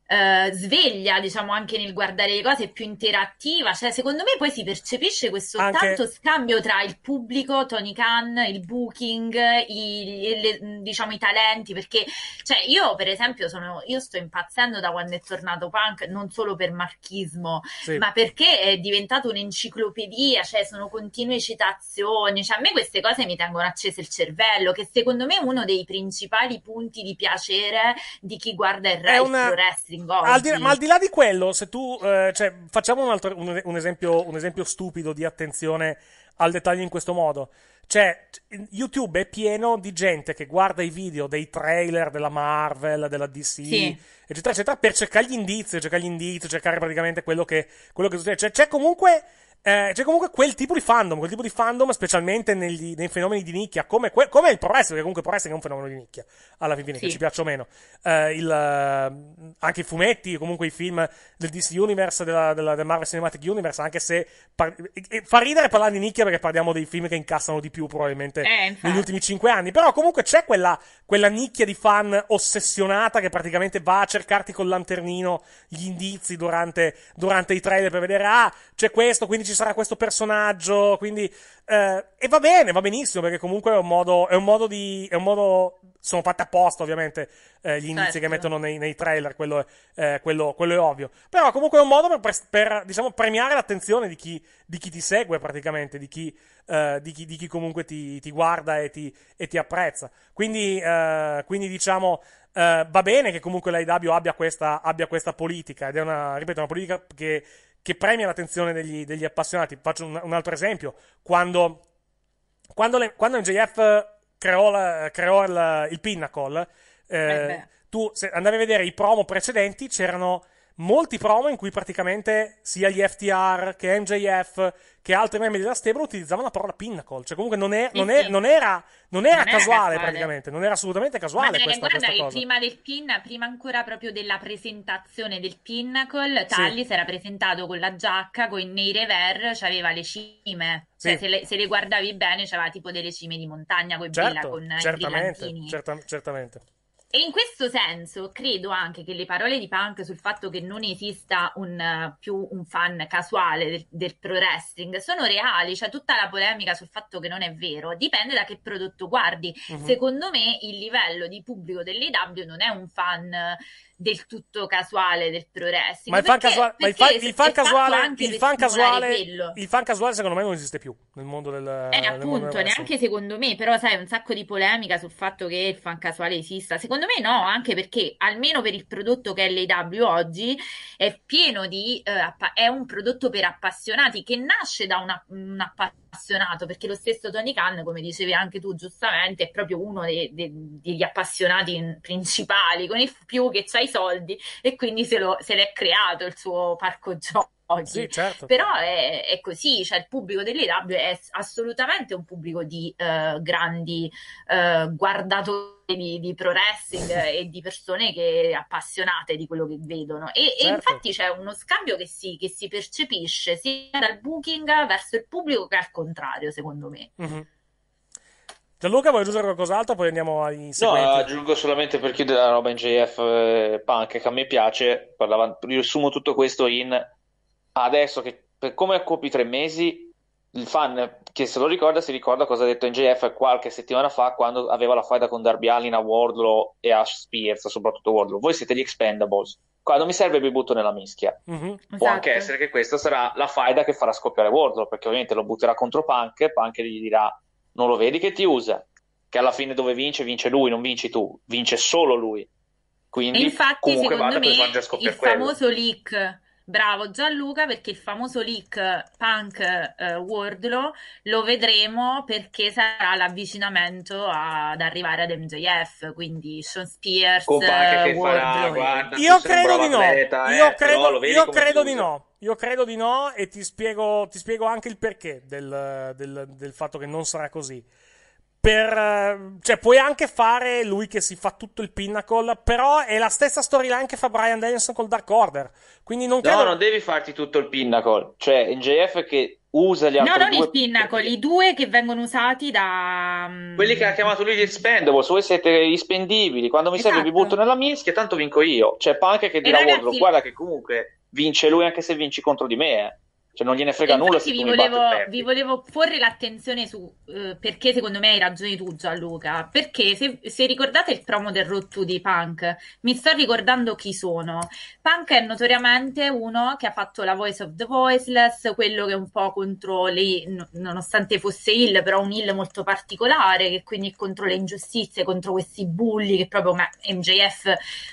D: eh, sveglia, diciamo, anche nel guardare le cose, più interattiva. Cioè, secondo me poi si percepisce questo anche... tanto scambio tra il pubblico, Tony Khan, il booking, i, le, diciamo, i talenti, perché cioè, io, per esempio, sono, io sto impazzendo da quando è tornato punk, non solo per marchismo, sì. ma perché è diventato un'enciclopedia, cioè sono continue citazioni. Cioè, a me queste cose mi tengono accese il cervello, che secondo me è uno dei principali punti di piacere di chi guarda il resto. Una coinvolti. Al di, ma al di
C: là di quello, se tu, eh, cioè, facciamo un, altro, un, un, esempio, un esempio stupido di attenzione al dettaglio in questo modo. Cioè, YouTube è pieno di gente che guarda i video dei trailer della Marvel, della DC, sì. eccetera, eccetera, per cercare gli indizi, cercare gli indizi, cercare praticamente quello che, quello che succede. Cioè, c'è comunque eh, c'è cioè, comunque quel tipo di fandom, quel tipo di fandom, specialmente negli, nei fenomeni di nicchia, come, que- come il pro wrestling, perché comunque il pro wrestling è un fenomeno di nicchia, alla fine, sì. che ci piaccia o meno. Eh, il, eh, anche i fumetti, comunque i film del DC Universe, della, della, del Marvel Cinematic Universe, anche se par- fa ridere parlare di nicchia perché parliamo dei film che incassano di più probabilmente eh, negli ultimi cinque anni, però comunque c'è quella, quella nicchia di fan ossessionata che praticamente va a cercarti col lanternino gli indizi durante, durante i trailer per vedere, ah, c'è questo, quindi ci sarà questo personaggio, quindi... Eh, e va bene, va benissimo, perché comunque è un modo, è un modo di... È un modo, sono fatte apposta, ovviamente, eh, gli inizi certo. che mettono nei, nei trailer, quello è, eh, quello, quello è, ovvio. Però comunque è un modo per, per diciamo, premiare l'attenzione di chi, di chi, ti segue, praticamente, di chi, eh, di chi, di chi comunque ti, ti, guarda e ti, e ti apprezza. Quindi, eh, quindi diciamo... Uh, va bene che comunque l'AIW abbia questa, abbia questa politica, ed è una, ripeto, una politica che che premia l'attenzione degli, degli appassionati. Faccio un, un, altro esempio. Quando, quando, le, quando MJF creò, la, creò il, il Pinnacle, eh, eh tu se andavi a vedere i promo precedenti, c'erano molti promo in cui praticamente sia gli FTR che MJF che altri membri della stable utilizzavano la parola pinnacle. Cioè, comunque non, è, non, è, non, era, non era, era, casuale, casuale, praticamente, non era assolutamente casuale. Ma questa, questa cosa. prima
D: del pin, prima ancora proprio della presentazione del pinnacle, Tagli si era presentato con la giacca, con nei rever, aveva le cime. Cioè, sì. Cioè, se le, se le, guardavi bene, c'aveva tipo delle cime di montagna certo, brilla, con certo, i brillantini.
C: Certam- certamente.
D: E in questo senso credo anche che le parole di Punk sul fatto che non esista un, uh, più un fan casuale del, del, pro wrestling sono reali, cioè tutta la polemica sul fatto che non è vero dipende da che prodotto guardi. Uh-huh. Secondo me il livello di pubblico dell'EW non è un fan del tutto casuale del pro wrestling. Ma il fan casuale, il fan, il fan casuale, il fan casuale,
C: il fan casuale secondo me non esiste più nel mondo del... Eh, appunto, del neanche
D: secondo me, però sai, un sacco di polemica sul fatto che il fan casuale esista. Secondo me no, anche perché almeno per il prodotto che è l'AW oggi è pieno di... Eh, è un prodotto per appassionati che nasce da una, una passione appassionato, perché lo stesso Tony Khan, come dicevi anche tu giustamente, è proprio uno dei, dei, degli appassionati principali, con il più che ha i soldi e quindi se, lo, se l'è creato il suo parco giochi oggi. Sì, certo. Però è, è, così, cioè il pubblico delle è assolutamente un pubblico di eh, grandi eh, guardatori di, di, pro wrestling e di persone che, appassionate di quello che vedono. E, certo. e infatti c'è uno scambio che si, che si, percepisce sia dal booking verso il pubblico che al contrario, secondo me. Mm-hmm.
C: Gianluca, vuoi aggiungere qualcos'altro? Poi andiamo ai
E: seguenti. No, aggiungo solamente per chiudere la roba in JF eh, Punk che a me piace. Parlava, riassumo tutto questo in adesso che per come occupi tre mesi, il fan che se lo ricorda si ricorda cosa ha detto NJF qualche settimana fa quando aveva la faida con Darby Allin a Wardlow e a Spears, soprattutto Wardlow. Voi siete gli Expendables. Quando mi serve vi butto nella mischia.
B: Mm-hmm, esatto. Può anche
E: esatto. essere che questa sarà la faida che farà scoppiare Wardlow, perché ovviamente lo butterà contro Punk, Punk gli dirà non lo vedi che ti usa, che alla fine dove vince vince lui, non vinci tu, vince solo lui. Quindi, e infatti, secondo me, il quello. famoso
D: leak Bravo Gianluca perché il famoso leak punk eh, Wordlo lo vedremo perché sarà l'avvicinamento ad arrivare ad MJF, quindi Sean Spears, Copa, oh,
C: che eh, farà, guarda, Io credo di no. Atleta, io eh, credo, io credo di no. Io credo di no e ti spiego, ti spiego anche il perché del, del, del fatto che non sarà così. Per, eh, cioè, puoi anche fare lui che si fa tutto il pinnacle, però è la stessa storyline che fa Brian Danielson col Dark Order. Quindi non
D: credo... No,
E: non devi farti tutto il pinnacle. Cioè, il JF che usa gli altri No, non
D: due... il pinnacle, i due che vengono usati da... Mm,
E: Quelli che ha chiamato lui gli spendable, voi siete gli spendibili, quando mi esatto. serve vi esatto. butto nella mischia, tanto vinco io. Cioè, Punk che dirà ragazzi... Wardlow, guarda che comunque vince lui anche se vinci contro di me, eh. Cioè, non gliene frega nulla se vi volevo, vi
D: volevo porre l'attenzione su eh, perché secondo me hai ragione tu Gianluca. Perché se, se ricordate il promo del Rottu di Punk, mi sto ricordando chi sono. Punk è notoriamente uno che ha fatto la voice of the voiceless, quello che è un po' contro le, nonostante fosse il però un Hill molto particolare, che quindi contro le ingiustizie, contro questi bulli che proprio ma MJF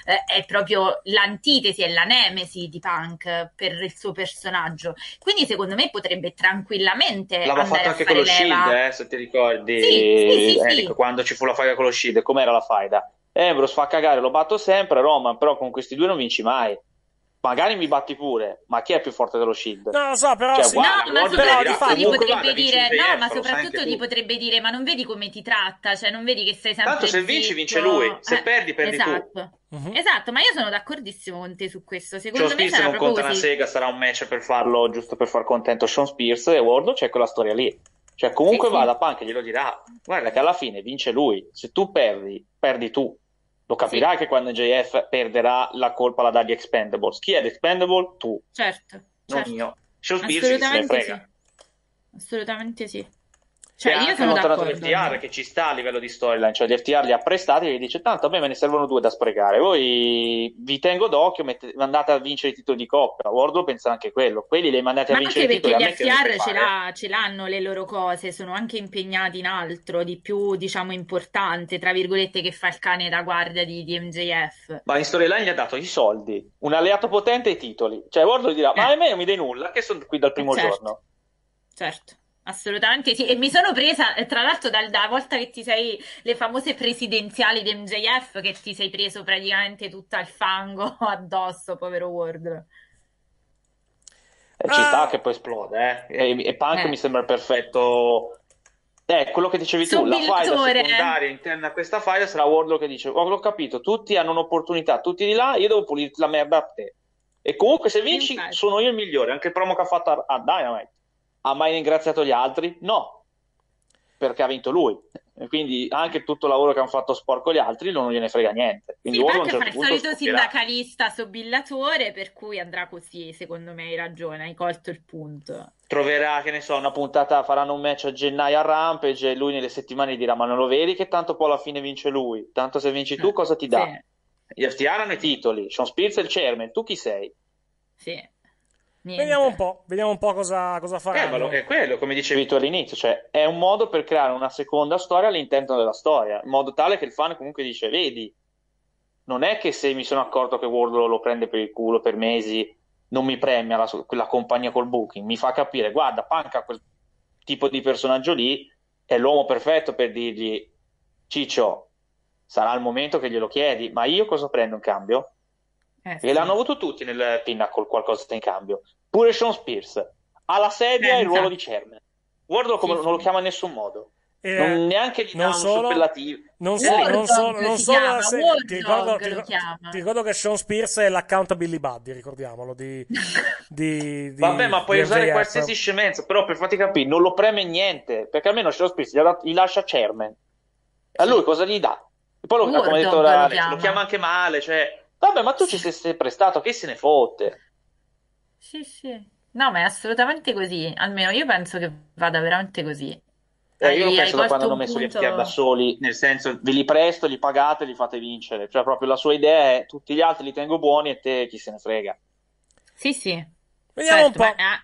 D: eh, è proprio l'antitesi e la nemesi di Punk per il suo personaggio. Quindi quindi secondo me potrebbe tranquillamente l'aveva fatto anche con lo leva. Shield eh,
E: se ti ricordi sì, sì, sì, eh, quando ci fu la faida con lo Shield com'era la faida? Ambrose eh, fa cagare lo batto sempre Roman però con questi due non vinci mai magari mi batti pure, ma chi è più forte dello Shield? Non lo so, però cioè, sì. guarda, no, ma soprattutto gli potrebbe dire, no, ma soprattutto gli
D: potrebbe dire, ma non vedi come ti tratta, cioè non vedi che sei sempre Tanto se zitto. vinci vince lui, se eh, perdi perdi esatto. tu. Mhm. Uh-huh. Esatto, ma io sono d'accordissimo con te su questo. Secondo Sean me Spears non conta così. una sega,
E: sarà un match per farlo giusto per far contento Sean Spears e Ward, c'è cioè quella storia lì. Cioè comunque sì, vada sì. Punk glielo dirà, guarda che alla fine vince lui, se tu perdi, perdi tu lo capirà sì. che quando JF perderà la colpa la dà agli Expendables. Chi è l'Expendable? Tu.
D: Certo. Non certo. io. Showbiz se ne frega. Sì. Assolutamente sì. Cioè, io sono d'accordo. gli
E: FTR che ci sta a livello di storyline, cioè gli FTR li ha prestati e gli dice tanto a me me ne servono due da sprecare, voi vi tengo d'occhio, mette, andate a vincere i titoli di coppa, Wardlow pensa anche quello, quelli li mandate a vincere i titoli. Ma anche perché gli FTR ce,
D: ce, l'hanno le loro cose, sono anche impegnati in altro di più, diciamo, importante, tra virgolette, che fa il cane da guardia di, di MJF.
E: Ma in storyline gli ha dato i soldi, un alleato potente e i titoli, cioè Wardlow dirà eh. ma a me non mi dai nulla, che sono qui dal primo certo. giorno.
D: Certo. Assolutamente sì, e mi sono presa tra l'altro dal, dalla volta che ti sei le famose presidenziali di MJF che ti sei preso praticamente tutto il fango addosso, povero Ward.
E: Eh, ci ah. sta che poi esplode, eh? e, e Punk eh. mi sembra perfetto. Eh, quello che dicevi tu, la faida secondaria interna a questa faida sarà Wardlow che dice: oh, L'ho capito, tutti hanno un'opportunità, tutti di là, io devo pulire la merda a te. E comunque se vinci Infatti. sono io il migliore, anche il promo che ha fatto a, a Dynamite ha mai ringraziato gli altri? No, perché ha vinto lui. Quindi anche tutto il lavoro che hanno fatto sporco gli altri non gliene frega niente. Quindi sì, anche certo fa il solito scoppierà.
D: sindacalista sobillatore, per cui andrà così, secondo me hai ragione, hai colto il punto.
E: Troverà, che ne so, una puntata, faranno un match a gennaio a Rampage e lui nelle settimane dirà ma non lo vedi che tanto poi alla fine vince lui, tanto se vinci tu certo. cosa ti dà? Sì. Gli FTA erano i titoli, Sean Spears e il Chairman, tu chi sei?
C: Sì. Niente. Vediamo un po', vediamo un po' cosa, cosa faranno. Eh, ma lo,
E: è quello, come dicevi tu all'inizio, cioè è un modo per creare una seconda storia all'interno della storia, in modo tale che il fan comunque dice, vedi, non è che se mi sono accorto che Wardlow lo prende per il culo per mesi, non mi premia la, la compagnia col booking, mi fa capire, guarda, Panca quel tipo di personaggio lì è l'uomo perfetto per dirgli, Ciccio, sarà il momento che glielo chiedi, ma io cosa prendo in cambio? Eh, sì. E l'hanno avuto tutti nel Pinnacle qualcosa in cambio. Pure Sean Spears. Alla sedia Senza. Eh, il ruolo esatto. di chairman. Wardlow come sì, non lo chiama in nessun modo. Eh, non neanche di non solo, superlativo. Non, so, non, so,
C: non solo se- ti, ricordo, ti, ti, ricordo, che Sean Spears è l'account Billy Buddy, ricordiamolo. Di, di, di, Vabbè, ma puoi usare MJF. qualsiasi
E: scemenza, però per farti capire, non lo preme niente, perché almeno Sean Spears gli, da, gli lascia chairman. A lui cosa gli dà? E poi lo, come ha detto Alex, lo chiama anche male, cioè Vabbè, ma tu sì. ci sei sempre stato, che se ne fotte?
D: Sì, sì. No, ma è assolutamente così. Almeno io penso che vada veramente così. Eh, cioè, io hai, penso da quando hanno messo punto... gli FT da
E: soli, nel senso ve li presto, li pagate, li fate vincere. Cioè, proprio la sua idea è tutti gli altri li tengo buoni e te chi se ne frega.
D: Sì, sì. Vediamo certo, un po'. Ma,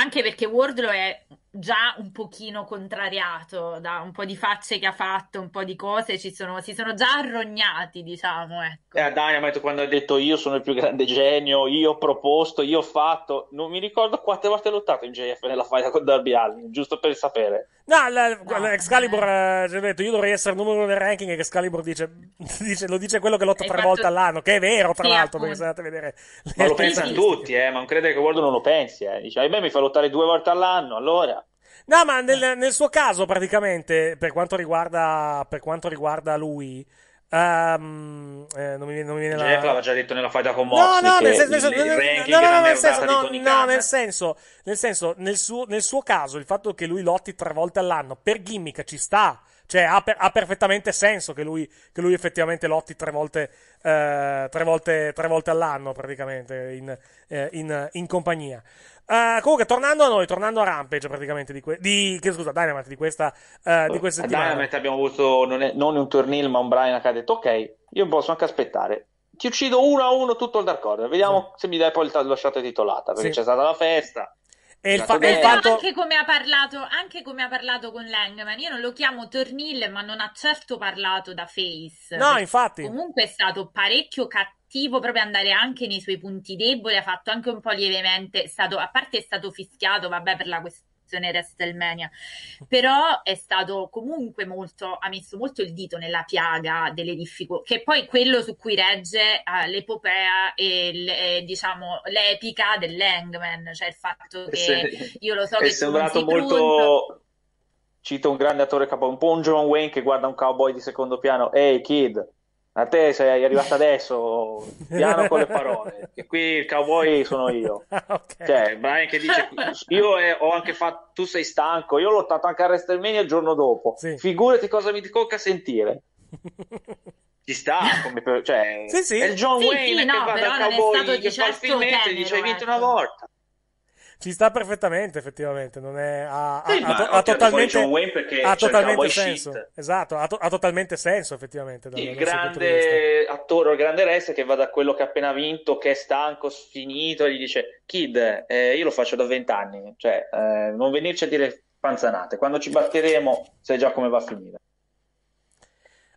D: anche perché Wardlow è già un pochino contrariato da un po' di facce che ha fatto, un po' di cose, ci sono, si sono già arrognati, diciamo. Ecco.
E: Eh, Dynamite quando ha detto io sono il più grande genio, io ho proposto, io ho fatto, non mi ricordo quante volte ha lottato in JF nella fight con Darby Allin, giusto per sapere.
C: No, la, no Excalibur, eh, detto, io dovrei essere il numero uno del ranking e Excalibur dice, dice, lo dice quello che lotta tre volte all'anno, che è vero tra l'altro, appunto. perché se andate a vedere... Ma lo pensano
E: tutti, eh, ma non credere che World non lo pensi, eh. dice, ahimè mi fa lottare due volte all'anno, allora...
C: No, ma nel, eh. nel suo caso, praticamente, per quanto riguarda, per quanto riguarda lui. Um, eh, non, mi, non mi viene la... Jeff l'aveva già detto
E: nella faida con Moxley no, no, nel senso, no, no, nel senso, no, no, nel
C: senso, nel senso, suo, nel suo caso, il fatto che lui lotti tre volte all'anno per gimmick ci sta. Cioè, ha, per, ha perfettamente senso che lui, che lui, effettivamente lotti tre volte, eh, tre volte, tre volte all'anno, praticamente, in, eh, in, in compagnia. Eh, comunque, tornando a noi, tornando a Rampage praticamente di, que- di che, scusa, Dynamite di questa, uh, di eh, questa settimana. Dynamite abbiamo avuto non, è, non un turnil, ma un Brian che
E: ha detto: Ok, io posso anche aspettare. Ti uccido uno a uno tutto il Dark Order. Vediamo sì. se mi dai poi la lasciata titolata. Perché sì. c'è stata la festa. E il, cioè, fa- il fatto...
D: anche, come ha parlato, anche come ha parlato con Langman, io non lo chiamo Tornil, ma non ha certo parlato da face. No, infatti. Comunque è stato parecchio cattivo attivo, proprio andare anche nei suoi punti deboli, ha fatto anche un po' lievemente, stato, a parte è stato fischiato, vabbè, per la questione WrestleMania. Però è stato comunque molto, ha messo molto il dito nella piaga delle difficoltà, che poi quello su cui regge uh, l'epopea e, l- e, diciamo l'epica dell'Hangman, cioè il fatto eh, che se, io lo so che è sembrato molto. Pronto...
E: Cito un grande attore capo, un po' un John Wayne che guarda un cowboy di secondo piano, ehi hey, kid, a te sei arrivato adesso, piano con le parole, che qui il cowboy sono io. okay. Cioè, Brian che dice, io è, eh, ho anche fatto, tu sei stanco, io ho lottato anche a WrestleMania il giorno dopo, sì. figurati cosa mi tocca sentire. Ci sta, come, cioè, sì, sì. è
D: il John Wayne sì, che no, va dal cowboy, che certo fa il filmetto e dice hai vinto una
E: ecco. volta
C: ci sta perfettamente, effettivamente. Non è, ha, sì, ha, ha, ha cioè, totalmente, ha totalmente senso. Shit. Esatto, ha, to- ha, totalmente senso, effettivamente. il grande
E: attore, il grande rest che va da quello che ha appena vinto, che è stanco, sfinito, e gli dice: Kid, eh, io lo faccio da vent'anni, cioè, eh, non venirci a dire panzanate. Quando ci batteremo, sai già come va a finire.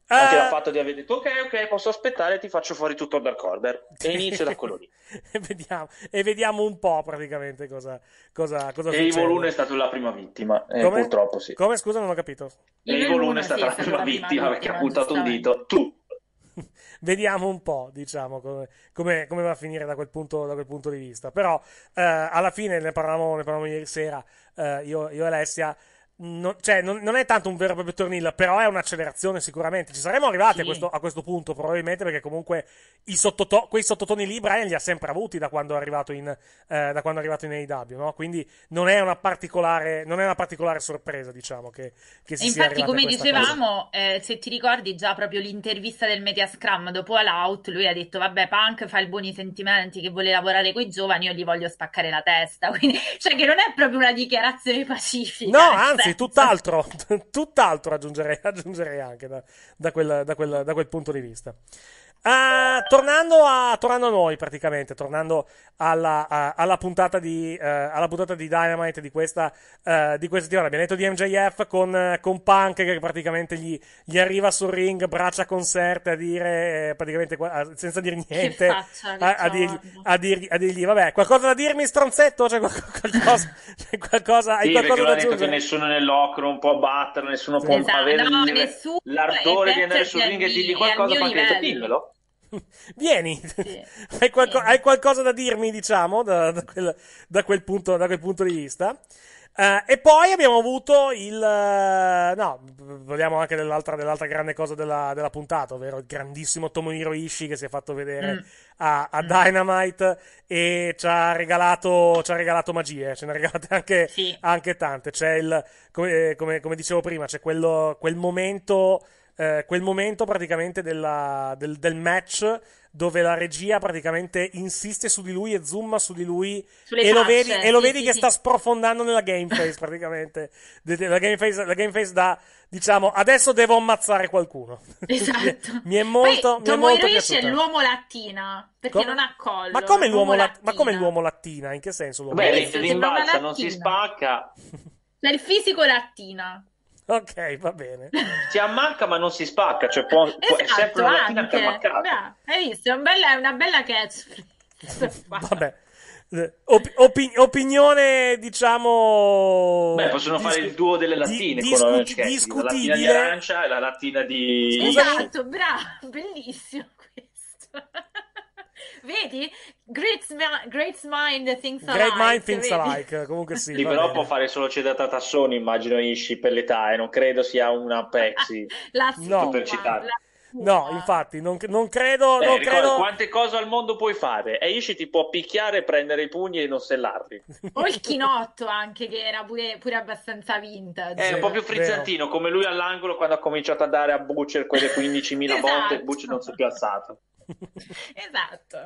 E: Anche uh... dal fatto di aver detto ok, ok, posso aspettare, ti faccio fuori tutto il recorder E inizio da quello lì.
C: e, vediamo, e, vediamo, un po' praticamente cosa, cosa, cosa e succede. Evil 1
E: è stata la prima vittima, eh, purtroppo sì.
C: Come scusa, non ho capito.
E: Evil 1 è stata sì, la prima, prima vittima, vittima perché ha puntato un dito. Tu!
C: vediamo un po', diciamo, come, come, come, va a finire da quel punto, da quel punto di vista. Però eh, alla fine ne parlavamo, ne parlavamo ieri sera, eh, io, io e Alessia non, cioè, non, non, è tanto un vero e proprio tornillo, però è un'accelerazione sicuramente. Ci saremmo arrivati sì. a, questo, a, questo, punto, probabilmente, perché comunque sottoto- quei sottotoni lì Brian li ha sempre avuti da quando è arrivato in, eh, da quando è arrivato in AEW, no? Quindi non è una particolare, non è una particolare sorpresa, diciamo, che, che si Infatti, come dicevamo,
D: eh, se ti ricordi già proprio l'intervista del Media Scrum dopo All Out, lui ha detto, vabbè, Punk fa i buoni sentimenti che vuole lavorare con i giovani, io gli voglio spaccare la testa. Quindi, cioè che non è proprio una dichiarazione pacifica. No, anzi, sì,
C: tutt'altro, tutt'altro aggiungerei, aggiungerei anche da, da, quel, da, quel, da quel punto di vista. Uh, tornando, a, tornando, a, noi, praticamente, tornando alla, a, alla, puntata, di, uh, alla puntata di Dynamite di questa, uh, di questa settimana, abbiamo detto di MJF con, con Punk che praticamente gli, gli, arriva sul ring, braccia concerte a dire, eh, praticamente a, senza dire niente, faccia, a, dirgli, dirgli, a, dirgli, vabbè, qualcosa da dirmi, stronzetto? Cioè, qualcosa, cioè, qualcosa, sì, hai qualcosa da aggiungere? detto che nessuno
E: nell'occhio non può battere, nessuno può esatto. avere no, l'ardore di andare sul ring e dirgli qualcosa, ma dimmelo.
C: Vieni, sì, hai, qualco- hai, qualcosa da dirmi, diciamo, da, da, quel, da, quel, punto, da quel, punto, di vista. Uh, e poi abbiamo avuto il. Uh, no, vogliamo anche dell'altra, dell'altra grande cosa della, della, puntata, ovvero il grandissimo Tomohiro Ishii che si è fatto vedere mm. a, a mm. Dynamite e ci ha regalato, ci ha regalato magie, ce ne ha regalate anche, sì. anche tante. C'è il. Come, eh, come, come dicevo prima, c'è quello, quel momento eh, quel momento praticamente della, del, del, match dove la regia praticamente insiste su di lui e zooma su di lui e lo, vedi, e lo sì, vedi, sì, che sì. sta sprofondando nella game face praticamente. la, game face, la game face da diciamo adesso devo ammazzare qualcuno. Esatto. mi è molto... Poi, mi è molto piaciuta. è l'uomo
D: lattina perché Com- non ha collo. Ma come l'uomo, l'uomo lattina?
C: Ma come l'uomo lattina? In che senso l'uomo Beh, lattina? Beh, rimbalza, non si spacca.
D: Nel fisico lattina.
C: ok, va bene.
E: Si ammanca, ma non si spacca, cioè può, esatto, può, è sempre
D: esatto, una anche, che no, Hai visto? È, un bella, una bella catchphrase. Vabbè.
C: Op- opin- opinione, diciamo. Beh, possono discu- fare il duo delle lattine di- discu- discu- cioè, discutibile. La lattina di arancia
E: e la lattina di. Esatto,
D: bravo, bellissimo questo. Vedi? Great, great mind thinks alike. Great mind thinks alike,
C: comunque sì. sì però bene. può
E: fare solo cedata Tassoni, immagino Ishi per l'età, e eh, non credo sia una pezzi. la sua, no. per
D: No,
C: infatti, non, non credo. Beh, non ricordo, credo... Quante
E: cose al mondo puoi fare? E Ishi ti può picchiare, prendere i pugni e non sellarli.
D: O il chinotto, anche che era pure, pure abbastanza vintage. È un
E: po' più eh, frizzantino, Vero. come lui all'angolo quando ha cominciato ad andare a Butcher quelle 15.000 esatto. volte. Butcher non si è più alzato.
D: esatto.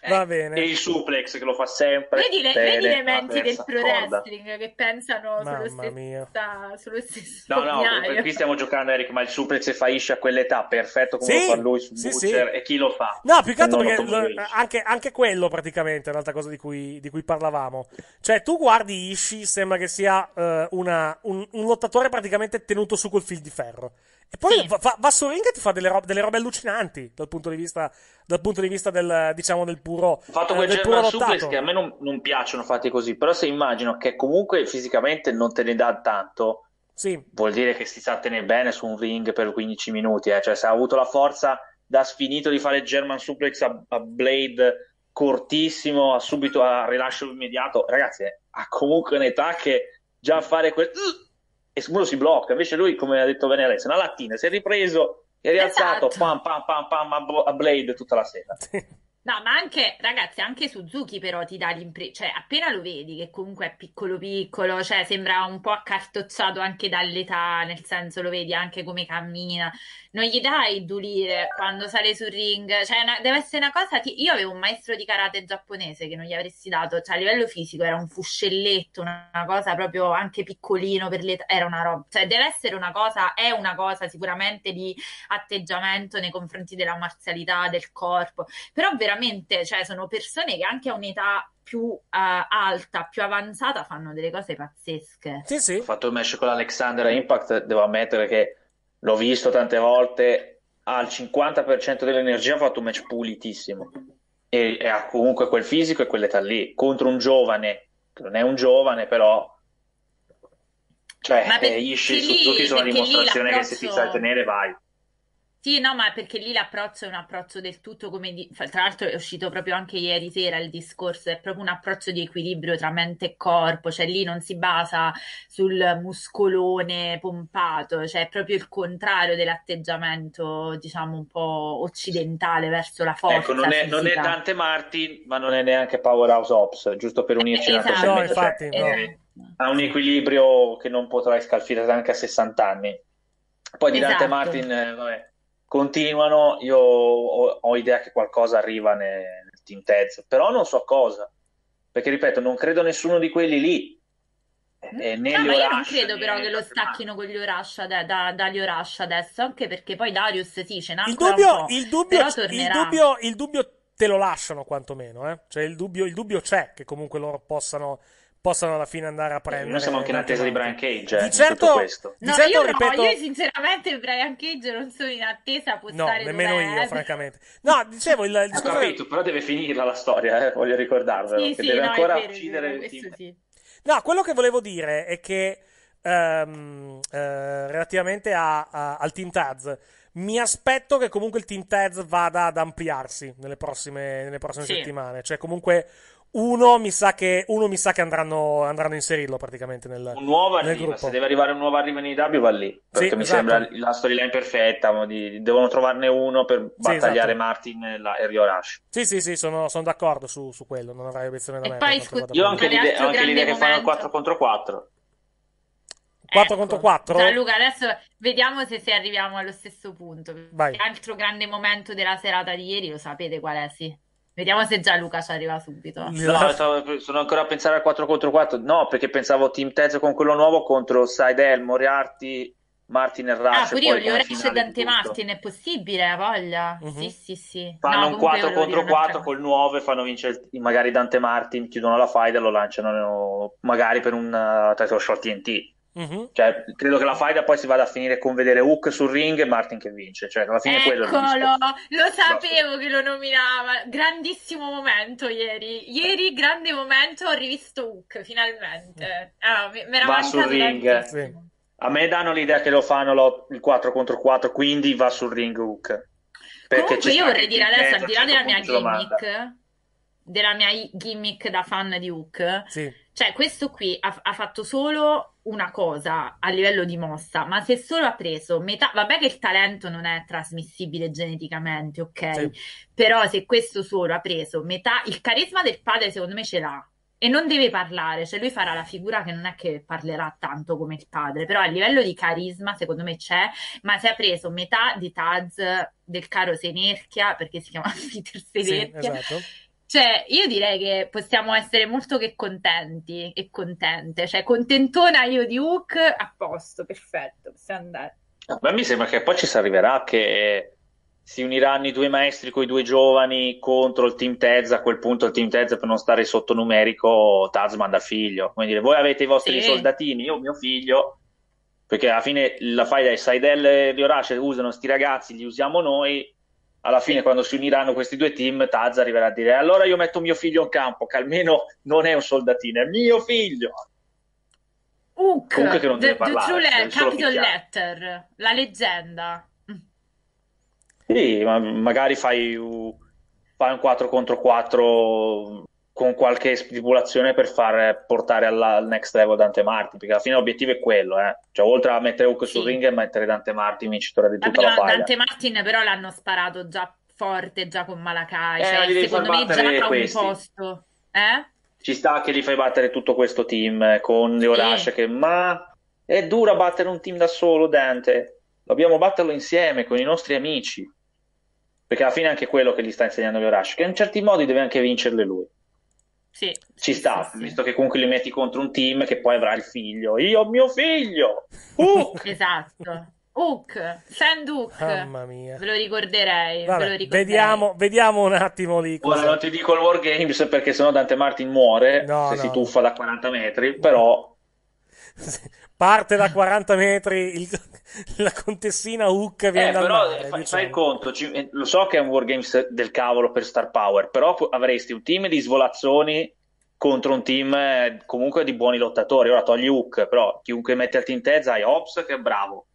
E: Ah, eh. Va bene. E il suplex che lo fa sempre. Vedi, le, vedi gli elementi del pro wrestling
D: che pensano sullo, stessa, sullo stesso. No, no, fognario. qui
E: stiamo giocando, Eric. Ma il suplex fa Ish a quell'età, perfetto come sì, lo fa lui su sì, Butcher, sì. E chi lo fa? No, più che altro perché lo,
C: anche, anche, quello praticamente è un'altra cosa di cui, di cui, parlavamo. Cioè, tu guardi Ishi, sembra che sia uh, una, un, un lottatore praticamente tenuto su col fil di ferro. E poi va, su Ring e ti fa delle, ro- delle, robe allucinanti dal punto di vista, punto di vista del, diciamo, del puro. Ho fatto eh, quel German suplex che a
E: me non, non, piacciono fatti così, però se immagino che comunque fisicamente non te ne dà tanto, sì. vuol dire che si sa tenere bene su un ring per 15 minuti. Eh? Cioè, se ha avuto la forza da sfinito di fare German suplex a, a Blade cortissimo, a subito a rilascio immediato, ragazzi, eh, ha comunque un'età che già fare quel e uno si blocca. Invece lui, come ha detto Venerezia, una lattina si è ripreso, è rialzato, esatto. pam, pam, pam, pam, a Blade tutta la sera. Sì.
D: No, ma anche, ragazzi, anche Suzuki però ti dà l'impressione, cioè appena lo vedi che comunque è piccolo piccolo, cioè sembra un po' accartocciato anche dall'età, nel senso lo vedi anche come cammina, non gli dai dulire quando sale sul ring, cioè una, deve essere una cosa, ti- io avevo un maestro di karate giapponese che non gli avresti dato, cioè a livello fisico era un fuscelletto, una, una cosa proprio anche piccolino per l'età, era una roba, cioè deve essere una cosa, è una cosa sicuramente di atteggiamento nei confronti della marzialità, del corpo, però veramente veramente, cioè sono persone che anche a un'età più uh, alta, più avanzata fanno delle cose pazzesche.
E: Sì, sì. Ho fatto il match con l'Alexander Impact, devo ammettere che l'ho visto tante volte, al 50% dell'energia ha fatto un match pulitissimo e, e ha comunque quel fisico e quell'età lì, contro un giovane, che non è un giovane però... Cioè, eh, Ishi e Suzuki sono dimostrazione che se ti sai tenere vai.
D: Sì, no, ma perché lì l'approccio è un approccio del tutto come di... tra l'altro è uscito proprio anche ieri sera il discorso, è proprio un approccio di equilibrio tra mente e corpo, cioè lì non si basa sul muscolone pompato, cioè è proprio il contrario dell'atteggiamento, diciamo, un po' occidentale verso la forza. Ecco, non è, non è Dante
E: Martin, ma non è neanche Powerhouse Ops, giusto per unirci eh, un esatto, no, infatti, cioè, no. esatto. Ha un equilibrio che non potrai scalfire neanche a 60 anni. Poi di Dante esatto. Martin, eh, vabbè continuano, io ho, ho idea che qualcosa arriva nel, nel team Tez, però non so cosa, perché ripeto, non credo nessuno di quelli lì. Eh, no, ma io non credo però che lo
D: stacchino con gli Orascia da, da, dagli Orascia adesso, anche perché poi Darius sì, ce n'ha il dubbio, il il dubbio,
C: il dubbio te lo lasciano quantomeno, eh? cioè il dubbio, il dubbio c'è che comunque loro possano possano alla fine andare a eh, prendere. Noi siamo anche in attesa di Brian Cage. Eh, di certo, di no, certo io, ripeto... no, io
D: sinceramente Brian Cage non sono in attesa. Può no, nemmeno io, è. Eh.
C: francamente. No, dicevo il, il discorso... capito,
E: però deve finirla la storia, eh, voglio ricordarvelo. Sì, sì, deve no, ancora vero, uccidere sì.
C: No, quello che volevo dire è che ehm, eh, relativamente a, a, al Team Taz. Mi aspetto che comunque il Team Taz vada ad ampliarsi nelle prossime, nelle prossime settimane. Cioè, comunque uno mi sa che, uno mi sa che andranno, andranno, a inserirlo praticamente nel, un nuovo nel arriva, gruppo. Se deve
E: arrivare un nuovo arrivo in AW va lì. Perché sì, mi esatto. sembra la storyline perfetta. devono trovarne uno per battagliare sì, esatto. Martin e, la, e Rio Rush.
C: Sì, sì, sì, sono, sono d'accordo su, su, quello. Non avrei obiezione da me. Poi, fu-
D: io ho anche l'idea, anche l'idea che fanno 4
E: contro 4. 4
C: ecco, contro 4. Gianluca,
D: adesso vediamo se, se, arriviamo allo stesso punto. Vai. L'altro grande momento della serata di ieri, lo sapete qual è, sì. Vediamo se Gianluca ci arriva subito. No,
E: sono ancora a pensare al 4 contro 4. No, perché pensavo Team Tezzo con quello nuovo contro Saidel, Moriarty, Martin e Rush. Ah, pure io, gli Orash e Dante Martin,
D: è possibile, ha voglia? Mm-hmm. Sì, sì, sì. Fanno no, un 4 contro 4
E: col nuovo e fanno vincere magari Dante Martin, chiudono la fight e lo lanciano magari per un uh, title shot TNT. Uh-huh. Cioè, credo che la faida poi si vada a finire con vedere Hook sul ring e Martin che vince. Cioè, alla fine Eccolo, quello.
D: Lo sapevo che lo nominava. Grandissimo momento ieri. Ieri, grande momento, ho rivisto Hook finalmente. Ah, mi, va sul ring. Sì.
E: A me danno l'idea che lo fanno lo, il 4 contro 4, quindi va sul ring Hook. Perché Comunque io vorrei dire adesso, al di là della mia gimmick,
D: della mia gimmick da fan di Hook, sì. cioè questo qui ha, ha fatto solo una cosa a livello di mossa, ma se solo ha preso metà, vabbè che il talento non è trasmissibile geneticamente, ok, sì. però se questo solo ha preso metà, il carisma del padre secondo me ce l'ha e non deve parlare, cioè lui farà la figura che non è che parlerà tanto come il padre, però a livello di carisma secondo me c'è, ma se ha preso metà di Taz del caro Senerchia, perché si chiama Peter Senerchia. Sì, esatto cioè, io direi che possiamo essere molto che contenti e contente, cioè contentona io di Hook a posto, perfetto, possiamo andare.
E: Ma mi sembra che poi ci si arriverà che eh, si uniranno i due maestri con i due giovani contro il team Tez, a quel punto il team Tez per non stare sotto numerico Taz manda figlio, come dire, voi avete i vostri sì. soldatini, io mio figlio, perché alla fine la fai dai Seidel e Riorace usano sti ragazzi, li usiamo noi, alla fine quando si uniranno questi due team, Taz arriverà a dire allora io metto mio figlio in campo, che almeno non è un soldatino, è mio figlio.
D: Hook, Comunque che non deve parlare. The cioè, Capital Letter, la leggenda.
E: Sì, ma magari fai, fai un 4 contro 4 con qualche stipulazione per far portare al next level Dante Martin, perché alla fine l'obiettivo è quello, eh? cioè oltre a mettere Hook sul ring e mettere Dante Martin vincitore di tutta la, la però, Dante
D: Martin eh, però l'hanno sparato già forte, già con Malakai, eh, cioè, secondo me già da un posto. Eh?
E: Ci sta che gli fai battere tutto questo team eh, con sì. Leorash che ma è dura battere un team da solo Dante, dobbiamo batterlo insieme con i nostri amici. Perché alla fine è anche quello che gli sta insegnando Leorash, che in certi modi deve anche vincerle lui sì, ci sta, sì, visto sì. che comunque li metti contro un team che poi avrà il figlio. Io ho mio figlio!
D: Hook! esatto. Hook, Sand Hook. Mamma mia. Ve lo ricorderei. Vabbè, ve lo ricorderei.
C: Vediamo, vediamo, un attimo lì. Cosa... Ora non ti dico il War Games perché sennò Dante Martin
E: muore no, se no. si tuffa da 40 metri, però...
C: parte da 40 metri il, la contessina Hook viene eh, però, mare, eh,
E: fai, diciamo. fai il conto ci, eh, lo so che è un wargames del cavolo per Star Power però avresti un team di svolazzoni contro un team eh, comunque di buoni lottatori ora togli Hook però chiunque mette al team Tez hai Ops che è bravo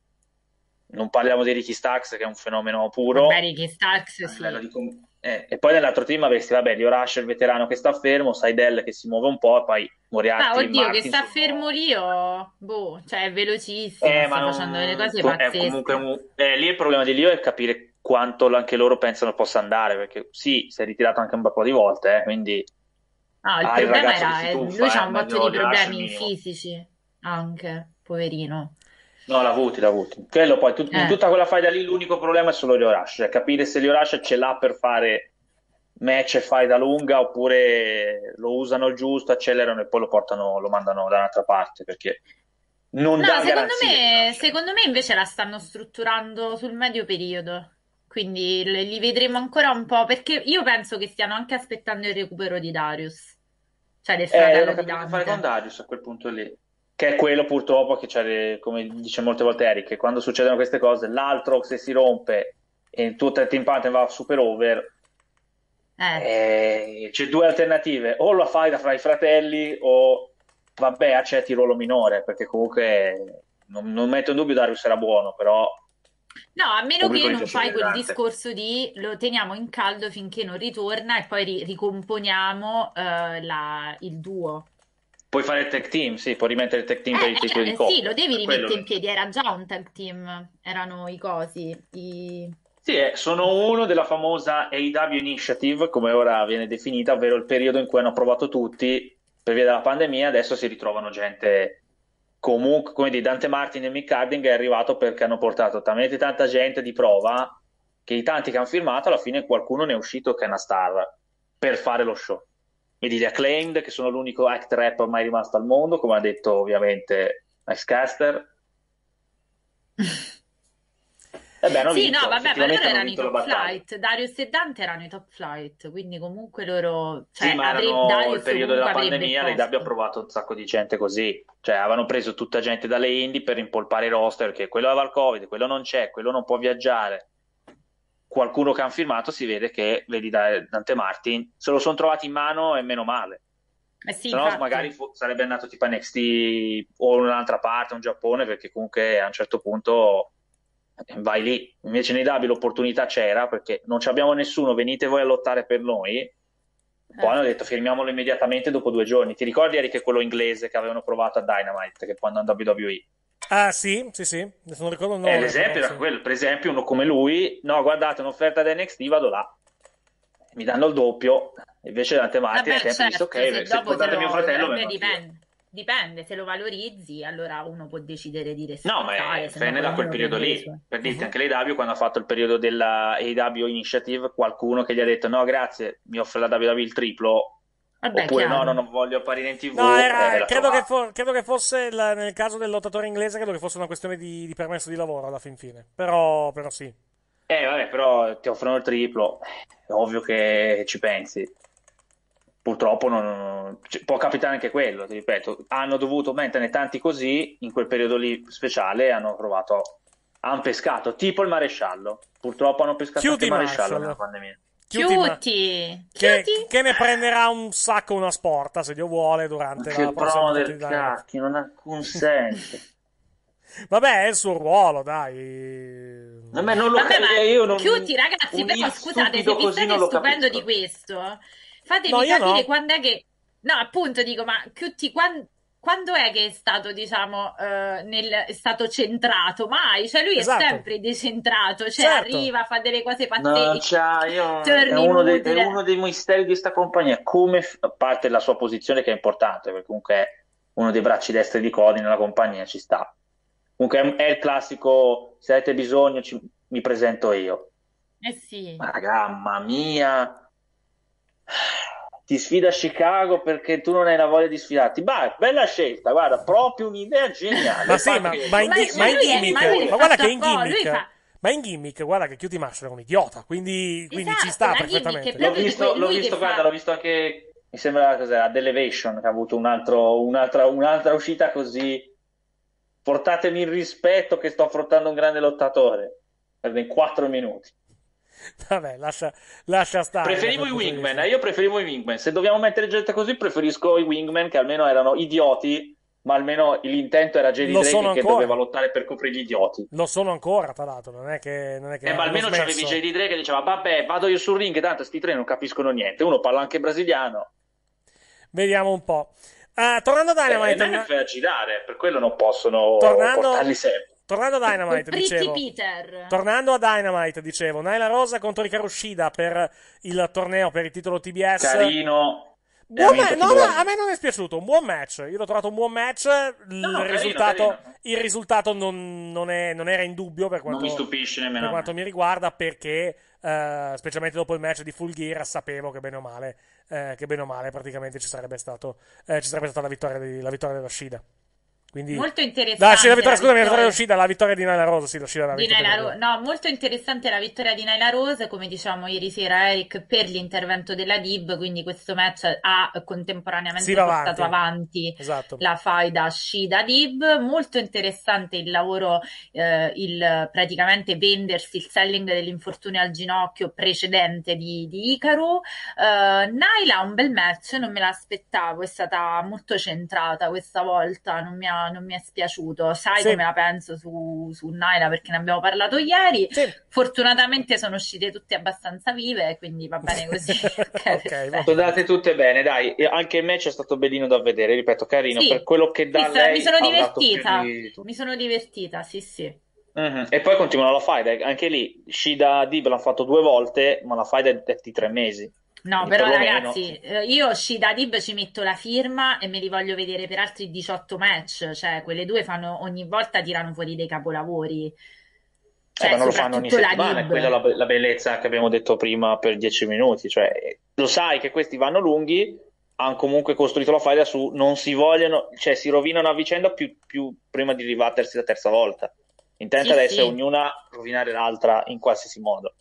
E: non parliamo di Ricky Starks che è un fenomeno puro Beh, Ricky Starks sì. di com- eh, e poi nell'altro team avresti, vabbè, Lio Rush, il veterano che sta fermo, Saidel che si muove un po', poi Moriarty. Ah, oddio, Martin, che sta
D: fermo lì, oh, boh, cioè è velocissimo, eh, sta non... facendo delle cose tu, pazzesche. Eh,
E: comunque, eh, lì il problema di Lio è capire quanto anche loro pensano possa andare, perché sì, si è ritirato anche un bel po' di volte, eh, quindi...
D: Ah, il ah, problema il era, eh, tuffa, lui c'ha un eh, botto di problemi fisici, anche, poverino.
E: No, la voti, la voti. Quello poi, tut- eh. in tutta quella faida lì l'unico problema è solo Leo Rush, cioè capire se Leo Rush ce l'ha per fare match e faida lunga oppure lo usano giusto, accelerano e poi lo portano, lo mandano da un'altra parte perché non no, dà secondo
D: me, secondo me invece la stanno strutturando sul medio periodo. Quindi li vedremo ancora un po' perché io penso che stiano anche aspettando il recupero di Darius. Cioè, le strade eh, lo di Dante. fare con
E: Darius a quel punto lì che è quello purtroppo che c'è, come dice molte volte Eric, che quando succedono queste cose, l'altro se si rompe e il tuo team partner va super over, eh. eh c'è due alternative, o la fai da fra i fratelli o vabbè accetti il ruolo minore, perché comunque non, non metto in dubbio Darius sarà buono, però
D: No, a meno che non fai quel discorso di lo teniamo in caldo finché non ritorna e poi ri- ricomponiamo uh, la, il duo.
E: Puoi fare il tech team, sì, puoi rimettere il tech team eh, per il titolo di coppa. Sì, lo devi rimettere Quello... in
D: piedi, era già un tech team, erano i cosi, i...
E: Sì, eh, sono uno della famosa AW Initiative, come ora viene definita, ovvero il periodo in cui hanno provato tutti per via della pandemia, adesso si ritrovano gente comunque, come di Dante Martin e Mick Harding è arrivato perché hanno portato talmente tanta gente di prova che i tanti che hanno firmato alla fine qualcuno ne è uscito che è una star per fare lo show. Vedi gli Acclaimed, che sono l'unico act rap mai rimasto al mondo, come ha detto ovviamente Ice Caster. Eh beh, sì, vinto. no, vabbè, ma loro erano i top
D: flight. Darius e Dante erano i top flight, quindi comunque loro... Cioè, sì, ma erano il periodo della pandemia, le Dabbi
E: provato un sacco di gente così. Cioè, avevano preso tutta gente dalle indie per rimpolpare i roster, che quello aveva il covid, quello non c'è, quello non può viaggiare qualcuno che hanno firmato si vede che, vedi da Dante Martin, se lo sono trovati in mano è meno male. Eh sì, se no, magari fu- sarebbe andato tipo a NXT o in un'altra parte, un Giappone, perché comunque a un certo punto eh, vai lì. Invece nei W l'opportunità c'era perché non ci abbiamo nessuno, venite voi a lottare per noi. Eh poi hanno detto firmiamolo immediatamente dopo due giorni. Ti ricordi Eric quello inglese che avevano provato a Dynamite, che poi andò a WWE?
C: Ah sì, sì, sì, se non ricordo il eh, nome. Eh, l'esempio
E: quello, per esempio uno come lui, no guardate un'offerta da NXT, vado là, mi danno il doppio, invece Dante Martin certo, sempre visto, ok, se, se dopo lo, mio fratello... Eh,
D: dipende, dipende, se lo valorizzi allora uno può decidere di restare. No, ma è, se da quel periodo
E: lì, per dirti uh-huh. anche l'AW quando ha fatto il periodo della AW Initiative, qualcuno che gli ha detto no grazie, mi offre la WWE il triplo,
C: Vabbè, Oppure chiaro. no, no, non
E: voglio apparire in tv. No, era, eh, credo,
C: che fo- credo, che fosse la, nel caso del lottatore inglese, credo che fosse una questione di, di permesso di lavoro alla fin fine. Però, però, sì.
E: Eh, vabbè, però ti offrono il triplo, è ovvio che ci pensi. Purtroppo non... Cioè, può capitare anche quello, ti ripeto. Hanno dovuto metterne tanti così, in quel periodo lì speciale hanno provato, hanno pescato, tipo il maresciallo. Purtroppo hanno pescato Chiudi anche il
D: maresciallo
C: nella
E: pandemia.
D: Chiuti,
C: Che, che, ne prenderà un sacco una sporta se Dio vuole durante che la prossima del cacchio,
D: non
E: ha alcun senso.
C: Vabbè, è il suo ruolo, dai. A me non lo Vabbè, io non... Chiuti,
D: ragazzi, però scusate, se vi state stupendo di questo, fatemi no, capire no. quando è che No, appunto dico, ma Chiuti, quando, quando è che è stato, diciamo, eh, nel, è stato centrato? Mai, cioè lui esatto. è sempre decentrato, cioè certo. arriva, fa delle cose pazzesche. No, cioè,
E: io, è, è, uno dei, misteri di questa compagnia, come a parte la sua posizione che è importante, perché comunque è uno dei bracci destri di Cody nella compagnia, ci sta. Comunque è, è il classico, se avete bisogno ci, mi presento io. Eh sì. Ma raga, mamma mia! ti sfida Chicago perché tu non hai la voglia di sfidarti. Bah, bella scelta, guarda, proprio un'idea geniale. ma sì, ma, ma, in, gi- ma in gimmick, è, ma, ma guarda che in gimmick.
C: Ma in gimmick, guarda che Cutie Marshall è un idiota, quindi, esatto, ci sta perfettamente. L'ho visto, l'ho visto guarda, fa... l'ho visto anche, mi sembra cos'era, ad
E: Elevation, che ha avuto un altro, un'altra, un'altra uscita così. Portatemi il rispetto che sto affrontando un grande lottatore. Per 4 minuti.
C: Vabbè, lascia, lascia stare. Preferivo i
E: wingman, io preferivo i wingman. Se dobbiamo mettere gente così, preferisco i wingman che almeno erano idioti, ma almeno l'intento era Jerry Lo Drake che doveva lottare per coprire gli idioti.
C: Lo sono ancora, tra l'altro, non è che... Non è che eh, ma almeno c'avevi Jerry Drake che diceva,
E: vabbè, vado io sul ring, tanto sti tre non capiscono niente. Uno parla anche brasiliano.
C: Vediamo un po'.
E: Uh, tornando a eh, Dynamite... Eh, torna... a girare, per quello non possono tornando... portarli
C: sempre. Tornando a Dynamite, dicevo.
D: Peter.
C: Tornando a Dynamite, dicevo. Naila Rosa contro Riccardo Shida per il torneo per il titolo TBS. Carino.
D: Buon ma- no, no,
C: a me non è spiaciuto. Un buon match. Io l'ho trovato un buon match. Il no, risultato, carino, carino. Il risultato non, non, è, non, era in dubbio per quanto, mi, per quanto mi riguarda, perché Uh, specialmente dopo il match di Full Gear, sapevo che bene o male, uh, che bene o male praticamente ci sarebbe, stato, uh, ci sarebbe stata la vittoria, di, la vittoria della Shida. Quindi... Molto interessante. No, la vittoria, la scusami, vittoria. la vittoria la vittoria di Naila Rose. Sì, l'uscita della di Naila Ro-
D: no, molto interessante la vittoria di Naila Rose, come diciamo ieri sera, Eric, per l'intervento della Dib. Quindi questo match ha contemporaneamente portato avanti, avanti esatto. la faida Shida-Dib. Molto interessante il lavoro, eh, il praticamente vendersi il selling dell'infortunio al ginocchio precedente di, di Icaro. Eh, Naila, un bel match, non me l'aspettavo, è stata molto centrata questa volta, non mi ha non mi è spiaciuto. Sai sì. come la penso su, su Naira perché ne abbiamo parlato ieri. Sì. Fortunatamente sono uscite tutte abbastanza vive, quindi va bene così. okay, okay, sono
E: andate tutte bene, dai. Anche il match è stato bellino da vedere, ripeto, carino sì. per quello che da lei. Mi sono divertita, di
D: mi sono divertita, sì, sì.
E: Mm-hmm. E poi continua la fight, anche lì Shida Dib l'ha fatto due volte, ma la fight è di tre mesi.
D: No, però ragazzi, eh, io sci da Dib ci metto la firma e me li voglio vedere per altri 18 match, cioè quelle due fanno ogni volta tirano fuori dei capolavori. Eh, cioè, ma non lo fanno ogni settimana, è quella la,
E: be- la bellezza che abbiamo detto prima per dieci minuti, cioè lo sai che questi vanno lunghi, hanno comunque costruito la faida su non si vogliono, cioè si rovinano a vicenda più, più prima di ribattersi la terza volta. Intenta sì, adesso sì. ognuna rovinare l'altra in qualsiasi modo.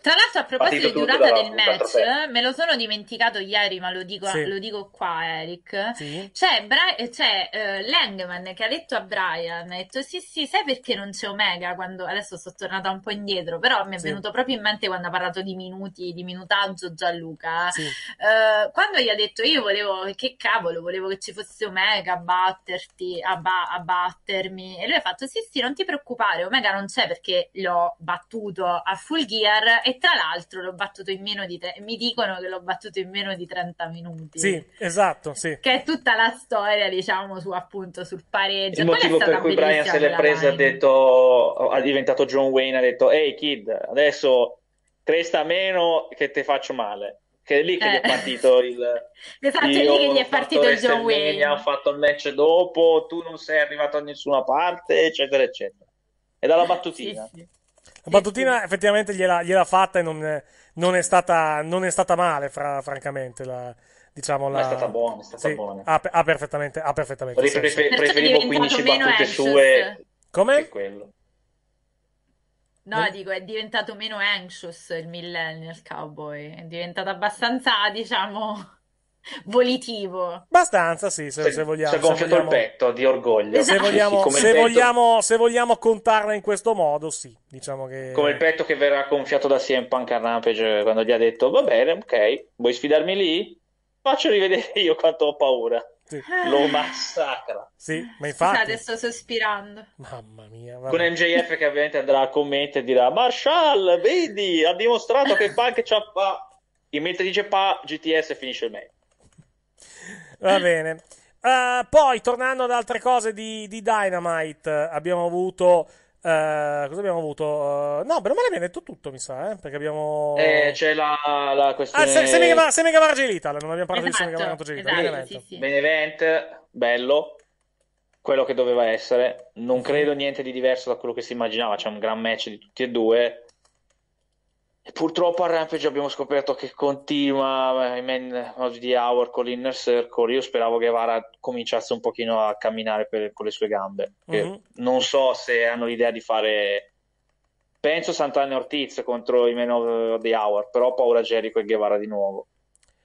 D: Tra l'altro, a proposito di durata del match, me lo sono dimenticato ieri, ma lo dico, sì. lo dico qua, Eric. Sì. C'è, Bri- eh, c'è uh, Langman che ha detto a Brian: ha detto, Sì, sì, sai perché non c'è Omega? Quando... Adesso sono tornata un po' indietro, però mi è sì. venuto proprio in mente quando ha parlato di minuti, di minutaggio Gianluca. Uh, quando gli ha detto: Io volevo, che cavolo, volevo che ci fosse Omega a batterti, a, ba- a battermi. E lui ha fatto: Sì, sì, non ti preoccupare, Omega non c'è perché l'ho battuto a full gear e tra l'altro l'ho battuto in meno di tre, mi dicono che l'ho battuto in meno di 30 minuti. Sì,
C: esatto, sì.
D: Che è tutta la storia, diciamo, su appunto sul pareggio. Il Qual motivo per cui Brian se l'è presa ha
E: detto ha diventato John Wayne, ha detto "Ehi kid, adesso cresta meno che te faccio male" che è lì che eh. gli è eh. partito il
D: esatto, io, è lì che gli è partito il John Wayne ha
E: fatto il match dopo tu non sei arrivato a nessuna parte eccetera eccetera è dalla battutina sì, sì.
C: La battutina effettivamente gliela, gliela fatta e non, non, è stata, non, è stata, male, fra, francamente. La, diciamo la... è stata buona, è stata sì, buona. Ha, ha, perfettamente, ha perfettamente Pre- prefer- preferivo 15 battute sue. Come?
D: No, eh? dico, è diventato meno anxious il millennial cowboy, è diventato abbastanza, diciamo
C: volitivo. Abbastanza, sì, se, se, se vogliamo. Si è gonfiato il petto
E: di orgoglio. Esatto. Se, vogliamo, sì, se, vogliamo,
C: se, vogliamo, contarla in questo modo, sì. Diciamo che... Come il
E: petto che verrà gonfiato da CM Punk a Rampage quando gli ha detto, va bene, ok, vuoi sfidarmi lì? Faccio rivedere io quanto ho paura. Sì. Lo massacra. Sì,
D: ma infatti... Scusate, sto sospirando. Mamma
E: mia. Vabbè. Con MJF che ovviamente andrà a commento e dirà, Marshall, vedi, ha dimostrato che Punk c'ha... fa... In mentre dice pa, GTS finisce il match.
C: Va bene. Uh, poi, tornando ad altre cose di, di Dynamite, abbiamo avuto... Uh, cosa abbiamo avuto? Uh, no, bene o male abbiamo detto tutto, mi sa, eh, perché abbiamo... Eh,
E: c'è la, la questione... Ah, se, se, Megavara,
C: se Megavara Gelitale, non abbiamo parlato esatto, di Semigavara Gelitale. Esatto, Benevent.
E: Sì, sì. Benevent, bello, quello che doveva essere. Non credo niente di diverso da quello che si immaginava, c'è un gran match di tutti e due. Purtroppo a Rampage abbiamo scoperto che continua eh, I men of the Hour con l'Inner Circle. Io speravo che Vara cominciasse un pochino a camminare per, con le sue gambe. Mm-hmm. Non so se hanno l'idea di fare. Penso Sant'Anna Ortiz contro i men of the Hour, però ho paura Jericho e Guevara di nuovo.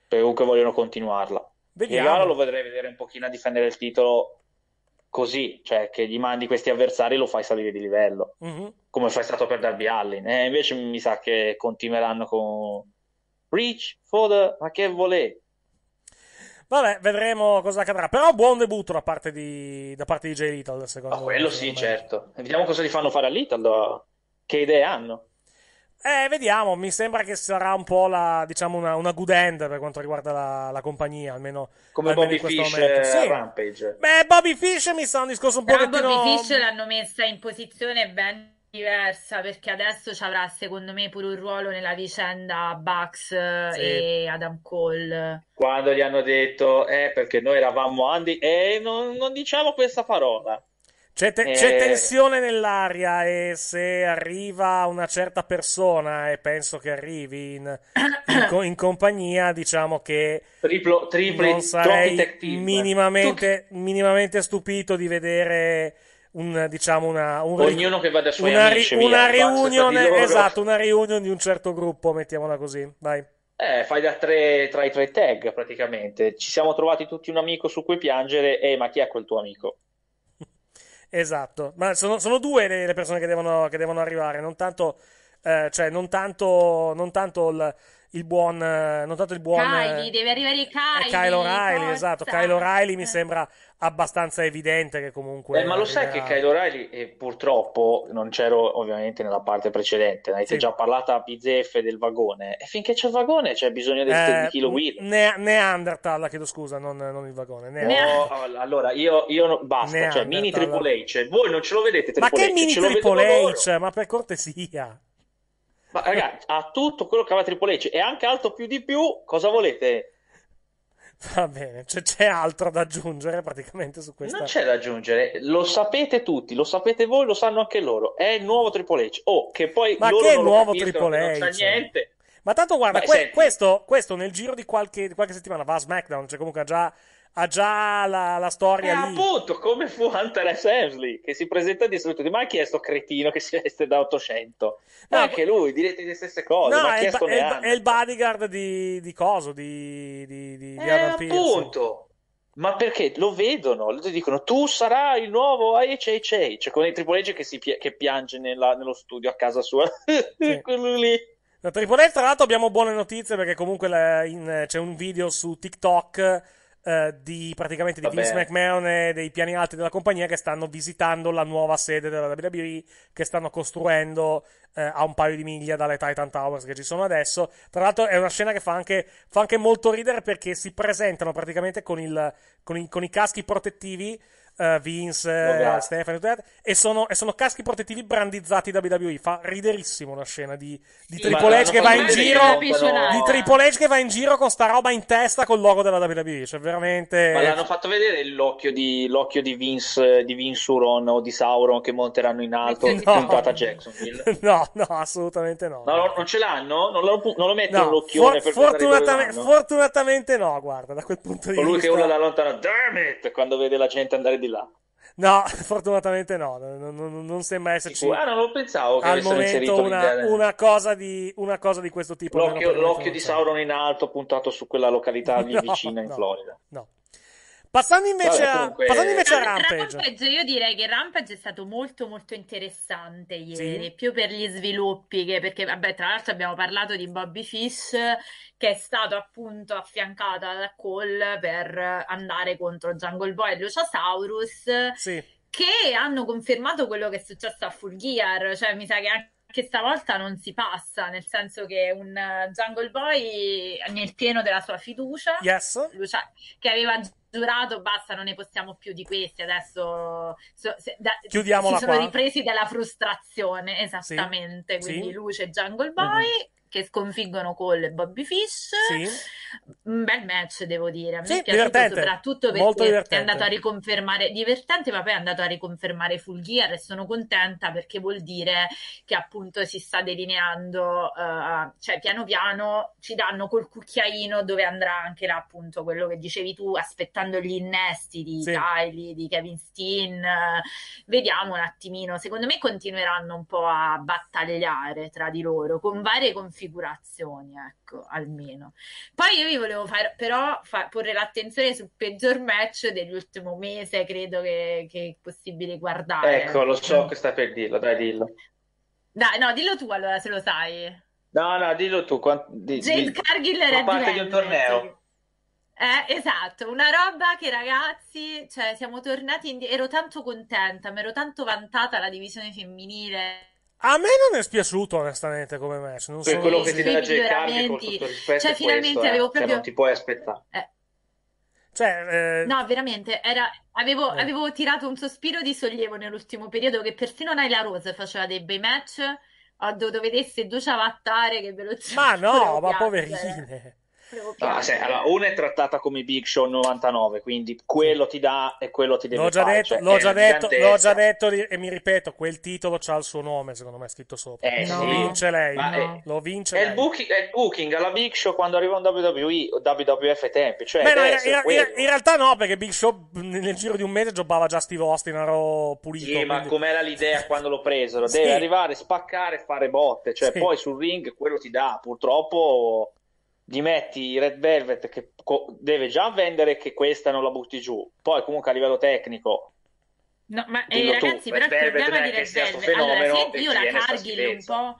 E: Perché comunque vogliono continuarla. Vediamo. Guevara lo vedrei vedere un pochino a difendere il titolo così, cioè che gli mandi questi avversari e lo fai salire di livello, mm-hmm. come fai stato per Darby Allin. E eh, invece mi sa che continueranno con Reach for ma che volete?
C: Vabbè, vedremo cosa accadrà. Però buon debutto da parte di, da parte di J. Little, ah, secondo me. Ah, quello
E: sì, certo. Vediamo cosa gli fanno fare a Little, che idee hanno.
C: Eh, vediamo, mi sembra che sarà un po' la, diciamo una, una good end per quanto riguarda la, la compagnia, almeno come almeno Bobby Fish eh, sì. Rampage. Beh, Bobby Fish mi sta un discorso un po' ah, pochettino... Bobby Fish
D: l'hanno messa in posizione ben diversa perché adesso ci avrà secondo me pure un ruolo nella vicenda Bucks sì. e Adam Cole
E: quando gli hanno detto eh perché noi eravamo Andy e eh, non, non diciamo questa parola c'è, te- c'è, eh. tensione
C: nell'aria e se arriva una certa persona e penso che arrivi in, in, co- in compagnia, diciamo che Triplo, tripli, non sarei minimamente, minimamente, stupito di vedere un, diciamo una, un, Ognuno che vada sui una, ri- una riunione, esatto, una riunione di un certo gruppo, mettiamola così, vai.
E: Eh, fai da tre tra i tre tag praticamente. Ci siamo trovati tutti un amico su cui piangere. E eh, ma chi è quel tuo amico?
C: Esatto, ma sono, sono due le, persone che devono, che devono, arrivare, non tanto, eh, cioè non tanto, non tanto il, il buon eh, notate il buon Kylie, eh,
D: deve arrivare eh, Kylie, Kylo Riley, esatto,
C: Kylo Riley mi sembra abbastanza evidente che comunque Beh, ma lo sai che Kylo
E: Riley eh, purtroppo non c'ero ovviamente nella parte precedente, ne avete sì. già parlato a Bizzeffe del vagone e
C: finché c'è il vagone c'è bisogno del, eh, di chi lo guida. Ne- Neanderthal, chiedo scusa, non, non il vagone, Neanderthal.
E: Oh, no, allora io, io no, basta, cioè mini Triple H, voi non ce lo vedete Triple ma H, che mini Triple
C: H, ma per cortesia ma
E: ragazzi, a tutto quello che aveva Triple H e anche altro più di più. Cosa volete?
C: Va bene, cioè, c'è altro da aggiungere praticamente su questo. Non c'è
E: da aggiungere, lo sapete tutti, lo sapete voi, lo sanno anche loro. È il nuovo Triple H. Oh, che poi. Ma che è il nuovo Triple H? Non c'è niente.
C: Ma tanto guarda, Beh, que- questo, questo, nel giro di qualche, di qualche settimana va a SmackDown, cioè comunque ha già ha già la, la storia. E eh,
E: appunto, come fu Hunter S. Hemsley, che si presenta di saluto. Ma chi chiesto cretino che si veste da 800? No, anche lui, direte le stesse cose. No, ma è, il, è, il, è
C: il bodyguard di, di Coso, di, di, di, di eh, appunto.
E: Ma perché lo vedono, lo dicono tu sarai il nuovo AECC, cioè con il Triple H che, si pie- che piange nella, nello studio a casa sua,
C: sì. quello lì. Da Triple H, tra l'altro, abbiamo buone notizie perché comunque la, in, c'è un video su TikTok eh, di praticamente di Vince McMahon e dei piani alti della compagnia che stanno visitando la nuova sede della WWE che stanno costruendo eh, a un paio di miglia dalle Titan Towers che ci sono adesso. Tra l'altro è una scena che fa anche, fa anche molto ridere perché si presentano praticamente con, il, con, il, con i caschi protettivi uh, Vince, no, Stefano, e sono, e sono, caschi protettivi brandizzati da WWE. Fa riderissimo la scena di, di sì, Triple H che va in giro. Di Triple H che va in giro con sta roba in testa col logo della WWE. Cioè, veramente. Ma l'hanno
E: fatto vedere l'occhio di, l'occhio di Vince, di Vince Uron o di Sauron che monteranno in alto no. puntata Jacksonville.
C: No, no, assolutamente no.
E: no non ce l'hanno? Non lo, non
C: lo mettono no. l'occhione For, fortunatamente, fortunatamente no, guarda, da quel punto di Colui vista. Colui che urla
E: da lontano, damn it! quando vede la gente andare di di là.
C: No, fortunatamente no, non, non, non sembra esserci. Ah, no, non pensavo che al momento una, una, cosa di, una, cosa di, questo tipo. L'occhio, l'occhio di Sauron
E: in alto puntato su quella località lì no, vicina in no, Florida.
C: No. Passando invece, Vabbè, comunque... a, passando invece a eh, Rampage. Rampage.
D: Io direi che Rampage è stato molto molto interessante ieri, sì. più per gli sviluppi che perché vabbè, tra l'altro abbiamo parlato di Bobby Fish che è stato appunto affiancato da Cole per andare contro Jungle Boy e Luciosaurus. Sì. Che hanno confermato quello che è successo a Full Gear, cioè mi sa che anche che stavolta non si passa, nel senso che un eh, Jungle Boy nel pieno della sua fiducia, yes. Lucia, che aveva giurato basta non ne possiamo più di questi, adesso so, se, da, Chiudiamola si sono qua. ripresi dalla frustrazione, esattamente, sì. quindi sì. Luce e Jungle Boy. Mm-hmm. Che sconfiggono Cole e Bobby Fish. Sì un bel match, devo dire. A me sì, è piaciuto divertente. soprattutto perché è andato a riconfermare divertente, ma poi è andato a riconfermare Full Gear e sono contenta perché vuol dire che appunto si sta delineando, uh, cioè piano piano ci danno col cucchiaino dove andrà anche là appunto quello che dicevi tu, aspettando gli innesti di sì. Kylie, di Kevin Steen. Uh, vediamo un attimino, secondo me continueranno un po' a battagliare tra di loro con varie configurazioni, ecco, almeno. Poi io vi volevo far, però fa, porre l'attenzione sul peggior match dell'ultimo mese, credo che, che è possibile guardare. Ecco, lo
E: so che sta per dirlo, dai dillo.
D: Dai, no, dillo tu allora se lo sai.
E: No, no, dillo tu. Quant- di, Jade
D: Cargill era parte di un
E: torneo.
D: Eh, esatto, una roba che ragazzi, cioè siamo tornati indietro, ero tanto contenta, mi ero tanto vantata la divisione femminile
C: a me non è spiaciuto onestamente come match. Non per quello che ti
E: deve cercare con tutto rispetto. Cioè, finalmente questo, avevo eh. proprio. Cioè, non ti puoi aspettare. Eh. Cioè, eh... No,
D: veramente, era... avevo, eh. avevo, tirato un sospiro di sollievo nell'ultimo periodo che persino Naila Rose faceva dei bei match dove vedesse due ciavattare che velocemente. Ma no, ma piangere.
C: poverine.
E: Ah, se, allora, una è trattata come Big Show 99, quindi quello ti dà e quello ti deve l'ho già fare, Detto, cioè, l'ho, già detto, l'ho, già
C: detto, e mi ripeto, quel titolo ha il suo nome, secondo me, scritto sopra. Eh, no. Lo vince lei. Ma no. Lo vince è, lei. Il
E: booking, è il booking alla Big Show quando arriva un WWE o WWF ai tempi. Cioè, Beh, no, in, in,
C: in, realtà no, perché Big Show nel giro di un mese giocava già Steve Austin, ero pulito. Sì, quindi... ma
E: com'era l'idea quando lo presero? Deve sì. arrivare, spaccare, fare botte. Cioè, sì. poi sul ring quello ti dà. Purtroppo gli metti Red Velvet che co- deve già vendere che questa non la butti giù, poi comunque a livello tecnico
D: No, ma eh, ragazzi, tu, però il
E: problema
B: di Red Velvet,
D: allora, se io la Cargill un po'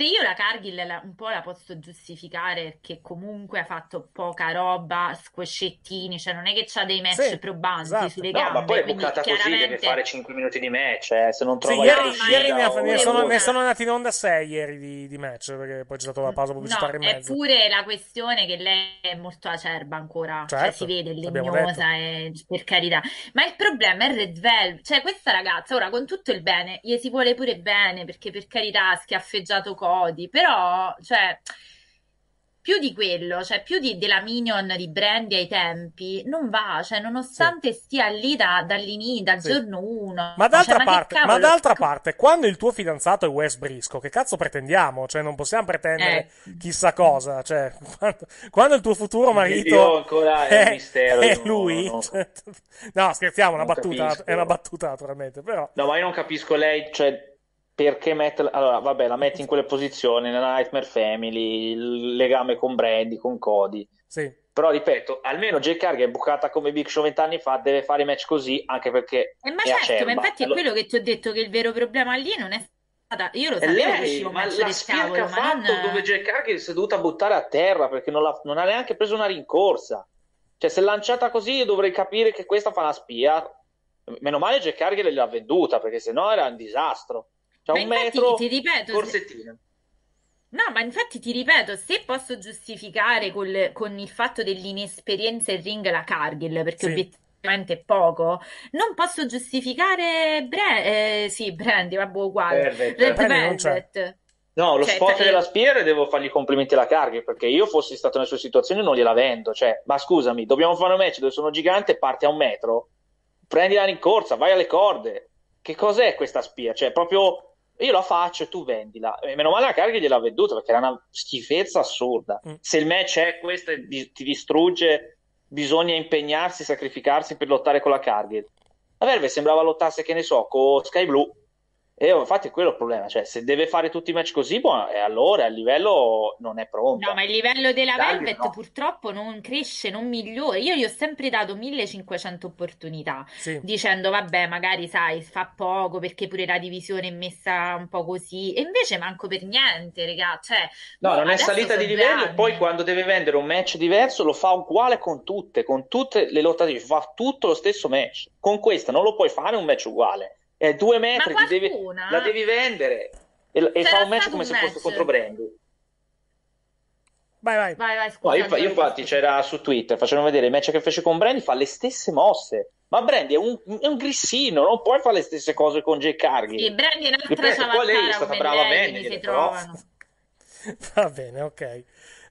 D: Se io la Cargill la, un po' la posso giustificare perché comunque ha fatto poca roba, squascettini, cioè non è che c'ha dei match probanti esatto. sulle No, ma poi è buttata così, deve fare 5 minuti di match, eh, se non trova sì, ieri, ieri ne, o... ne, sono, ne,
C: sono, andati in onda 6 ieri di, di match, perché poi c'è stata la pausa pubblicitaria in mezzo.
D: Eppure la questione che lei è molto acerba ancora, cioè certo, si vede, legnosa e, per carità. Ma il problema è Red Velvet, cioè questa ragazza ora con tutto il bene, gli si vuole pure bene perché per carità ha schiaffeggiato cosa codi, però, cioè, più di quello, cioè più di, della Minion di Brandy ai tempi, non va, cioè nonostante sì. stia lì da, dall'inizio, dal sì. giorno 1. Ma d'altra, cioè, parte, ma, ma d'altra
C: parte, quando il tuo fidanzato è Wes Brisco, che cazzo pretendiamo? Cioè non possiamo pretendere eh. chissà cosa, cioè quando, quando, il tuo futuro marito ancora è, è mistero, è lui. No, no. Cioè, no scherziamo, una battuta, è una battuta naturalmente, però. No, ma io
E: non capisco lei, cioè perché metterla allora vabbè la metti in quelle posizioni nella Nightmare Family il legame con Brandy con Cody sì. però ripeto almeno Jake Cargill è bucata come Big Show vent'anni fa deve fare i match così anche perché eh, ma certo acerba. ma infatti
D: allora... è quello che ti ho detto che il vero problema lì non è stata io lo eh, sapevo lei, ma la spia che ha fatto non... dove
E: Jake Cargill si è dovuta buttare a terra perché non, non ha neanche preso una rincorsa cioè se lanciata così io dovrei capire che questa fa la spia meno male Jack Cargill l'ha venduta perché sennò era un disastro cioè, un metro, ti, ti ripeto, corsettina. Se...
D: No, ma infatti ti ripeto, se posso giustificare col, con il fatto dell'inesperienza in ring la Cargill, perché sì. obiettivamente è poco, non posso giustificare Bra- eh, sì, Brandy, vabbè, uguale. Red Velvet.
E: No, lo cioè, spot della Spear devo fargli complimenti alla Cargill perché io fossi stato nella sua situazione non gliela vendo. Cioè, ma scusami, dobbiamo fare un match dove sono gigante e parti a un metro? Prendila in corsa, vai alle corde. Che cos'è questa Spear? Cioè, proprio io la faccio e tu vendila. E meno male la Cagliari gliel'ha venduta perché era una schifezza assurda. Mm. Se il match è questo e ti distrugge, bisogna impegnarsi, sacrificarsi per lottare con la Cagliari. A Verve sembrava lottasse, che ne so, con Sky Blue e infatti è quello il problema, cioè se deve fare tutti i match così, boh, allora il livello non è pronto. No, ma
D: il livello della Velvet no. purtroppo non cresce, non migliora. Io gli ho sempre dato 1500 opportunità, sì. dicendo vabbè, magari sai, fa poco perché pure la divisione è messa un po' così. E invece manco per niente, ragazzi. Cioè, no, boh, non è salita di livello e
E: poi quando deve vendere un match diverso lo fa uguale con tutte, con tutte le lottative, fa tutto lo stesso match. Con questa non lo puoi fare un match uguale eh, due metri, qualcuna... devi, la devi vendere e, e fa un match come un se fosse contro Brandy.
D: Vai, vai. vai, vai scusa, no, io, io
E: infatti c'era su Twitter, facevano vedere il match che fece con Brandy, fa le stesse mosse. Ma Brandy è un, è un grissino, non puoi fare le stesse cose con Jay Cargill. Sì,
D: Brandy è un'altra ciabattara. Poi lei è stata brava a vendere, però...
C: Va bene, ok.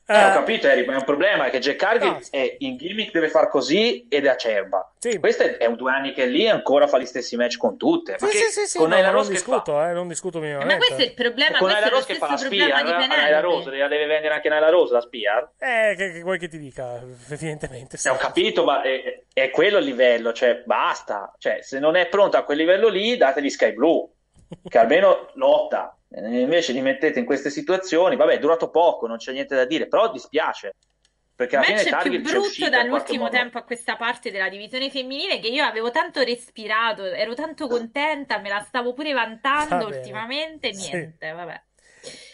E: Eh, ho eh. capito, Eric, ma è un problema che Jack Hardy no. è in gimmick, deve far così ed è acerba. Sì. Questo è, è un due anni che è lì e ancora fa gli stessi match con tutte. Sì, sì,
C: sì, sì, con no, Ayla Rose non discuto, fa... eh, non discuto minimamente. Ma questo è il
D: problema. Con Ayla Rose che fa la spia, Ayla eh, Rose, la
E: deve vendere anche Naila Rose la spia.
C: Eh, che, che vuoi che ti dica, evidentemente. Sì. Eh, ho
E: capito, ma è, è, quello il livello, cioè basta. Cioè, se non è pronta a quel livello lì, dategli Sky Blue, che almeno lotta. Eh, invece li mettete in queste situazioni, vabbè, è durato poco, non c'è niente da dire, però dispiace. Perché alla fine è più brutto dall'ultimo tempo
D: a questa parte della divisione femminile che io avevo tanto respirato, ero tanto contenta, me la stavo pure vantando ultimamente, niente, sì. vabbè.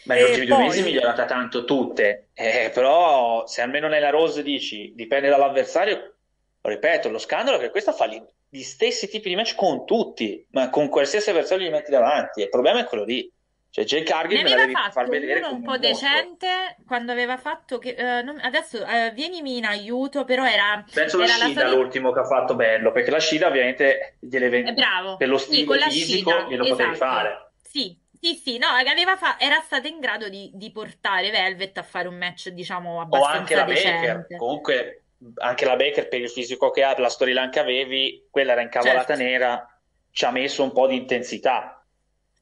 E: Beh, negli ultimi due mesi è migliorata tanto tutte, eh, però se almeno nella Rose dici dipende dall'avversario, ripeto, lo scandalo è che questa fa gli, gli stessi tipi di match con tutti, ma con qualsiasi avversario gli metti davanti, il problema è quello lì. Cioè, Jay Cargill ne me la devi far vedere uno un po' un
D: decente quando aveva fatto che uh, non, adesso uh, vienimi in aiuto, però era Penso era la Scida
E: l'ultimo che ha fatto bello, perché la Scida ovviamente ven- eh,
D: bravo. per lo stile sì, fisico Shida, glielo esatto. potevi fare. Sì. Sì, sì, no, fa- era stata in grado di, di, portare Velvet a fare un match, diciamo, abbastanza O anche la decente. Baker,
E: comunque, anche la Baker per il fisico che ha, per la storyline che avevi, quella era incavolata certo. nera, ci ha messo un po' di intensità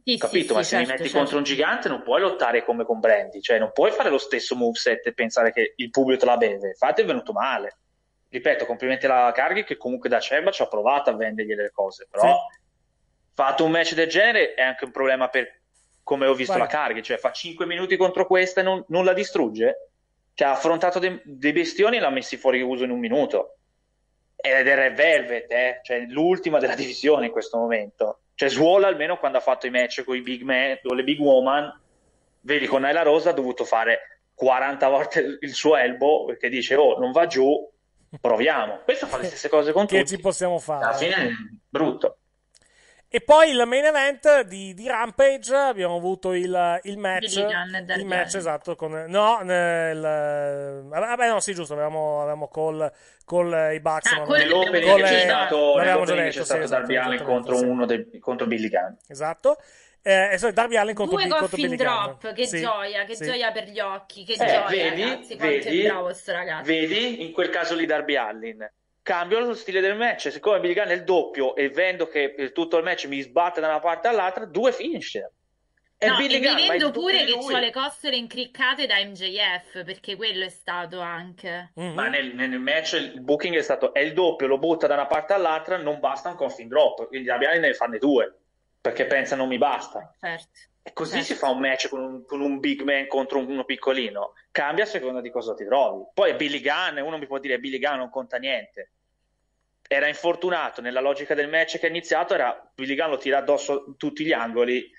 E: sì, Capito? Sì, Ma sì, se certo, mi metti certo. contro un gigante non puoi lottare come con Brandy, cioè non puoi fare lo stesso moveset e pensare che il pubblico te la beve, infatti è venuto male. Ripeto, complimenti alla Carghi che comunque da Cerba ci ha provato a vendergli le cose, però fatto un match del genere è anche un problema per come ho visto Guarda. la Carghi, cioè fa 5 minuti contro questa e non, non la distrugge, cioè ha affrontato dei de bestioni e l'ha messi fuori uso in un minuto ed è Red Velvet, eh? cioè l'ultima della divisione in questo momento. Cioè, Suola almeno quando ha fatto i match con i big man o le big woman, vedi con Naila Rosa ha dovuto fare 40 volte il suo elbow perché dice, oh, non va giù, proviamo. Questo fa le
C: stesse cose con che tutti. Che ci possiamo fare? Alla fine è brutto. E poi il main event di, di Rampage abbiamo avuto il, il match. Il match esatto. Con, no, nel, vabbè, no, sì, giusto. Avevamo, avevamo col, col eh, i Bucks. Ah, nell'opening col, c'è stato, nell'opening c'è stato esatto, Darby Allen contro, uno dei, contro Billy Gunn. Esatto. Eh, sorry, Darby Allen contro, Due contro Billy drop, Che sì, gioia, che sì.
D: gioia per gli occhi. Che eh, gioia, vedi, ragazzi. Vedi, quanto è bravo sto ragazzo.
E: Vedi, in quel caso lì Darby Allin cambio lo stile del match. Siccome Billy Gunn è il doppio e vendo che per eh, tutto il match mi sbatte da una parte all'altra, due finisher.
D: E no, Billy e Gunn, vedendo pure che ho le costole incriccate da MJF, perché quello è stato anche.
E: Mm-hmm. Ma nel, nel, match il booking è stato è il doppio, lo butta da una parte all'altra, non basta un coffin drop, quindi la Damiani ne fanno due, perché pensa non mi basta. Certo. Così eh. si fa un match con un, con un, big man contro uno piccolino. Cambia a seconda di cosa ti trovi. Poi Billy Gunn, uno mi può dire Billy Gunn non conta niente. Era infortunato nella logica del match che è iniziato, era Billy Gunn lo tira addosso tutti gli angoli.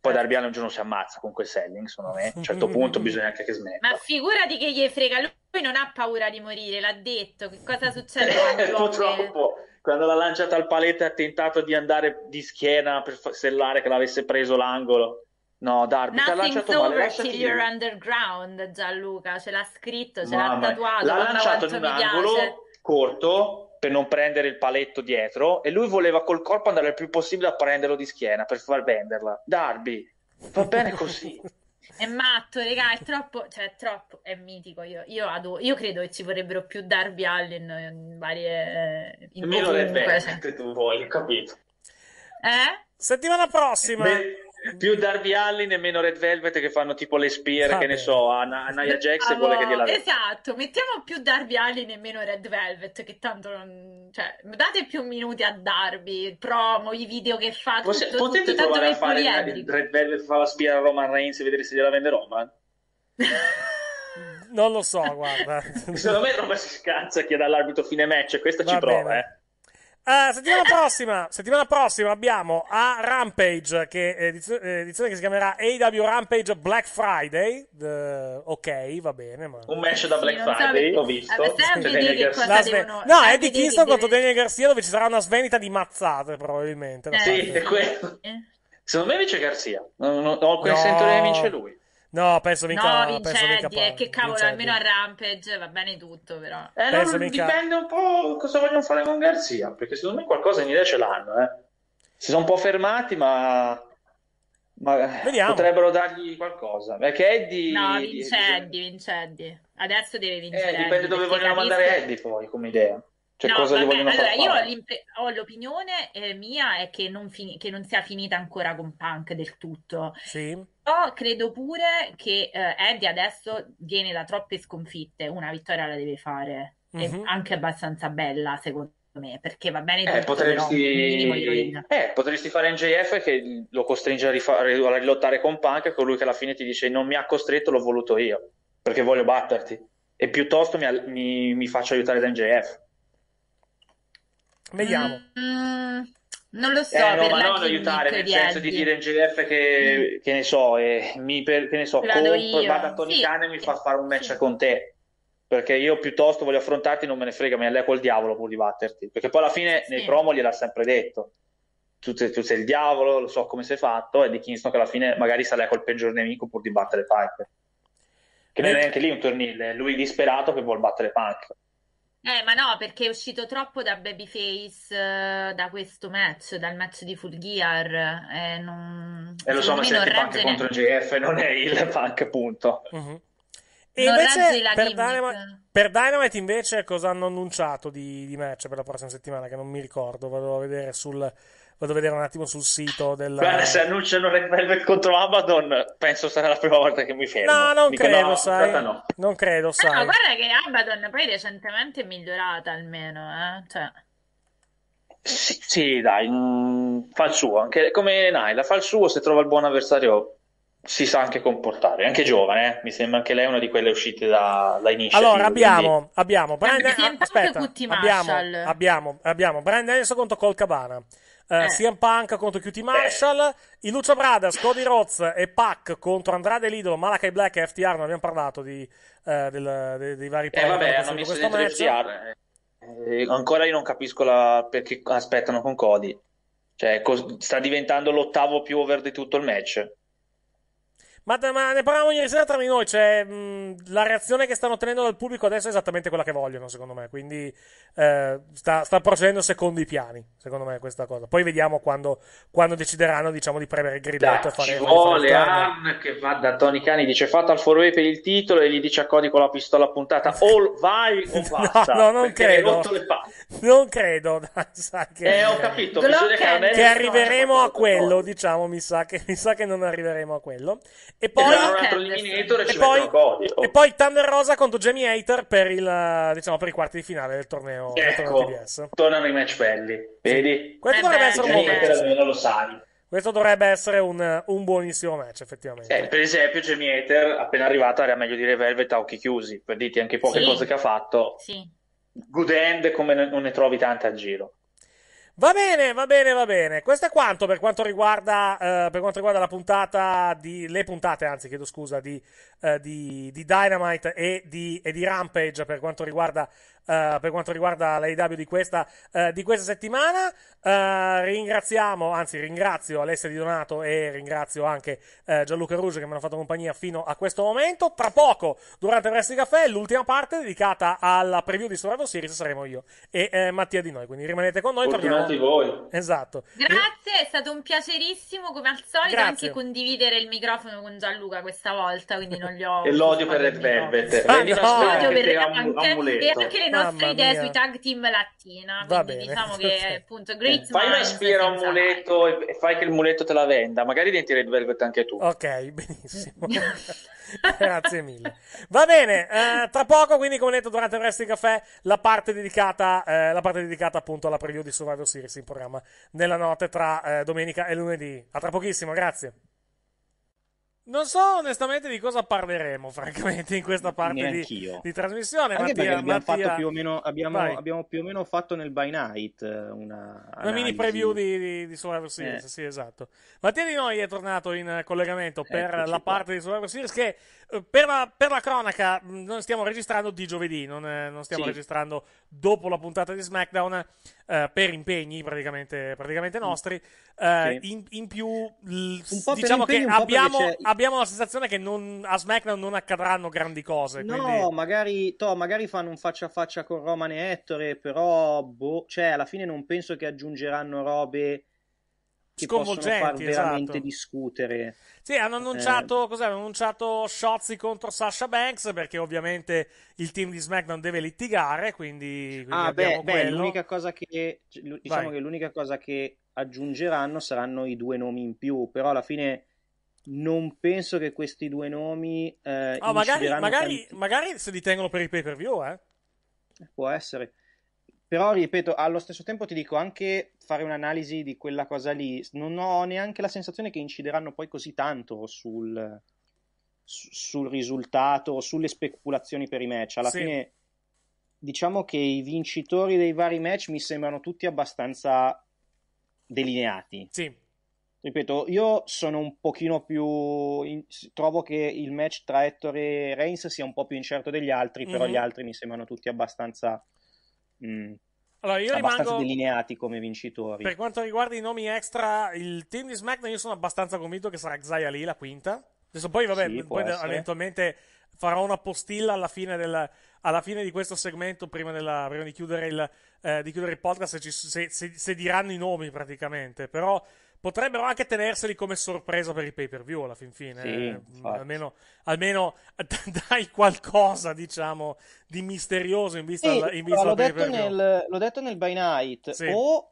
E: Poi eh. Darby Allin un giorno si ammazza con quel selling, secondo me. A un certo punto bisogna anche che smetta.
D: Ma figurati che gli frega, lui non ha paura di morire, l'ha detto. Che cosa succede?
E: Purtroppo. Che quando l'ha lanciata al paletto ha tentato di andare di schiena per sellare che l'avesse preso l'angolo. No, Darby, ti ha lanciato male. Lasciati till you're
D: underground, Gianluca, ce l'ha scritto, ce Mamma l'ha tatuato. L'ha lanciato in un angolo
E: corto per non prendere il paletto dietro e lui voleva col corpo andare il più possibile a prenderlo di schiena per far venderla. Darby, va bene così.
D: È matto, regà, è troppo, cioè è troppo, è mitico. Io, io, adoro, io credo che ci vorrebbero più Darby Allen in varie... Eh, in Meno le
A: tu vuoi, capito.
D: Eh? Settimana
C: prossima! Beh
E: più Darby Allin e meno Red Velvet che fanno tipo le spiere, che ne so, a, Naya Jax e vuole che gliela Esatto,
D: mettiamo più Darby Allin e meno Red Velvet che tanto non... Cioè, date più minuti a Darby, il promo, i video che fa, tutto, Poss- Potete tutto, provare a fare poliedrico.
E: Red Velvet fa la spia a Roman Reigns e vedere se gliela vende Roman?
C: non lo so, guarda.
E: Secondo me Roma si scazza che dall'arbitro fine match, questa Va ci bene. prova,
C: eh. Eh, settimana prossima, settimana prossima abbiamo a Rampage, che è edizione, eh, edizione che si chiamerà AW Rampage Black Friday. Uh, ok, va bene. Ma... Un match da Black sì, Friday, so, ho visto. Sve... No, è di Kingston contro Daniel Garcia, dove ci sarà una svenita di mazzate, probabilmente. Eh, sì, è quello.
E: Secondo me vince Garcia. ho quel no. sentore che vince lui.
C: No, penso mica. No, Vincetti,
D: penso mica eh, che cavolo, Vincetti. almeno a Rampage va bene tutto, però. Eh, penso non, Dipende un po' cosa
E: vogliono fare con Garzia, perché secondo me qualcosa in idea ce l'hanno, eh. Si sono un po' fermati, ma... ma... potrebbero dargli qualcosa. Perché Eddie... No, vincendi,
D: Eddie... Adesso deve eh, vincere. Eh, dipende Eddie, dove vogliono capisco... mandare
E: Eddie poi, come idea. Cioè, no, cosa vabbè, allora, io
D: ho, ho l'opinione eh, mia è che non, fin- che non, sia finita ancora con Punk del tutto. Sì. Però credo pure che eh, Eddie adesso viene da troppe sconfitte, una vittoria la deve fare, mm-hmm. anche abbastanza bella secondo me, perché va bene eh, tutto, eh, potresti... Però,
E: eh, potresti fare NJF che lo costringe a, rifare, a rilottare con Punk, e colui che alla fine ti dice non mi ha costretto, l'ho voluto io, perché voglio batterti. E piuttosto mi, mi, mi faccio aiutare da NJF
D: Vediamo. Mm, non lo so, eh, no, ma non aiutare, nel senso di dire
E: in GDF che, mm. che ne so, eh, mi per, che ne so, compro, vado a Tony sì. e mi fa fare un match sì. con te. Perché io piuttosto voglio affrontarti, non me ne frega, me ne lei col diavolo pur di batterti. Perché poi alla fine sì. nei promo gliel'ha sempre detto. Tu, tu, sei il diavolo, lo so come sei fatto, e di Kingston che alla fine magari sarà col peggior nemico pur di battere Piper. Che non è eh. neanche lì un tornile, lui disperato che vuol battere Punk.
D: Eh, ma no, perché è uscito troppo da Babyface, eh, da questo match, dal match di Full Gear. Eh, non... E lo so, ma senti Punk regge... contro GF
E: non è il Punk, punto.
D: Uh-huh.
C: E non invece per Dynamite, per Dynamite, invece cosa hanno annunciato di, di match per la prossima settimana? Che non mi ricordo, vado a vedere sul vado a vedere un attimo sul sito del... Guarda, se
E: annunciano Red Velvet contro Abaddon, penso sarà la prima volta che mi fermo. No, non Dico, credo, no, sai.
C: No. Non credo, ah, sai.
D: No, guarda che Abaddon poi recentemente è migliorata almeno, eh? Cioè...
E: Sì, sì, dai, mh, mm, fa il suo, anche come Naila, fa il suo, se trova il buon avversario si sa anche comportare, anche giovane, eh? mi sembra anche lei una di quelle uscite da, da inizio. Allora abbiamo, quindi...
C: abbiamo, Brand... Ah, aspetta, abbiamo, abbiamo, abbiamo Brian Danielson contro Col Cabana. Eh, eh, CM Punk contro QT Marshall, i Lucha Brothers, Cody Roz e Pac contro Andrade Lidl, Malakai Black e FTR, non abbiamo parlato di, eh, del, dei, dei, vari eh, vabbè, hanno messo dentro FTR.
E: Eh, ancora io non capisco la... perché aspettano con Cody. Cioè, co- sta diventando l'ottavo più over di tutto il match.
C: Ma, ma, ne parlavamo ieri sera tra di noi. Cioè, mh, la reazione che stanno ottenendo dal pubblico adesso è esattamente quella che vogliono, secondo me. Quindi eh, sta, sta, procedendo secondo i piani, secondo me, questa cosa. Poi vediamo quando, quando decideranno, diciamo, di premere il grilletto da, e fare Ci vuole Anne
E: che va da Tony Cani, dice fatta al forward per il titolo e gli dice a Cody con la pistola puntata o vai o basta. no, no, non credo.
C: Non credo. Dai, sa che... Eh, ho capito. Che, che arriveremo a quello, diciamo, mi sa che, mi sa che non arriveremo a quello. E poi,
E: e, e, poi,
C: e poi, Thunder Rosa contro Jamie Hater per, diciamo, per i quarti di finale del torneo. Ecco, del torneo
E: ecco, tornano i match belli. Vedi? Sì. Questo, eh dovrebbe beh,
C: Questo dovrebbe essere un, un buonissimo match, effettivamente.
E: Eh, per esempio, Jamie Hater, appena arrivata, era meglio dire Velvet a occhi chiusi, per dirti anche poche sì. cose che ha fatto. Sì. Good end, come non ne trovi tante a giro.
C: Va bene, va bene, va bene. Questo è quanto per quanto riguarda, eh, per quanto riguarda la puntata di, le puntate, anzi, chiedo scusa, di, eh, di, di Dynamite e di, e di Rampage per quanto riguarda eh, per quanto riguarda l'AEW di questa, eh, di questa settimana. Eh, ringraziamo, anzi ringrazio Alessia Di Donato e ringrazio anche eh, Gianluca Ruggio che mi hanno fatto compagnia fino a questo momento. Tra poco, durante il resto di Caffè, l'ultima parte dedicata alla preview di Survivor Series saremo io e eh, Mattia Di Noi, quindi rimanete con noi. Fortunati torniamo... voi. Esatto. Grazie,
D: è stato un piacerissimo come al solito Grazie. anche condividere il microfono con Gianluca questa volta, quindi non gli ho... e l'odio per
C: Red Velvet. Ah, no. L'odio per... Anche, anche le nostre idee sui
D: tag team latina. Va quindi bene. diciamo che appunto Great Fai una
E: spira un muletto e, e fai che il muletto te la venda, magari diventi Red Velvet anche tu.
C: Ok, benissimo.
D: Grazie mille.
C: Va bene, eh, tra poco, quindi, come detto, durante il Wrestling Caffè, la parte dedicata, eh, la parte dedicata appunto alla preview di Survivor Series in programma nella notte tra eh, domenica e lunedì. A tra pochissimo, grazie. Non so onestamente di cosa parleremo, francamente, in questa parte di, di, trasmissione. Anche Mattia, abbiamo, Mattia... Fatto più o meno, abbiamo, abbiamo più o meno fatto
A: nel By Night eh, una, una mini preview
C: di, di, di Survivor Series. Eh. Sì, esatto. Mattia Di Noi è tornato in collegamento per Eccoci la parte di Survivor Series. Che eh, per la, per la cronaca, mm, noi stiamo registrando di giovedì, non, eh, non stiamo sì. registrando dopo la puntata di SmackDown. Uh, per impegni praticamente, praticamente mm. nostri. Uh, sì. in, in, più, l- diciamo impegni, che abbiamo abbiamo la sensazione che non, a SmackDown non accadranno grandi cose. No, quindi...
A: magari, to, magari, fanno un faccia a faccia con Roman e Ettore, però boh, cioè, alla fine non penso che aggiungeranno robe
C: che possono far esatto. veramente esatto.
A: discutere.
C: Sì, hanno annunciato, eh. hanno annunciato Shotzi contro Sasha Banks perché ovviamente il team di SmackDown deve litigare, quindi, quindi ah, beh, beh, l'unica
A: cosa che diciamo Vai. che l'unica cosa che aggiungeranno saranno i due nomi in più, però alla fine non penso che questi due nomi. Eh, oh, magari, magari,
C: magari, se li tengono per i pay per view, eh.
A: eh? Può essere. Però, ripeto, allo stesso tempo ti dico anche fare un'analisi di quella cosa lì. Non ho neanche la sensazione che incideranno poi così tanto sul, sul risultato, sulle speculazioni per i match. Alla sì. fine, diciamo che i vincitori dei vari match mi sembrano tutti abbastanza delineati. Sì ripeto, io sono un pochino più. In... trovo che il match tra Hector e Reigns sia un po' più incerto degli altri, però mm-hmm. gli mhm. altri mi sembrano tutti abbastanza. Mh, mm,
C: allora, io abbastanza rimango... delineati
A: come vincitori. Per
C: quanto riguarda i nomi extra, il team di SmackDown, io sono abbastanza convinto che sarà Xaya lì la quinta. Adesso poi, vabbè, sì, poi eventualmente farò una postilla alla fine, del, alla fine di questo segmento, prima, della, prima di, chiudere il, eh, di, chiudere il, podcast, se, ci, se, se, se diranno i nomi praticamente. Però potrebbero anche tenerseli come sorpresa per i pay per view alla fin fine. Sì, eh, mm, almeno, almeno dai qualcosa, diciamo, di misterioso in vista, sì, alla, in vista no, l'ho, detto
A: nel, l'ho detto nel by night. Sì. O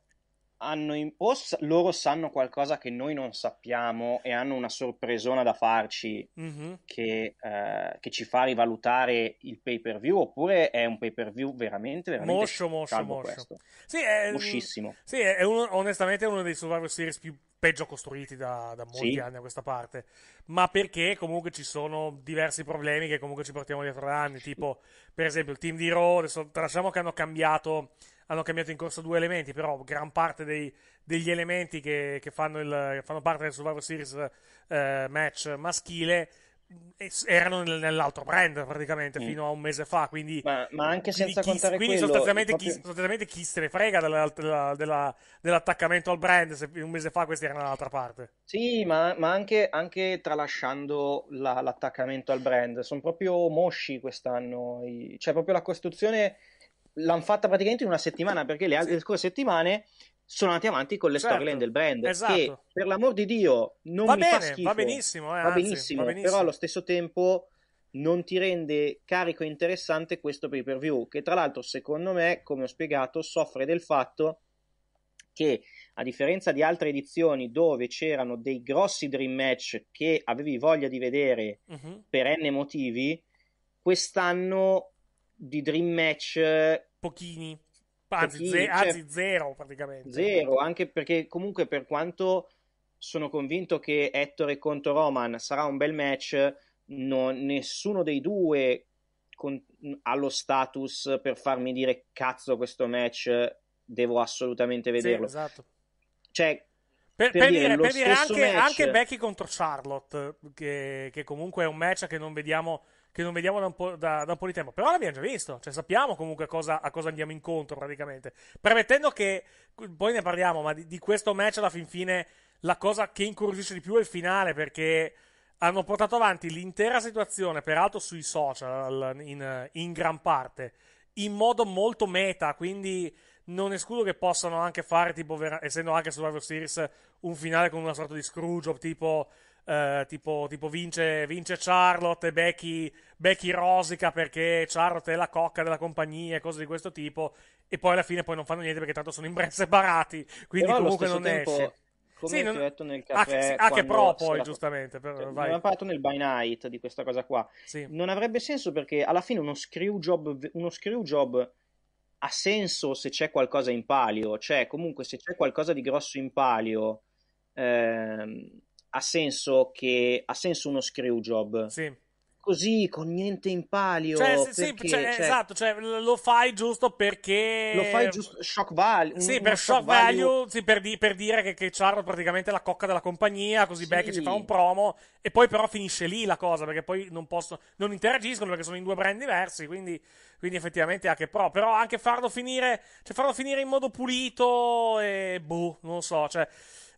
A: hanno in... o s- loro sanno qualcosa che noi non sappiamo e hanno una sorpresona da farci mm-hmm. che, eh, che, ci fa rivalutare il pay per view oppure è un pay per view veramente veramente moscio moscio moscio
C: sì, è, moscissimo sì è uno, onestamente è uno dei Survivor Series più peggio costruiti da, da molti sì. anni a questa parte ma perché comunque ci sono diversi problemi che comunque ci portiamo dietro da anni tipo per esempio il team di Raw adesso lasciamo che hanno cambiato hanno cambiato in corso due elementi, però gran parte dei, degli elementi che, che, fanno il, che, fanno parte del Survivor Series eh, match maschile eh, erano nell'altro brand praticamente mm. fino a un mese fa quindi, ma, ma anche senza quindi contare chi, quindi quello, sostanzialmente, proprio... chi, sostanzialmente, chi, se ne frega della, della, della, dell'attaccamento al brand se un mese fa questi erano dall'altra parte
A: sì ma, ma anche, anche, tralasciando la, l'attaccamento al brand sono proprio mosci quest'anno c'è cioè, proprio la costruzione l'hanno fatta praticamente in una settimana perché le, altre, scorse settimane sono andati avanti con le certo, storyline del brand esatto. che per l'amor di Dio non va mi bene, fa schifo va benissimo, eh, va, anzi, benissimo, va benissimo però allo stesso tempo non ti rende carico e interessante questo pay per view che tra l'altro secondo me come ho spiegato soffre del fatto che a differenza di altre edizioni dove c'erano dei grossi dream match che avevi voglia di vedere uh-huh. per n motivi quest'anno di dream match pochini, anzi, pochini, ze- cioè anzi
C: zero praticamente. Zero,
A: anche perché comunque per quanto sono convinto che Ettore contro Roman sarà un bel match, non, nessuno dei due con, ha lo status per farmi dire cazzo questo match devo assolutamente vederlo. Sì, esatto. Cioè, per, per, per, dire, per dire anche, anche,
C: Becky contro Charlotte, che, che, comunque è un match che non vediamo che non vediamo da un, po', da, da un po di tempo. Però l'abbiamo già visto, cioè sappiamo comunque a cosa, a cosa andiamo incontro praticamente. Premettendo che, poi ne parliamo, ma di, di questo match alla fin fine la cosa che incuriosisce di più è il finale perché hanno portato avanti l'intera situazione, peraltro sui social in, in, gran parte, in modo molto meta, quindi non escludo che possano anche fare, tipo, essendo anche Survivor Series, un finale con una sorta di Scrooge, tipo Uh, tipo, tipo vince, vince, Charlotte e Becky, Becky, rosica perché Charlotte è la cocca della compagnia e cose di questo tipo e poi alla fine poi non fanno niente perché tanto sono in brand separati quindi Però comunque non tempo, esce come sì, non... ho detto nel caffè ah, ah che pro poi la... giustamente per... Cioè, abbiamo
A: parlato nel by night di questa cosa qua sì. non avrebbe senso perché alla fine uno screw job, uno screw job ha senso se c'è qualcosa in palio cioè comunque se c'è qualcosa di grosso in palio ehm ha senso, che, ha senso uno screw job. Sì
C: così con
A: niente in palio. Cioè, sì, perché, sì, cioè, cioè, esatto,
C: cioè, lo fai giusto perché. Lo fai giusto
A: shock value. Sì, per shock, value, value
C: sì, per, di, per, dire che, che Charlo praticamente è la cocca della compagnia, così sì. che ci fa un promo. E poi però finisce lì la cosa, perché poi non possono. Non interagiscono perché sono in due brand diversi. Quindi, quindi effettivamente anche pro. Però anche farlo finire. Cioè, farlo finire in modo pulito. E boh, non lo so. Cioè.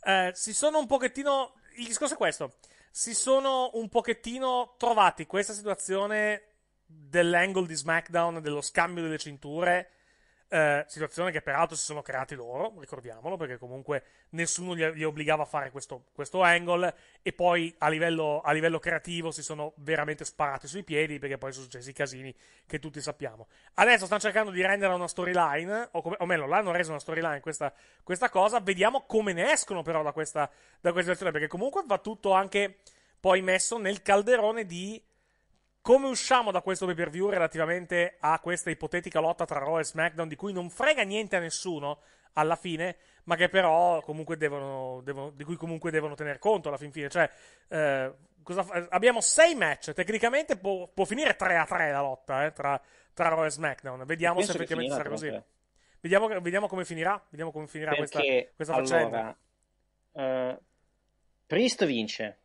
C: Eh, si sono un pochettino il discorso è questo. Si sono un pochettino trovati questa situazione dell'angle di SmackDown, dello scambio delle cinture eh, situazione che peraltro si sono creati loro, ricordiamolo, perché comunque nessuno li, li obbligava a fare questo, questo angle e poi a livello, a livello, creativo si sono veramente sparati sui piedi perché poi sono successi i casini che tutti sappiamo. Adesso stanno cercando di rendere una storyline, o, come, o meglio, l'hanno resa una storyline questa, questa, cosa, vediamo come ne escono però da questa, da questa situazione, perché comunque va tutto anche poi messo nel calderone di come usciamo da questo pay per view relativamente a questa ipotetica lotta tra Raw e SmackDown di cui non frega niente a nessuno alla fine, ma che però comunque devono, devono, di cui comunque devono tener conto alla fin fine. Cioè, eh, fa- abbiamo sei match, tecnicamente può, può, finire 3 a 3 la lotta eh, tra, tra Raw e SmackDown. Vediamo se effettivamente sarà così. Vediamo, vediamo, come finirà, vediamo come finirà Perché, questa, questa allora,
A: faccenda. Uh, Priest vince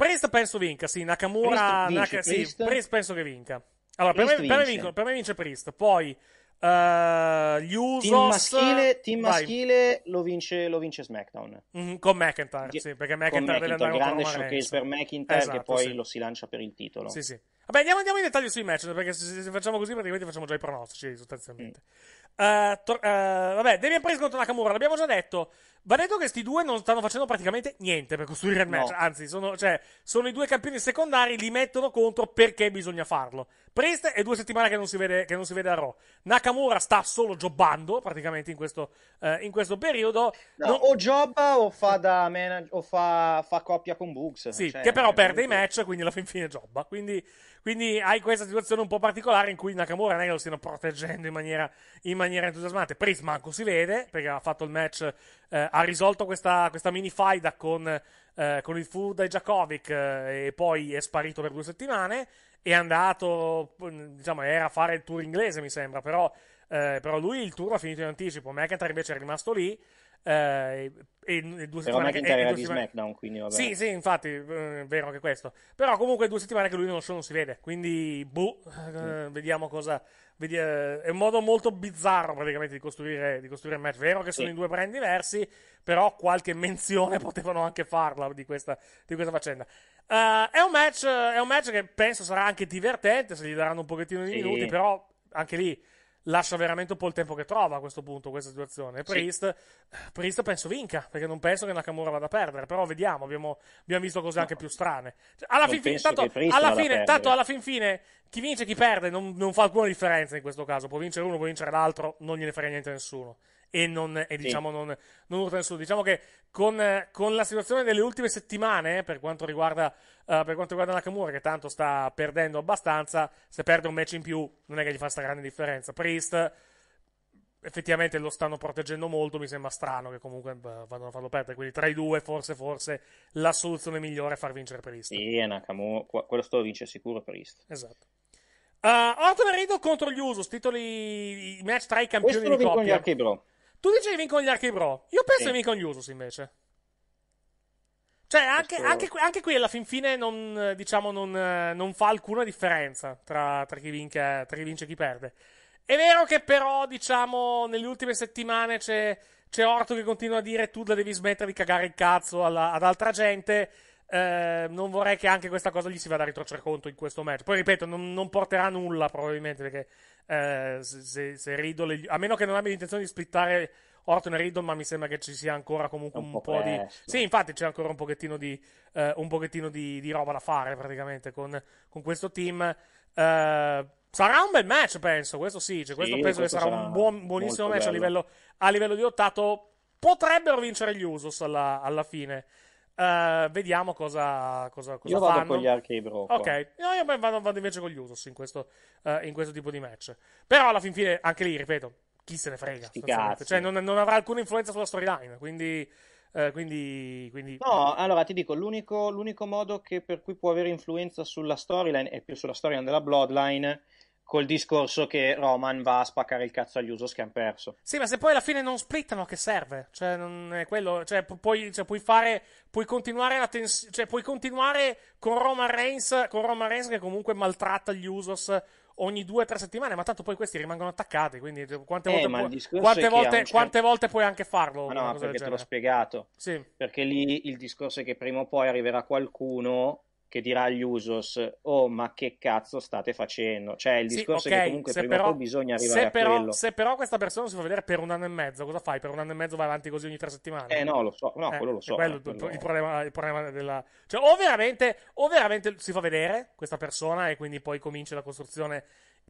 C: Prest penso vinca, sì, Nakamura... Prest vince, Nak- Prest. Sì, Prest penso che vinca. Allora, per me, per, me vinco, per me, vince Priest, poi Uh, gli Usos team maschile, team maschile lo, vince, lo, vince, SmackDown mm-hmm, con McIntyre, sì, perché McIntyre, McIntyre deve grande showcase per McIntyre esatto, che poi sì. lo
A: si lancia per il titolo. Sì, sì.
C: Vabbè, andiamo, andiamo in dettaglio sui match perché se, se, facciamo così praticamente facciamo già i pronostici sostanzialmente. Mm. Uh, tor- uh, vabbè, Damian Priest contro Nakamura, l'abbiamo già detto. Va detto che questi due non stanno facendo praticamente niente per costruire il match, no. anzi sono, cioè, sono i due campioni secondari, li mettono contro perché bisogna farlo. Priest è due settimane che non si vede, che non si vede a Raw. Nakamura sta solo jobbando praticamente in questo, eh, in questo periodo. No, non... O jobba o fa, da manag- o fa, fa coppia con Bugs. Sì, cioè, che però perde molto... i match, quindi alla fin fine jobba. Quindi, quindi, hai questa situazione un po' particolare in cui Nakamura e lo stiano proteggendo in maniera, in maniera entusiasmante. Priest manco si vede perché ha fatto il match, eh, ha risolto questa, questa mini faida con, eh, con il food di Jakovic eh, e poi è sparito per due settimane è andato, diciamo, era a fare il tour inglese, mi sembra, però, eh, però lui il tour ha finito in anticipo, McIntyre invece è rimasto lì. Eh, e, e due però McIntyre che, era di settimane... SmackDown, quindi vabbè. Sì, sì, infatti, eh, è vero anche questo. Però comunque due settimane che lui non, lo non si vede, quindi, boh, mm. eh, vediamo cosa, Vedi, eh, è un modo molto bizzarro praticamente di costruire, di costruire match. Vero che sono sì. in due brand diversi, però qualche menzione potevano anche farla di questa, di questa faccenda. Uh, è, un match, è, un match, che penso sarà anche divertente se gli daranno un pochettino di sì. minuti, però anche lì lascia veramente un po' il tempo che trova a questo punto questa situazione. Priest, sì. Priest penso vinca, perché non penso che Nakamura vada a perdere, però vediamo, abbiamo, abbiamo visto cose anche più strane. Cioè, alla, fin fine, tanto, alla fine, tanto, alla fin fine, chi vince e chi perde non, non, fa alcuna differenza in questo caso, può vincere uno, può vincere l'altro, non gliene frega niente a nessuno e non, e diciamo, non, non urta nessuno. Diciamo che con, con, la situazione delle ultime settimane, per quanto riguarda, uh, per quanto riguarda Nakamura, che tanto sta perdendo abbastanza, se perde un match in più non è che gli fa sta grande differenza. Priest, effettivamente lo stanno proteggendo molto, mi sembra strano che comunque vanno a farlo perdere, quindi tra i due forse, forse la soluzione migliore è far vincere Priest.
A: Sì, Nakamura, quello sto vince sicuro Priest.
C: Esatto. Uh, Orton e Riddle contro gli Usos, titoli i match tra i campioni questo di coppia. Questo lo vincono gli Archibro. Tu dicevi vincono gli archi pro. Io penso sì. che vincono gli Usos invece. Cioè, anche, anche, qui, anche, qui alla fin fine non, diciamo, non, non fa alcuna differenza tra, tra, chi vinca, tra, chi vince e chi perde. È vero che però, diciamo, nelle ultime settimane c'è, c'è Orto che continua a dire tu la devi smettere di cagare il cazzo alla, ad altra gente. Eh, non vorrei che anche questa cosa gli si vada a conto in questo match. Poi ripeto, non, non porterà nulla probabilmente perché eh, se, se Riddle, a meno che non abbia intenzione di splittare Orton e Riddle, ma mi sembra che ci sia ancora comunque un, un po', po di. Sì, infatti c'è ancora un pochettino di, eh, un pochettino di, di, roba da fare praticamente con, con questo team. Eh, sarà un bel match, penso. Questo sì, cioè, questo sì, penso questo che sarà, sarà un buon, buonissimo match a livello, a livello, di ottato. Potrebbero vincere gli Usos alla, alla fine. Uh, vediamo cosa, cosa, cosa io fanno. vado con gli archi Brock. Ok, no, io vado, vado, invece con gli Usos in questo, uh, in questo, tipo di match. Però alla fin fine, anche lì, ripeto, chi se ne frega. Cioè, non, non, avrà alcuna influenza sulla storyline, quindi, uh, quindi, quindi... No,
A: allora ti dico, l'unico, l'unico modo per cui può avere influenza sulla storyline è più sulla storyline della Bloodline col discorso che Roman va a spaccare il cazzo agli Usos che hanno perso.
C: Sì, ma se poi alla fine non splittano, che serve? Cioè, non è quello. Cioè, puoi, cioè, puoi fare. Puoi continuare, tens- cioè, puoi continuare con Roman Reigns. Con Roman Reigns che comunque maltratta gli Usos ogni due o tre settimane, ma tanto poi questi rimangono attaccati. Quindi quante eh, volte, quante volte, certo... quante volte puoi anche farlo? Ma no, perché te l'ho
A: spiegato. Sì. Perché lì il discorso è che prima o poi arriverà qualcuno che dirà agli Usos oh ma che cazzo state facendo cioè il discorso sì, okay, è che comunque prima però, o poi bisogna arrivare se però, a quello se
C: però questa persona si fa vedere per un anno e mezzo cosa fai? per un anno e mezzo vai avanti così ogni tre settimane? eh no lo so no eh, quello lo so quello, eh, quello... Il, problema, il, problema, della cioè o veramente, o veramente si fa vedere questa persona e quindi poi comincia la costruzione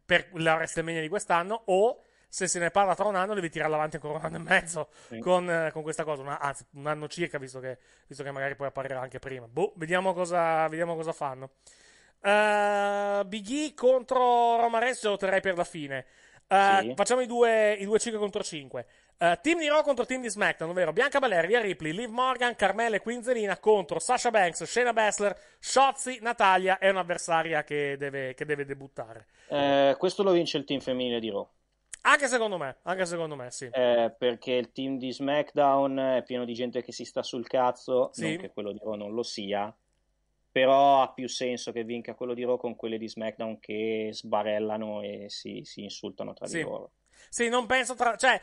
C: per la WrestleMania di quest'anno o se se ne parla tra un anno devi tirare avanti ancora un anno e mezzo sì. con, eh, con, questa cosa, Una, anzi un anno circa visto che, visto che, magari poi apparirà anche prima. Boh, vediamo cosa, vediamo cosa fanno. Uh, Big E contro Romares lo terrei per la fine. Uh, sì. Facciamo i due, i due 5 contro 5. Uh, team di Raw contro team di SmackDown, ovvero Bianca Belair, Via Ripley, Liv Morgan, Carmella e Quinzelina contro Sasha Banks, Shayna Bessler, Shotzi, Natalia e un'avversaria che deve, che deve debuttare.
A: Eh, questo lo vince il team femminile di Raw.
C: Anche secondo me, anche secondo me, sì.
A: Eh, perché il team di SmackDown è pieno di gente che si sta sul cazzo, sì. non che quello di Raw non lo sia, però ha più senso che vinca quello di Raw con quelle di SmackDown che sbarellano e si, si insultano tra sì. di loro.
C: Sì, non penso tra... Cioè,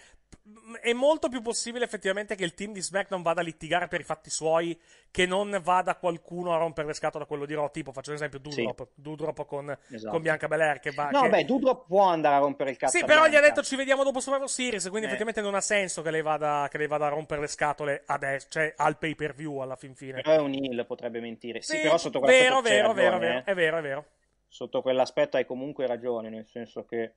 C: è molto più possibile effettivamente che il team di SmackDown vada a litigare per i fatti suoi che non vada qualcuno a rompere le scatole a quello di Raw tipo faccio un esempio Dudrop, sì. Dudrop con, esatto. con, Bianca Belair che va no che... beh
A: Dudrop può andare a rompere il cazzo sì però Bianca. gli
C: ha detto ci vediamo dopo Survivor Series quindi eh. effettivamente non ha senso che lei, vada, che lei vada a rompere le scatole adesso cioè al pay per view alla fin fine però è un
A: heel potrebbe mentire sì, sì però sotto quell'aspetto. vero vero, ragione, vero eh. è vero è vero sotto quell'aspetto hai comunque ragione nel senso che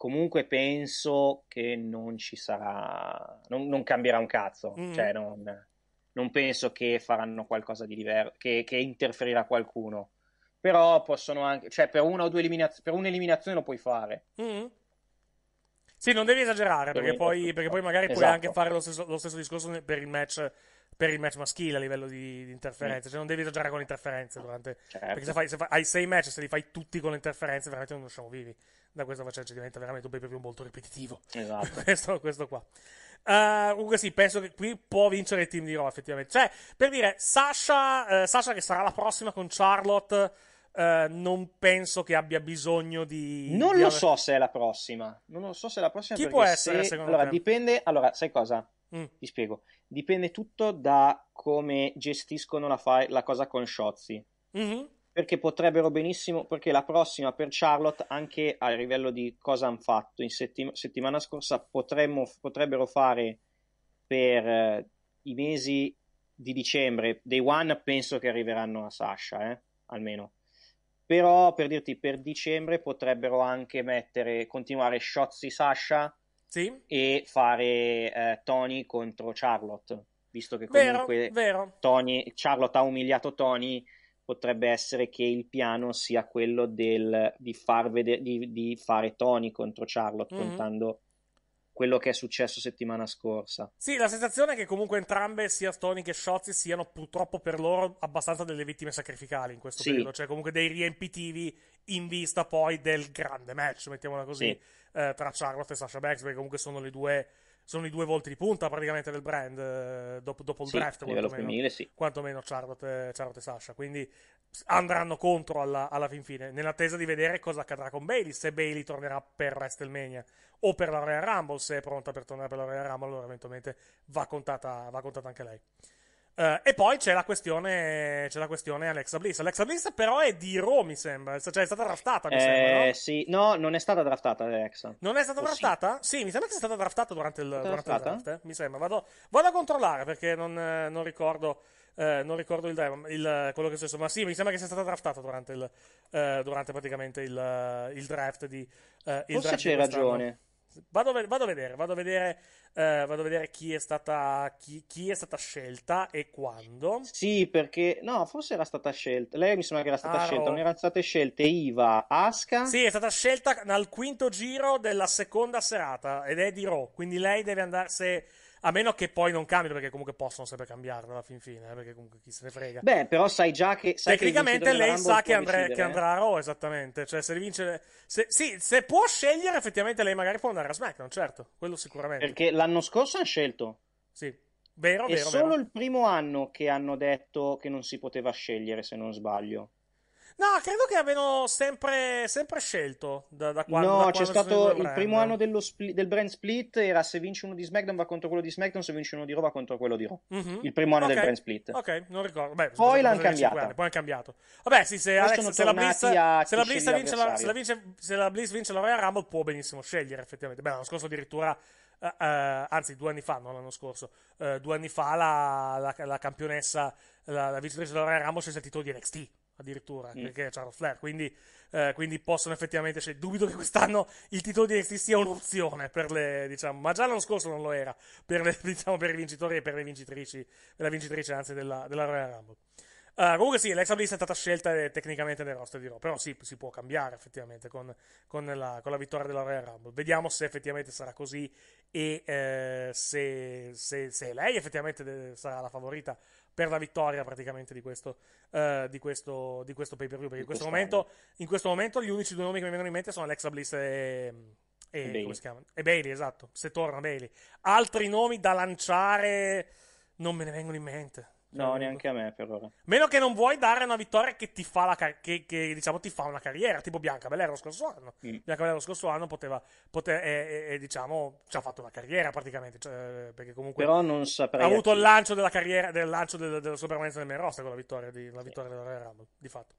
A: comunque penso che non ci sarà, non, non cambierà un cazzo, mm. cioè non, non, penso che faranno qualcosa di diverso, che, che, interferirà qualcuno, però possono anche, cioè per una o due eliminazioni, per un'eliminazione lo puoi fare. Mm.
C: Sì, non devi esagerare perché, poi, perché poi, magari esatto. puoi anche esatto. fare lo stesso, lo stesso discorso per il match per il match maschile a livello di, di interferenze. Mm. Cioè, non devi esagerare con le interferenze durante. Certo. Perché se, fai, se fai, hai sei match, se li fai tutti con le interferenze, veramente non usciamo vivi da questa faccenda diventa veramente un pay per view molto ripetitivo. Esatto. questo, questo qua. Uh, comunque sì, penso che qui può vincere il team di Raw effettivamente. Cioè, per dire, Sasha, uh, Sasha che sarà la prossima con Charlotte, uh, non penso che abbia bisogno di... Non di lo aver... so
A: se è la prossima.
C: Non lo so se è la prossima. Chi può essere, se... secondo allora, te?
A: Dipende... Allora, sai cosa? Mm. Ti spiego. Dipende tutto da come gestiscono la, fa... la cosa con Shotzi. Mm-hmm perché potrebbero benissimo, perché la prossima per Charlotte, anche a livello di cosa hanno fatto in settima, settimana scorsa, potremmo, potrebbero fare per eh, i mesi di dicembre, day one penso che arriveranno a Sasha, eh? almeno. Però per dirti, per dicembre potrebbero anche mettere, continuare shots di Sasha sì. e fare eh, Tony contro Charlotte, visto che comunque vero, vero. Tony, Charlotte ha umiliato Tony potrebbe essere che il piano sia quello del, di, far vede- di, di, fare Tony contro Charlotte, mm-hmm. contando quello che è successo settimana scorsa.
C: Sì, la sensazione è che comunque entrambe, sia Tony che Shotzi, siano purtroppo per loro abbastanza delle vittime sacrificali in questo sì. periodo, cioè comunque dei riempitivi in vista poi del grande match, mettiamola così, sì. eh, tra Charlotte e Sasha Banks, perché comunque sono le due sono i due volti di punta praticamente del brand eh, dopo, dopo il sì, draft. Quantomeno, sì. quantomeno Charlotte, Charlotte, e Sasha. Quindi andranno contro alla, alla, fin fine, nell'attesa di vedere cosa accadrà con Bailey. Se Bailey tornerà per WrestleMania o per la Royal Rumble, se è pronta per tornare per la Royal Rumble, allora eventualmente va contata, va contata anche lei. Uh, e poi c'è la, questione, c'è la questione Alexa Bliss. Alexa Bliss però è di Raw, mi sembra. Cioè è stata draftata, mi eh, sembra. No? Eh,
A: sì, no, non è stata draftata Alexa. Non
C: è stata o draftata? Sì. sì. mi sembra che sia stata draftata durante il, durante draftata? il draft. Eh? Mi sembra. Vado, vado, a controllare perché non, eh, non ricordo... Eh, non ricordo il, il, quello che è successo, ma sì, mi sembra che sia stata draftata durante, il, eh, durante praticamente il, il draft di eh, il Forse c'hai ragione. Vado, vado, a vedere, vado a vedere, eh, vado a vedere chi, è stata, chi, chi, è stata, scelta e quando.
A: Sì, perché no, forse era stata scelta. Lei mi sembra che era stata ah, scelta. No. Non erano state scelte Iva,
C: Aska. Sì, è stata scelta al quinto giro della seconda serata ed è di Raw. Quindi lei deve andarsi. A meno che poi non cambi, perché comunque possono sempre cambiarlo alla fin fine, eh, perché comunque chi se ne frega. Beh, però sai già che. Sai Tecnicamente che lei sa che, andre- che, eh. andrà a Raw, esattamente. Cioè, se vince. Se, sì, se può scegliere, effettivamente lei magari può andare a SmackDown, certo, quello sicuramente. Perché l'anno scorso hanno scelto. Sì. Vero, vero. è solo
A: vero. il primo anno che hanno detto che non si poteva scegliere, se non sbaglio.
C: No, credo che abbiano sempre, sempre scelto da, da quando. No, da c'è stato il primo anno
A: spli- del brand split era se vince uno di SmackDown va contro quello di SmackDown, se vince uno di Raw va contro quello di Raw. Mm-hmm. Il primo anno okay. del brand split.
C: Ok, non ricordo. Beh, poi l'hanno cambiata. Poi hanno cambiato. Vabbè, sì, se, Alex, se la Bliss, se la Bliss vince, la, se la, vince, se la Bliss vince Royal Rumble può benissimo scegliere effettivamente. Beh, l'anno scorso addirittura Uh, uh, anzi due anni fa, non l'anno scorso, uh, due anni fa la, la, la campionessa, la, la vincitrice della Royal Rumble scelse il titolo di NXT addirittura, mm. perché è Charles Flair, quindi, eh, quindi possono effettivamente, cioè, dubito che quest'anno il titolo di NXT sia un'opzione per le, diciamo, ma già l'anno scorso non lo era, per, le, diciamo, per i vincitori e per le vincitrici, per la vincitrice anzi della, della Royal Rumble. Uh, comunque sì, Alexa Bliss è stata scelta eh, tecnicamente nel roster di Raw, però sì, si può cambiare effettivamente con, con, la, con la, vittoria della Royal Rumble. Vediamo se effettivamente sarà così e eh, se, se, se, lei effettivamente eh, sarà la favorita per la vittoria praticamente di questo, uh, di questo, di questo pay per view. Perché in questo, momento, in questo, momento, gli unici due nomi che mi vengono in mente sono Alexa Bliss e, e, e, Bailey. e Bailey, esatto. Se torna Bailey, altri nomi da lanciare non me ne vengono in mente.
A: No, neanche a me per ora.
C: Meno che non vuoi dare una vittoria che ti fa, car- che, che, diciamo, ti fa una carriera, tipo Bianca Belair lo scorso anno. Mm. Bianca Belair lo scorso anno poteva, poteva eh, eh, eh, diciamo, ci ha fatto una carriera praticamente. Cioè, perché comunque Però non saprei. Ha avuto il lancio della carriera, del lancio del, della sua permanenza nel main con la vittoria, di, la vittoria sì. della Royal Rumble, di fatto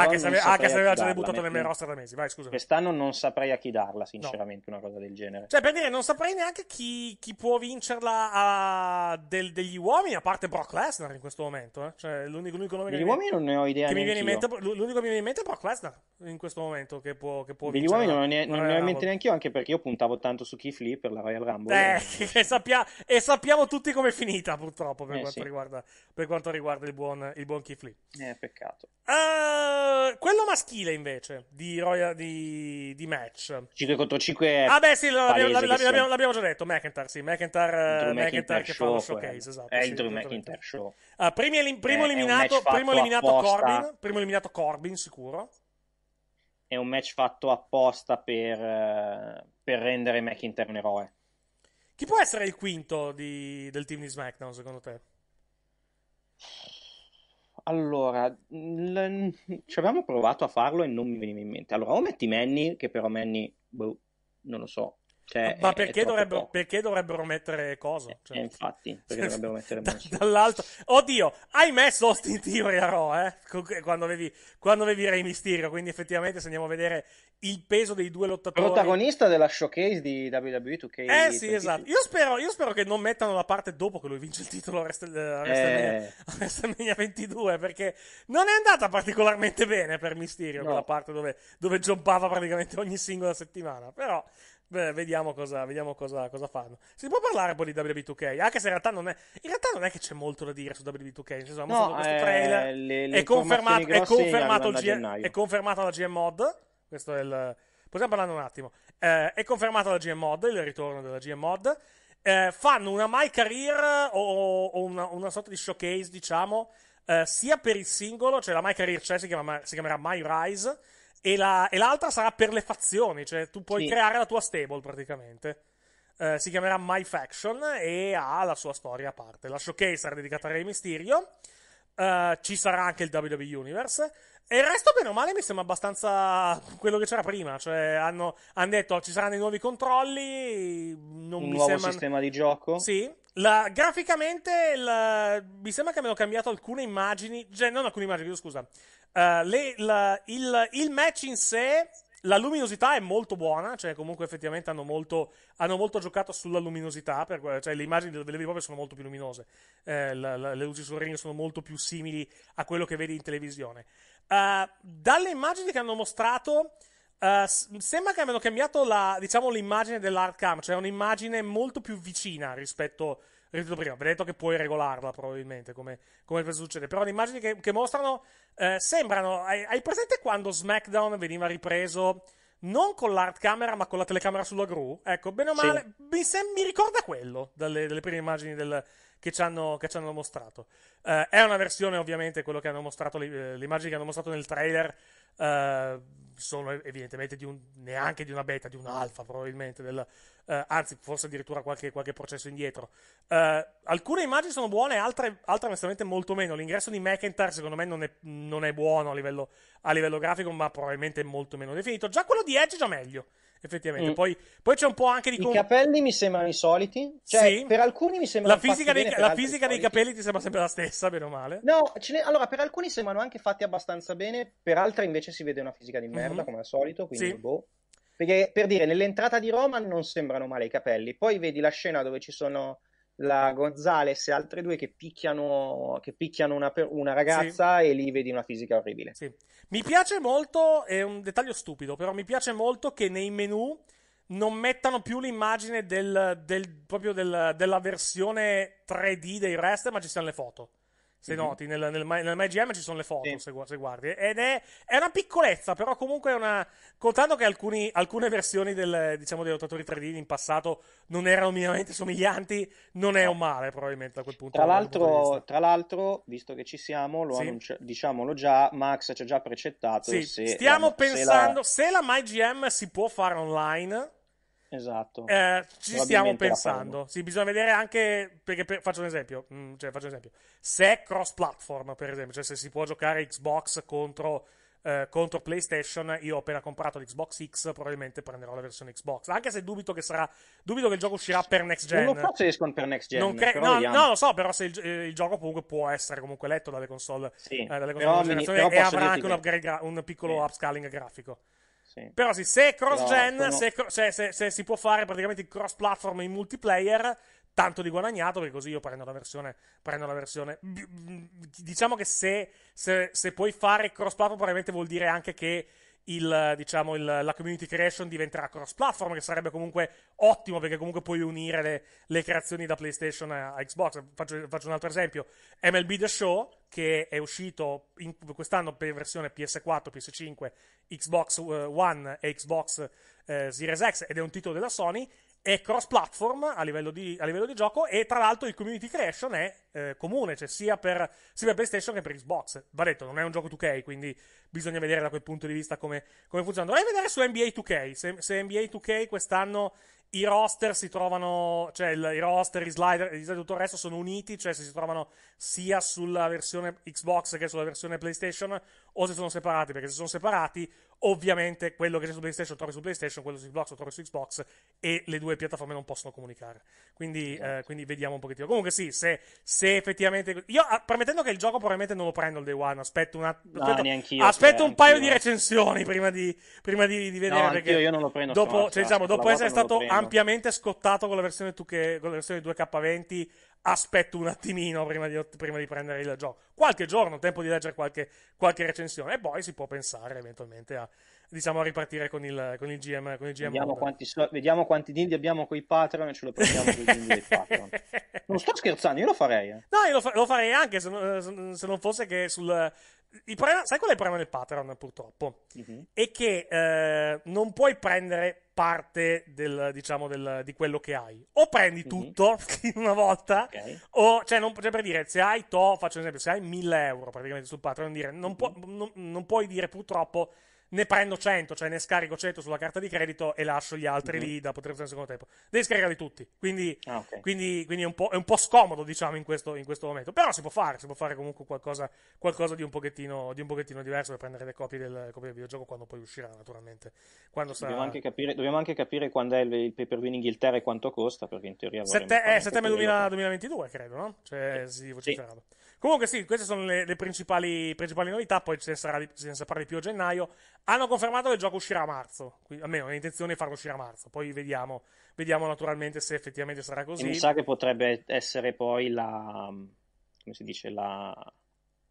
C: anche se, ave- se aveva già debuttato nel mio roster da mesi, vai scusa.
A: Quest'anno non saprei a chi darla, sinceramente, no. una cosa del genere.
C: Cioè, per dire, non saprei neanche chi, chi può vincerla a... del, degli uomini, a parte Brock Lesnar in questo momento. Eh. Cioè, l'unico, l'unico nome degli che uomini mi... non ne ho idea. Che mi viene in mente, l'unico che mi viene in mente è Brock Lesnar in questo momento che può, che può degli vincere. Degli uomini non, ne, non ne ho in mente
A: neanche io, anche perché io puntavo tanto su Keith Lee per la
C: Royal Rumble. Eh, e, sappia... e sappiamo tutti com'è finita, purtroppo, per, eh, quanto, sì. riguarda, per quanto riguarda il buon, il buon Keith Lee. Eh, peccato. Ehm... Uh... Eh, quello maschile invece di, Royal, di, di match
A: 5 contro 5 ah beh sì l'abbiamo, l'abbiamo, l'abbiamo,
C: l'abbiamo già detto McIntyre sì McIntyre, McIntyre, che fa lo showcase eh. esatto, è il Drew McIntyre
A: show uh,
C: primo, primo, eh, eliminato, primo, eliminato Corbin, primo eliminato Corbin sicuro
A: è un match fatto apposta per, eh, per rendere McIntyre un eroe
C: chi può essere il quinto di, del team di SmackDown secondo te?
A: Allora, l- ci avevamo provato a farlo e non mi veniva in mente. Allora, o metti Manny, che però Manny, boh, non lo so, cioè, Ma è, perché, è dovrebbero,
C: perché, dovrebbero, mettere cosa? Eh, cioè, eh,
A: infatti, perché dovrebbero mettere Mansoor?
C: Dall'altro... Oddio, hai messo Austin Theory a Raw, eh? Quando avevi, quando avevi Rey Mysterio, quindi effettivamente se andiamo a vedere il peso dei due lottatori... Protagonista
A: della showcase di WWE 2K. Eh sì, esatto.
C: Io spero, io spero, che non mettano la parte dopo che lui vince il titolo a eh. WrestleMania eh... 22, perché non è andata particolarmente bene per Mysterio, no. quella parte dove, dove giocava praticamente ogni singola settimana, però... Beh, vediamo, cosa, vediamo cosa, cosa, fanno. Si può parlare poi di WB2K, anche se in realtà non è, realtà non è che c'è molto da dire su WB2K. Nel senso, abbiamo no, fatto questo eh, trailer. Eh, le, le è, confermato, è, confermato G- è confermato la GM Mod. Questo è il. Possiamo parlare un attimo. Eh, è confermato la GM Mod, il ritorno della GM Mod. Eh, fanno una My Career o, o una, una, sorta di showcase, diciamo, eh, sia per il singolo, cioè la My Career c'è, si, chiama, si chiamerà My Rise e, la, e l'altra sarà per le fazioni, cioè tu puoi sì. creare la tua stable praticamente. Uh, si chiamerà My Faction e ha la sua storia a parte. La showcase sarà dedicata a Rey Mysterio. Uh, ci sarà anche il WWE Universe. E il resto, bene o male, mi sembra abbastanza quello che c'era prima. Cioè, hanno, hanno detto ci saranno i nuovi controlli. Non un mi nuovo sembra... sistema
A: di gioco. Sì.
C: La, graficamente, la... mi sembra che abbiano cambiato alcune immagini. Cioè, non alcune immagini, scusa. Eh, le, la, il, il, match in sé, la luminosità è molto buona, cioè comunque effettivamente hanno molto, hanno molto giocato sulla luminosità, per, cioè le immagini delle vere proprie sono molto più luminose, eh, la, la, le luci sul regno sono molto più simili a quello che vedi in televisione. Uh, dalle immagini che hanno mostrato... Uh, sembra che abbiano cambiato la, diciamo, l'immagine dell'art cam, cioè un'immagine molto più vicina rispetto ripetuto prima, vi detto che puoi regolarla probabilmente, come, come succede. Però le immagini che, che mostrano eh, sembrano... Hai, hai, presente quando SmackDown veniva ripreso non con l'art camera, ma con la telecamera sulla gru? Ecco, bene o male, sì. mi, sem- mi, ricorda quello, dalle, dalle prime immagini del, che ci, hanno, che ci hanno, mostrato. Eh, è una versione, ovviamente, quello che hanno mostrato, le, eh, le, immagini che hanno mostrato nel trailer Uh, sono evidentemente di un, neanche di una beta, di un'alfa probabilmente, del, uh, anzi forse addirittura qualche, qualche processo indietro. Uh, alcune immagini sono buone, altre, altre onestamente molto meno. L'ingresso di McIntyre secondo me non è, non è buono a livello, a livello, grafico, ma probabilmente molto meno definito. Già quello di Edge è già meglio effettivamente. Mm. Poi, poi, c'è un po' anche di... Com- I
A: capelli mi sembrano i soliti, cioè sì. per alcuni mi sembrano... La fisica, dei, la fisica
C: dei, capelli ti sembra sempre la stessa, meno
A: male. No, ne... allora per alcuni sembrano anche fatti abbastanza bene, per altri invece si vede una fisica di merda mm-hmm. come al solito, quindi sì. boh. Perché per dire, nell'entrata di Roma non sembrano male i capelli, poi vedi la scena dove ci sono la Gonzales e altre due che picchiano, che picchiano una, una, ragazza sì. e lì vedi una fisica orribile. Sì.
C: Mi piace molto, è un dettaglio stupido, però mi piace molto che nei menu non mettano più l'immagine del, del, proprio del, della versione 3D dei rest, ma ci siano le foto. Se mm-hmm. noti, nel, nel, nel MyGM ci sono le foto, sì. se, se, guardi. Ed è, è, una piccolezza, però comunque è una... Contando che alcuni, alcune versioni del, diciamo, dei rotatori 3D in passato non erano minimamente somiglianti, non è un male probabilmente da quel punto, tra l'altro, punto di vista.
A: Tra l'altro, visto che ci siamo, lo sì. annuncio, diciamolo già, Max ci ha già precettato. Sì. Se, Stiamo la, pensando,
C: se la... se la MyGM si può fare online Esatto. Eh, ci stiamo pensando. Sì, bisogna vedere anche. Perché per, faccio, un esempio, mm, cioè, faccio un esempio. Se è cross-platform, per esempio, cioè se si può giocare Xbox contro, eh, contro PlayStation, io ho appena comprato l'Xbox X, probabilmente prenderò la versione Xbox. Anche se dubito che sarà. Dubito che il gioco uscirà per next gen. Non lo so se escono per
A: next gen. Non cre- no, no,
C: lo so, però se il, eh, il, gioco comunque può essere comunque letto dalle console, sì, eh, dalle console però, mi, però e avrà anche un, upgrade un piccolo sì. upscaling grafico. Però sì, se è cross-gen, sono... se, se, se, se, si può fare praticamente il cross-platform in multiplayer, tanto di guadagnato, perché così io prendo la versione... Prendo la versione diciamo che se, puoi fare cross-platform probabilmente vuol dire anche che il, diciamo, il, la community creation diventerà cross-platform, che sarebbe comunque ottimo perché comunque puoi unire le, le creazioni da PlayStation a, a Xbox. Faccio, faccio, un altro esempio: MLB The Show, che è uscito in, quest'anno per versione PS4, PS5, Xbox eh, One e Xbox eh, Series X, ed è un titolo della Sony. È cross-platform a livello, di, a livello di gioco e tra l'altro il community creation è eh, comune, cioè sia per, sia per, PlayStation che per Xbox. Va detto, non è un gioco 2K, quindi bisogna vedere da quel punto di vista come, come funziona. Dovrei vedere su NBA 2K, se, se NBA 2K quest'anno i roster si trovano, cioè il, i roster, i slider, e tutto il resto sono uniti, cioè se si trovano sia sulla versione Xbox che sulla versione PlayStation o se sono separati, perché se sono separati ovviamente quello che c'è su PlayStation trovi su PlayStation, quello su Xbox lo trovi su Xbox e le due piattaforme non possono comunicare. Quindi, esatto. eh, quindi vediamo un pochettino. Comunque sì, se, se se effettivamente. Io, ah, permettendo che il gioco probabilmente non lo prendo il day one, aspetto, una, aspetto, no, io, aspetto cioè, un paio io. di eh. recensioni prima di, prima di, di vedere. No, perché io non lo prendo. Dopo, cioè, cioè diciamo, dopo essere stato ampiamente scottato con la versione, 2K, con la versione 2K20, aspetto un attimino prima di, prima di, prendere il gioco. Qualche giorno, tempo di leggere qualche, qualche recensione, e poi si può pensare eventualmente a diciamo, a ripartire con il, con il GM. Con il GM vediamo, quanti,
A: vediamo, quanti, dindi abbiamo con i Patreon e ce lo prendiamo con i dindi dei Patreon. Non sto
C: scherzando, io lo farei. Eh. No, io lo, fa- lo, farei anche se non, eh, se non fosse che sul, Problema, sai qual è il problema del Patreon, purtroppo? Uh-huh. È che eh, non puoi prendere parte del, diciamo, del, di quello che hai. O prendi uh-huh. tutto in una volta, okay. o, cioè, non, cioè, per dire, se hai, to, faccio un esempio, se hai 1000 euro praticamente sul Patreon, dire, non, uh-huh. Mhm. pu- non, non, puoi dire purtroppo ne prendo 100, cioè ne scarico 100 sulla carta di credito e lascio gli altri mm-hmm. lì da poter usare nel secondo tempo. Devi scaricarli tutti, quindi, ah, okay. quindi, quindi è, un è, un po', scomodo, diciamo, in questo, in questo, momento. Però si può fare, si può fare comunque qualcosa, qualcosa di, un di, un pochettino, diverso per prendere le copie del, copie del videogioco quando poi uscirà, naturalmente. Quando sarà... dobbiamo, anche
A: capire, dobbiamo, anche capire, quando è il, il pay per view in Inghilterra e quanto costa,
C: perché in teoria... Sette, eh, settembre 2000, 2022, credo, no? Cioè, sì. si vociferava. Sì. Comunque sì, queste sono le, le principali, principali, novità, poi se ne, sarà, se ne saprà di più a gennaio. Hanno confermato che il gioco uscirà a marzo, quindi, almeno è intenzione di farlo uscire a marzo, poi vediamo, vediamo naturalmente se effettivamente sarà così. E mi sa che
A: potrebbe essere poi la, mm, come si dice, la,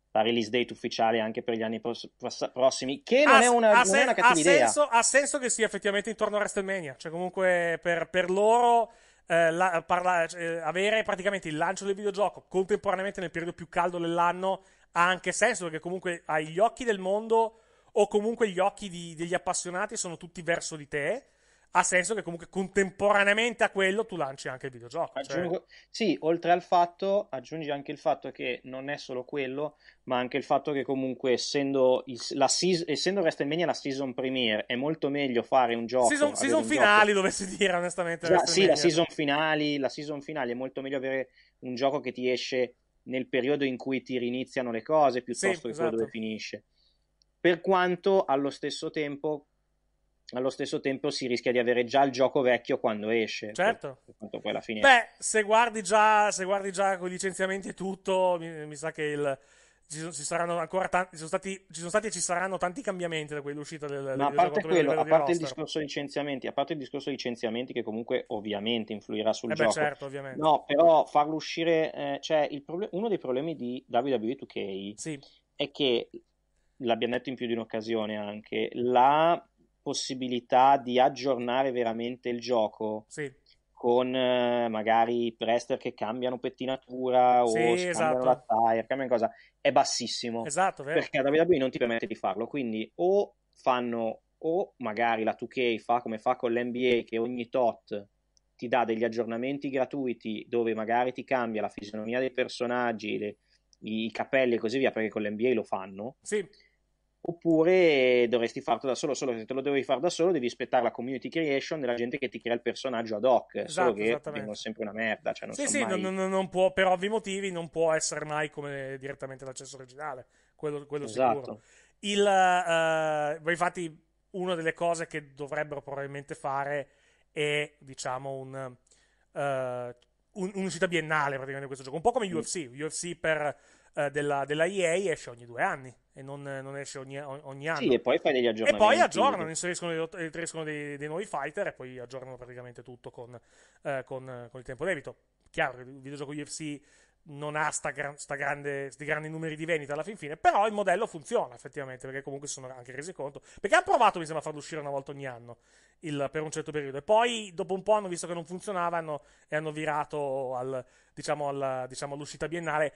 A: la release date ufficiale anche per gli anni pros- pros- prossimi, che non, ha, è, una, non sen- è una cattiva ha idea.
C: ha senso che sia effettivamente intorno a WrestleMania, cioè comunque per, per loro eh, la, parla, eh, avere praticamente il lancio del videogioco contemporaneamente nel periodo più caldo dell'anno ha anche senso perché comunque hai gli occhi del mondo o comunque gli occhi di, degli appassionati sono tutti verso di te ha senso che comunque contemporaneamente a quello tu lanci anche il videogioco. Cioè Aggiungo, cioè... Sì, oltre al fatto, aggiungi anche il fatto che non è solo
A: quello, ma anche il fatto che comunque essendo, il, la season, essendo WrestleMania la season premiere è molto meglio fare un gioco... Season, season finali gioco... dovessi
C: dire onestamente. Già, sì, la season,
A: finali, la season finale è molto meglio avere un gioco che ti esce nel periodo in cui ti riniziano le cose piuttosto sì, che esatto. quello dove esatto. finisce. Per quanto allo stesso tempo allo stesso tempo si rischia di avere già il gioco vecchio quando esce. Certo. Per, per Beh,
C: se guardi già, se guardi già con i licenziamenti e tutto, mi, mi sa che il, ci, ci, saranno ancora tanti, ci sono, stati, ci sono stati e ci saranno tanti cambiamenti da quell'uscita del, Ma a parte quello, a parte il discorso
A: licenziamenti, a parte il discorso licenziamenti che comunque ovviamente influirà sul eh beh, gioco. certo,
B: ovviamente. No, però
A: farlo uscire, eh, cioè proble- uno dei problemi di WWE 2K sì. è che l'abbiamo detto in più di un'occasione anche, la possibilità di aggiornare veramente il gioco. Sì. Con eh, magari prester che cambiano pettinatura sì, o esatto. la tire, cambiano cosa, è bassissimo.
C: Esatto, vero. Perché
A: la WWE non ti permette di farlo. Quindi o fanno, o magari la 2K fa come fa con l'NBA che ogni tot ti dà degli aggiornamenti gratuiti dove magari ti cambia la fisionomia dei personaggi, le, i capelli e così via, perché con l'NBA lo fanno. Sì oppure dovresti farlo da solo, solo se te lo devi fare da solo devi aspettare la community creation della gente che ti crea il personaggio ad hoc, esatto, solo che vengono sempre una merda. Cioè non sì, sì, mai... non,
C: non può, per ovvi motivi non può essere mai come direttamente l'accesso originale, quello, quello esatto. sicuro. Il, uh, infatti una delle cose che dovrebbero probabilmente fare è, diciamo, un... Uh, un'uscita biennale praticamente di questo gioco, un po' come mm. UFC, UFC per, uh, della, della EA esce ogni due anni, e non, non esce ogni, ogni, anno. Sì, e poi fai degli aggiornamenti. E poi aggiornano, inseriscono, dei, inseriscono dei, dei nuovi fighter e poi aggiornano praticamente tutto con, eh, con, con il tempo debito. Chiaro che il videogioco UFC non ha sta, sta grande, sti grandi numeri di vendita alla fin fine, però il modello funziona effettivamente, perché comunque si sono anche resi conto, perché hanno provato, mi sembra, a farlo uscire una volta ogni anno, il, per un certo periodo, e poi dopo un po' hanno visto che non funzionava hanno, e hanno virato al, diciamo, al, diciamo, all'uscita biennale,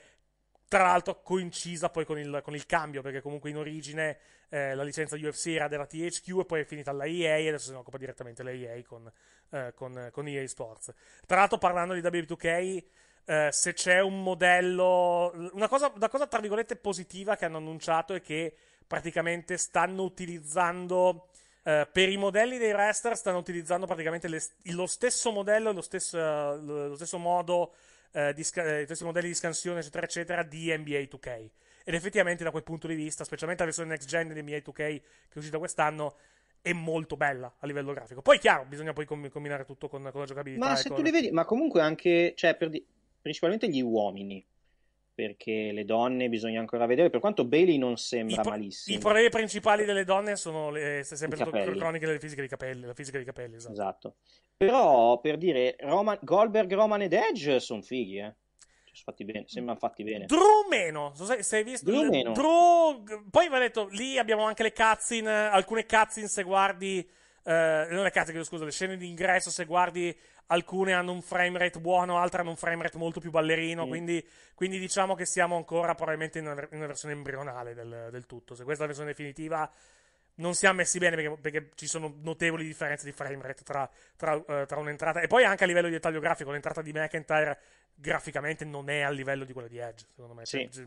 C: tra l'altro coincisa poi con il, con il cambio, perché comunque in origine eh, la licenza UFC era della THQ e poi è finita alla EA e adesso se ne occupa direttamente la EA con, eh, con, con EA Sports. Tra l'altro parlando di WB2K, eh, se c'è un modello... Una cosa, una cosa tra virgolette positiva che hanno annunciato è che praticamente stanno utilizzando... Uh, per i modelli dei wrestler stanno utilizzando praticamente le, lo stesso modello, lo stesso, lo stesso modo eh, di, eh, questi modelli di scansione, eccetera, eccetera, di NBA 2K. Ed effettivamente da quel punto di vista, specialmente la versione next gen di NBA 2K che è uscita quest'anno, è molto bella a livello grafico. Poi, chiaro, bisogna poi com- combinare tutto con, con la giocabilità. Ma se con... tu li vedi,
A: ma comunque anche, cioè, per di... principalmente gli uomini perché le donne bisogna ancora vedere, per quanto Bailey non sembra I, malissimo.
C: I problemi principali delle donne sono le, eh, se sempre le croniche delle fisiche dei capelli, la fisica dei capelli, esatto. esatto.
A: Però, per dire, Roman, Goldberg, Roman ed Edge sono fighi, eh. Cioè, fatti bene, sembrano fatti bene.
C: Drew meno, se, se hai visto Drew, meno. Drew... poi mi ha detto lì abbiamo anche le cutscene, alcune cutscene se guardi eh, non le carte, chiedo scusa, le scene di ingresso, se guardi, alcune hanno un frame rate buono, altre hanno un frame rate molto più ballerino. Mm. Quindi, quindi, diciamo che siamo ancora probabilmente in una, in una versione embrionale del, del, tutto. Se questa è la versione definitiva, non siamo messi bene perché, perché ci sono notevoli differenze di frame rate tra, tra, uh, tra, un'entrata e poi anche a livello di dettaglio grafico. L'entrata di McIntyre graficamente non è a livello di quella di Edge, secondo me. Sì. Cioè,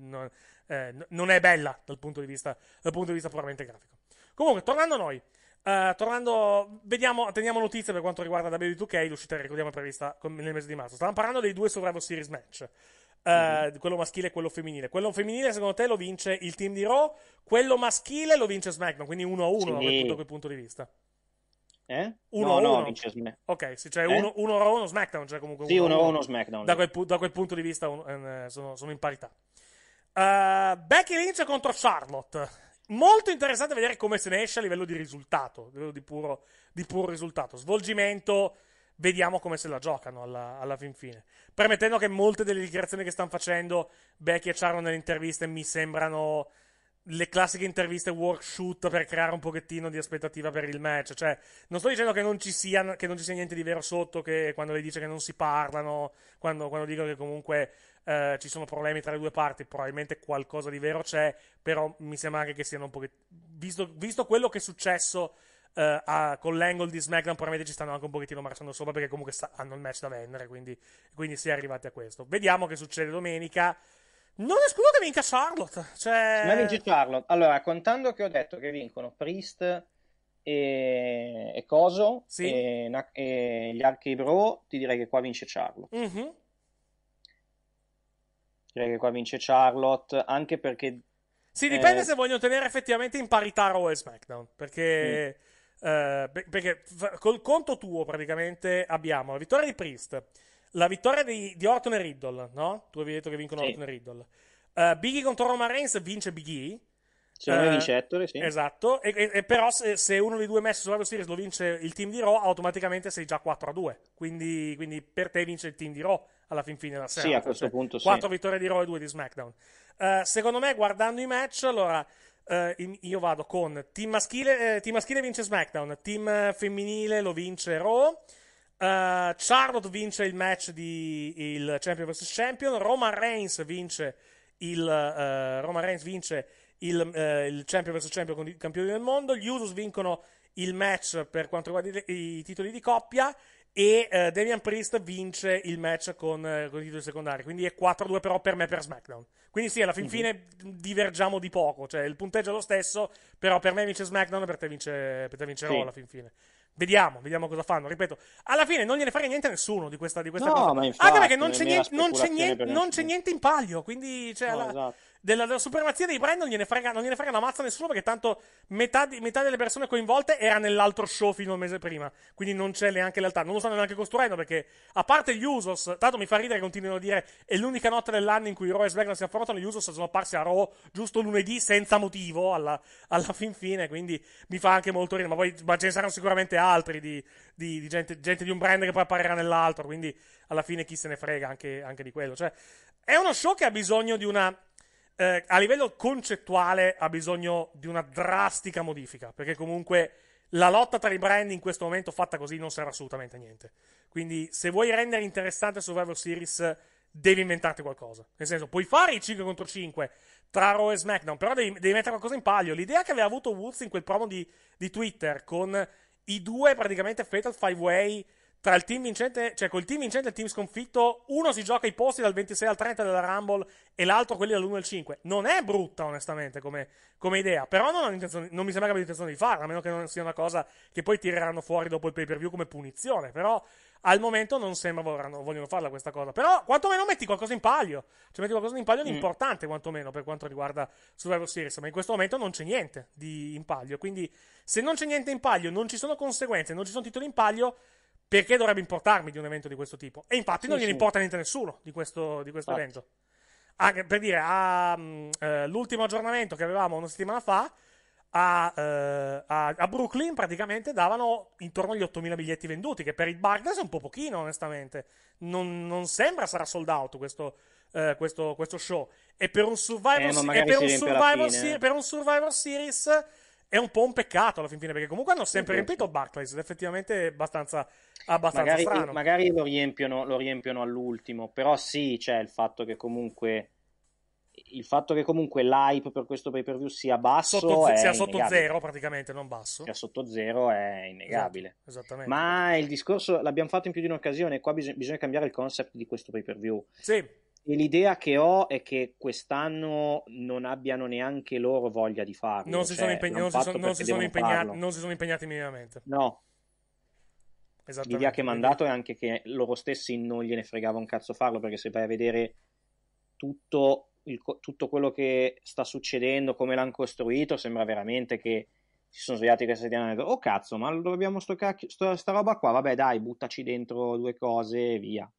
C: non, eh, non, è bella dal punto, di vista, dal punto di vista puramente grafico. Comunque, tornando a noi. Uh, tornando, vediamo, teniamo notizie per quanto riguarda la WD2K, l'uscita ricordiamo è prevista nel mese di marzo. Stavamo parlando dei due Survival Series match, uh, mm-hmm. quello maschile e quello femminile. Quello femminile secondo te lo vince il team di Raw, quello maschile lo vince SmackDown, quindi 1 a 1 da quel punto di vista. Eh? 1 no, 1 no, vince SmackDown. Ok, sì, cioè 1 eh? 1 SmackDown, cioè comunque Sì, 1 1 SmackDown. Da quel, da quel, punto di vista un, eh, sono, sono in parità. Uh, Becky Lynch contro Charlotte molto interessante vedere come se ne esce a livello di risultato, a livello di puro, di puro risultato. Svolgimento, vediamo come se la giocano alla, alla, fin fine. Premettendo che molte delle dichiarazioni che stanno facendo Becky e Charo nelle interviste mi sembrano le classiche interviste workshop per creare un pochettino di aspettativa per il match. Cioè, non sto dicendo che non ci sia, non ci sia niente di vero sotto, che quando lei dice che non si parlano, quando, quando dicono che comunque eh, ci sono problemi tra le due parti, probabilmente qualcosa di vero c'è, però mi sembra anche che siano un pochettino... Visto, visto quello che è successo eh, a, con l'angle di SmackDown, probabilmente ci stanno anche un pochettino marciando sopra, perché comunque sta, hanno il match da vendere, quindi, quindi si è arrivati a questo. Vediamo che succede domenica. Non escludo che vinca Charlotte. Cioè... Ma vince
A: Charlotte. Allora, contando che ho detto che vincono Priest e, e Coso sì. e... e, gli Archi Bro, ti direi che qua vince Charlotte. Mm-hmm. Direi che qua vince Charlotte, anche perché... Sì, dipende eh... se
C: vogliono tenere effettivamente in parità Raw e SmackDown, perché... Mm. Eh, perché col conto tuo praticamente abbiamo la vittoria di Priest, la vittoria di, di Orton e Riddle, no? Tu avevi detto che vincono sì. Orton e Riddle. Uh, Biggie contro Roman Reigns vince Biggie. Secondo me uh, vince Ettore, sì. Esatto. E, e, e però se, se, uno dei due match Survivor Series lo vince il team di Raw, automaticamente sei già 4 a 2. Quindi, quindi per te vince il team di Raw alla fin fine della serie. Sì, a questo cioè, punto 4 vittorie di Raw e 2 di SmackDown. Uh, secondo me, guardando i match, allora... Uh, in, io vado con team maschile, eh, team maschile vince SmackDown, team femminile lo vince Raw, eh, Charlotte vince il match di il Champion vs Champion. Roman Reigns vince il, uh, Roman Reigns vince il, uh, il Champion vs Champion con i campioni del mondo. Gli Usos vincono il match per quanto riguarda i, i titoli di coppia. E uh, Damian Priest vince il match con, con i titoli secondari. Quindi è 4-2 però per me per SmackDown. Quindi sì, alla fin mhm. fine divergiamo di poco. Cioè il punteggio è lo stesso, però per me vince SmackDown e per te vince, per te vince sì. Raw alla fin fine. Vediamo, vediamo cosa fanno. Ripeto, alla fine non gliene frega niente a nessuno di questa, di questa no, cosa. Ma ah, infatti, Anche perché non c'è, niente, non, c'è niente, non c'è, niente, in palio. Quindi, cioè, no, alla... esatto della, della supremazia dei brand non gliene frega, non gliene frega una mazza nessuno perché tanto metà, di, metà, delle persone coinvolte era nell'altro show fino a un mese prima. Quindi non c'è neanche lealtà. Non lo stanno neanche costruendo perché, a parte gli Usos, tanto mi fa ridere che continuano a dire è l'unica notte dell'anno in cui Raw e SmackDown si affrontano. Gli Usos sono apparsi a Raw giusto lunedì senza motivo alla, alla fin fine. Quindi mi fa anche molto ridere. Ma poi ma ce ne saranno sicuramente altri di, di, di gente, gente, di un brand che poi apparirà nell'altro. Quindi alla fine chi se ne frega anche, anche di quello. Cioè, è uno show che ha bisogno di una eh, a livello concettuale ha bisogno di una drastica modifica, perché comunque la lotta tra i brand in questo momento fatta così non serve assolutamente a niente. Quindi se vuoi rendere interessante Survivor Series devi inventarti qualcosa. Nel senso, puoi fare i 5 contro 5 tra Raw e SmackDown, però devi, devi mettere qualcosa in palio. L'idea che aveva avuto Woods in quel promo di, di Twitter con i due praticamente Fatal Five Way tra il team vincente, cioè col team vincente e il team sconfitto, uno si gioca i posti dal 26 al 30 della Rumble e l'altro quelli dall'1 al 5. Non è brutta, onestamente, come, come idea. Però non, ho non mi sembra che abbia intenzione di farla, a meno che non sia una cosa che poi tireranno fuori dopo il pay per view come punizione. Però al momento non sembra vorranno, vogliono farla questa cosa. Però quantomeno metti qualcosa in palio. Cioè metti qualcosa in palio di mm. importante quantomeno per quanto riguarda Survivor Series. Ma in questo momento non c'è niente di in palio. Quindi se non c'è niente in palio, non ci sono conseguenze, non ci sono titoli in palio, perché dovrebbe importarmi di un evento di questo tipo? E infatti sì, non gliene importa niente a nessuno di questo, di questo esatto. evento. Anche per dire, a, um, uh, l'ultimo aggiornamento che avevamo una settimana fa, a, uh, a, a, Brooklyn praticamente davano intorno agli 8.000 biglietti venduti, che per il Barnes è un po' pochino, onestamente. Non, non sembra sarà sold out questo, uh, questo, questo show. E per un Survivor, eh, se- e per un survivor, se- per un survivor Series è un po' un peccato alla fin fine, perché comunque hanno sempre riempito Barclays ed effettivamente è abbastanza, abbastanza magari, strano. Magari lo
A: riempiono, lo riempiono all'ultimo, però sì, c'è il fatto che comunque il fatto che comunque l'hype per questo pay per view sia basso sotto, sia sotto zero
C: praticamente non basso sia
A: sotto zero è innegabile esatto, ma il discorso l'abbiamo fatto in più di un'occasione qua bisog- bisogna cambiare il concept di questo pay per view sì. E l'idea che ho è che quest'anno non abbiano neanche loro voglia di farlo. Non si cioè, sono, impeg- non si son, non si sono impegnati, non
C: si sono impegnati minimamente. No. L'idea che mi ha dato
A: è anche che loro stessi non gliene fregava un cazzo farlo, perché se vai a vedere tutto, il, tutto quello che sta succedendo, come l'hanno costruito, sembra veramente che si sono svegliati questa settimana e hanno detto oh cazzo, ma dobbiamo sto cacchio, sto, sta roba qua, vabbè dai, buttaci dentro due cose e via.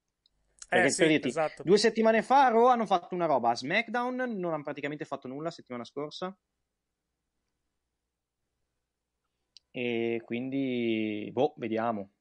A: Perché eh, sì, dirti, esatto. due settimane fa Raw hanno fatto una roba, SmackDown non hanno praticamente fatto nulla settimana scorsa. E quindi, boh, vediamo.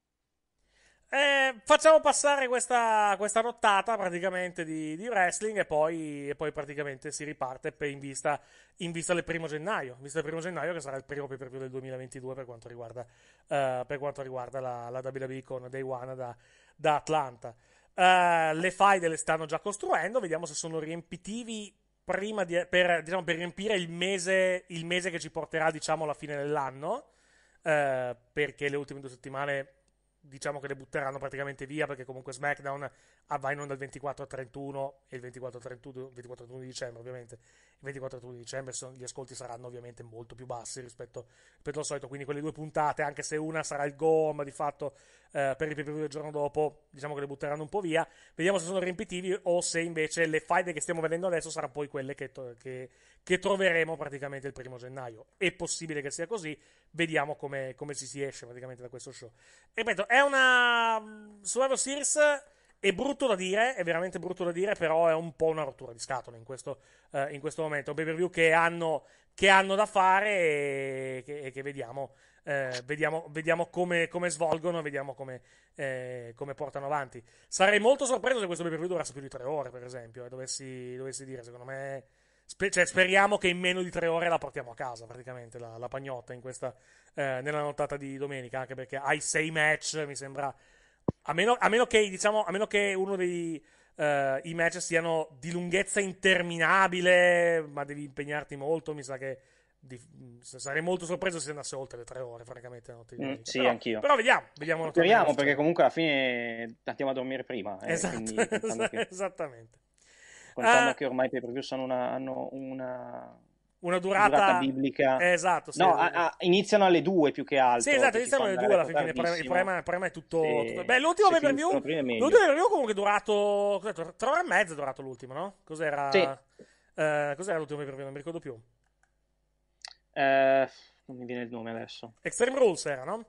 C: Eh, facciamo passare questa, questa nottata praticamente di, di wrestling e poi, e poi, praticamente si riparte per, in, vista, in vista del primo gennaio, in vista del primo gennaio che sarà il primo pay per view del 2022 per quanto riguarda, uh, per quanto riguarda la, la WWE con Day One da, da Atlanta. Uh, le faide le stanno già costruendo, vediamo se sono riempitivi di, per, diciamo, per, riempire il mese, il mese, che ci porterà diciamo, alla fine dell'anno, uh, perché le ultime due settimane diciamo che le butteranno praticamente via, perché comunque SmackDown va in onda dal 24 al 31 e il 24 al 24 31 di dicembre ovviamente, 24 turni di Chamberson gli ascolti saranno ovviamente molto più bassi rispetto, rispetto al solito, quindi quelle due puntate, anche se una sarà il go, ma di fatto eh, per il preview del giorno dopo diciamo che le butteranno un po' via, vediamo se sono riempitivi o se invece le faide che stiamo vedendo adesso saranno poi quelle che, to- che, che troveremo praticamente il primo gennaio. È possibile che sia così, vediamo come, come si, si esce praticamente da questo show. ripeto, è una mm, Survivor Series è brutto da dire, è veramente brutto da dire, però è un po' una rottura di scatole in questo, eh, in questo momento. Un pay per view che hanno, che hanno da fare e che, e che vediamo, eh, vediamo, vediamo come, come, svolgono, vediamo come, eh, come, portano avanti. Sarei molto sorpreso se questo pay per view durasse più di tre ore, per esempio, e eh, dovessi, dovessi dire, secondo me. Spe- cioè, speriamo che in meno di tre ore la portiamo a casa, praticamente, la, la pagnotta questa, eh, nella nottata di domenica, anche perché hai sei match, mi sembra a meno, a meno, che, diciamo, a meno che uno dei uh, i match siano di lunghezza interminabile, ma devi impegnarti molto, mi sa che di, sarei molto sorpreso se andasse oltre le tre ore, francamente. No, mm, sì, però, anch'io. Però vediamo. vediamo Speriamo, perché
A: comunque alla fine andiamo a dormire prima. Eh, esatto, quindi, diciamo
C: esattamente.
A: Contando uh, che ormai i pay per view hanno
C: una una durata, durata
A: biblica. esatto. Sì. No, a, a, iniziano alle due più
C: che altro. Sì, esatto, iniziano alle due alla fine. Il problema, il problema è tutto. Se... tutto... Beh, l'ultimo per view. L'ultimo per view comunque è durato. Tre ore e mezza è durato l'ultimo, no? Cos'era? Sì. Eh, cos'era l'ultimo per view? Non mi ricordo più.
A: Eh, non mi viene il nome adesso.
C: Extreme Rules era, no?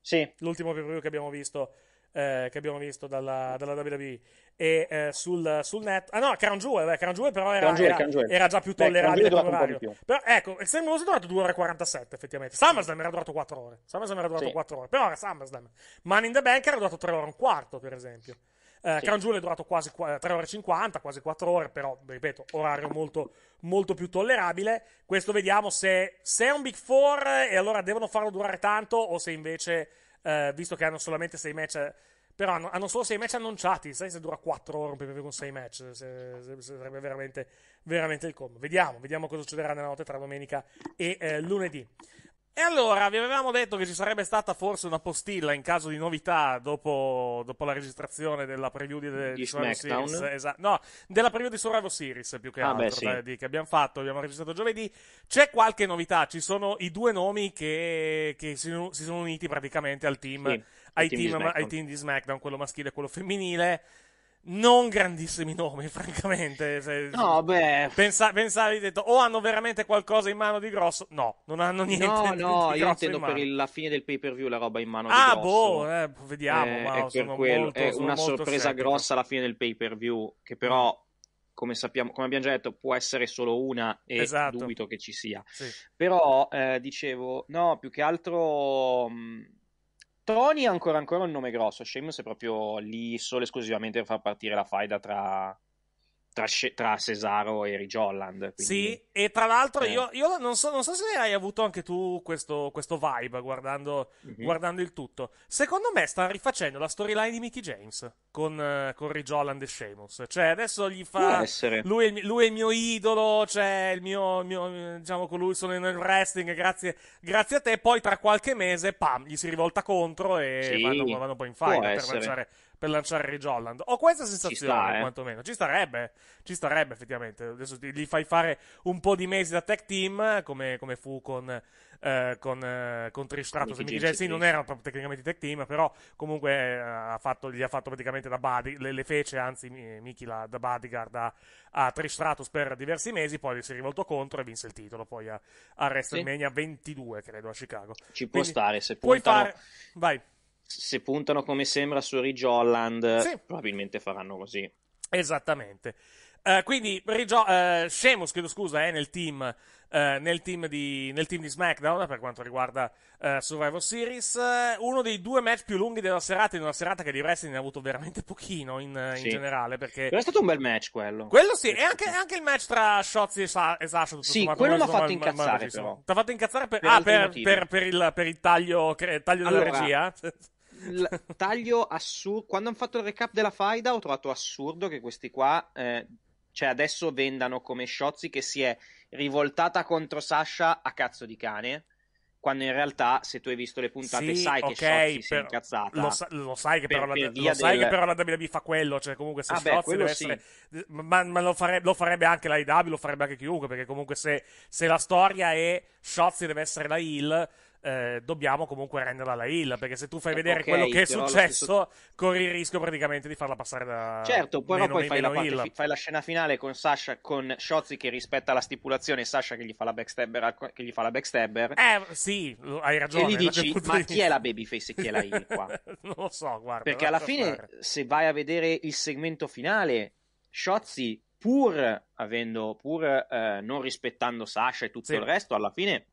C: Sì. L'ultimo per view che abbiamo visto. Eh, che abbiamo visto dalla, dalla WWE e eh, sul, sul, net. Ah no, Crown Jewel, eh, beh, Crown Jewel però era, Crown Jewel, era, Crown Jewel. era, già più tollerabile beh, come orario. Però ecco, Extreme è durato 2 ore e 47 effettivamente. SummerSlam era durato 4 ore. SummerSlam era durato sì. 4 ore, però era SummerSlam. Man in the Bank era durato 3 ore e un quarto, per esempio. Eh, sì. Crown Jewel è durato quasi 3 eh, ore e 50, quasi 4 ore, però, ripeto, orario molto, molto più tollerabile. Questo vediamo se, se è un Big Four e allora devono farlo durare tanto o se invece, eh, visto che hanno solamente 6 match però hanno, hanno, solo 6 match annunciati. Sai se dura 4 ore un PPV con 6 match. Se, se, se sarebbe veramente, veramente il combo. Vediamo, vediamo cosa succederà nella notte tra domenica e eh, lunedì. E allora, vi avevamo detto che ci sarebbe stata forse una postilla in caso di novità dopo, dopo la registrazione della preview di, de, di Survivor Series. Esatto. No, della preview di Survivor Series più che ah, altro, beh, sì. beh, di, che abbiamo fatto, abbiamo registrato giovedì. C'è qualche novità, ci sono i due nomi che, che si, si, sono uniti praticamente al team. Sì ai team, team, ai team di SmackDown, quello maschile e quello femminile non grandissimi nomi, francamente. no, beh. Pensa, pensavi, detto, o hanno veramente qualcosa in mano di grosso? No, non hanno niente no, no, No, io intendo in per il,
A: la fine del pay per view la roba in mano ah, di grosso. Ah,
C: boh, eh, vediamo. Eh, wow, è per quello. Molto, è una sorpresa scettico.
A: grossa la fine del pay per view, che però, come, sappiamo, come abbiamo già detto, può essere solo una e esatto. dubito che ci sia. Sì. Però, eh, dicevo, no, più che altro... Mh, mm, Tony è ancora, ancora un nome grosso. Sheamus è proprio lì solo esclusivamente per far partire la faida tra tra, tra Cesaro e Ridge Holland. Quindi... Sì,
C: e tra l'altro eh. io, io non, so, non, so, se hai avuto anche tu questo, questo vibe guardando, mm-hmm. guardando, il tutto. Secondo me stanno rifacendo la storyline di Mickey James con, con Ridge Holland e Sheamus. Cioè adesso gli fa... Lui è, il, lui è, il, mio idolo, cioè il mio, mio diciamo con lui sono nel wrestling, grazie, grazie, a te. Poi tra qualche mese, pam, gli si rivolta contro e sì. vanno, vanno, poi in fight per lanciare per lanciare Ridge Holland. Ho questa sensazione, ci sta, eh. quantomeno. Ci starebbe, ci starebbe effettivamente. Adesso gli fai fare un po' di mesi da tech team, come, come fu con, eh, con, eh, con Trish Stratus e Mickey Jackson. Non erano proprio tecnicamente tech team, però comunque eh, ha fatto, gli ha fatto praticamente da body, le, le fece, anzi Miki da bodyguard a, a Trish per diversi mesi, poi si è rivolto contro e vinse il titolo, poi a, a WrestleMania sì. 22, credo, a Chicago. Ci Quindi può stare, se puoi puntano... fare... Vai
A: se puntano come sembra su Ridge Holland, sì. probabilmente faranno così.
C: Esattamente. Uh, quindi Rigio- uh, eh, Sheamus, chiedo scusa, è eh, nel, uh, nel, team di, nel team di SmackDown per quanto riguarda uh, Survivor Series. uno dei due match più lunghi della serata, in una serata che di wrestling ne ha avuto veramente pochino in, sì. in generale. Perché... Però è stato un bel match quello. Quello sì, e anche, anche, il match tra Shotzi e, Sa- e Sasha. Tutto sì, sommato, quello l'ha fatto incazzare. T'ha fatto incazzare per, per, ah, per, per il, il, taglio, taglio allora, della regia?
A: il taglio assurdo. Quando hanno fatto il recap della faida, ho trovato assurdo che questi qua, eh, cioè adesso vendano come Sciozzi che si è rivoltata contro Sasha a cazzo di cane. Quando in realtà, se tu hai visto le puntate, sì, sai okay, che Sciozzi per... si è incazzata. Lo, sa- lo sai, che, però, per la, lo sai del... che però
C: la WWE fa quello. Cioè, comunque, se ah Sciozzi beh, sì. essere... Ma, ma lo, fare... lo, farebbe anche la IW, lo farebbe anche chiunque. Perché comunque, se, se la storia è Sciozzi deve essere la Hill eh, dobbiamo comunque renderla la Hill, perché se tu fai vedere okay, quello che è successo, stesso... corri il rischio praticamente di farla passare da... Certo, però meno, poi fai la, parte,
A: fai la, scena finale con Sasha, con Shotzi che rispetta la stipulazione, Sasha che gli fa la backstabber, che gli fa la backstabber. Eh,
C: sì, hai ragione. E gli dici, ma chi è la
A: babyface e chi è la Hill
C: non lo so, guarda. Perché alla fine, fare.
A: se vai a vedere il segmento finale, Shotzi pur, avendo, pur eh, non rispettando Sasha e tutto sì. il resto, alla fine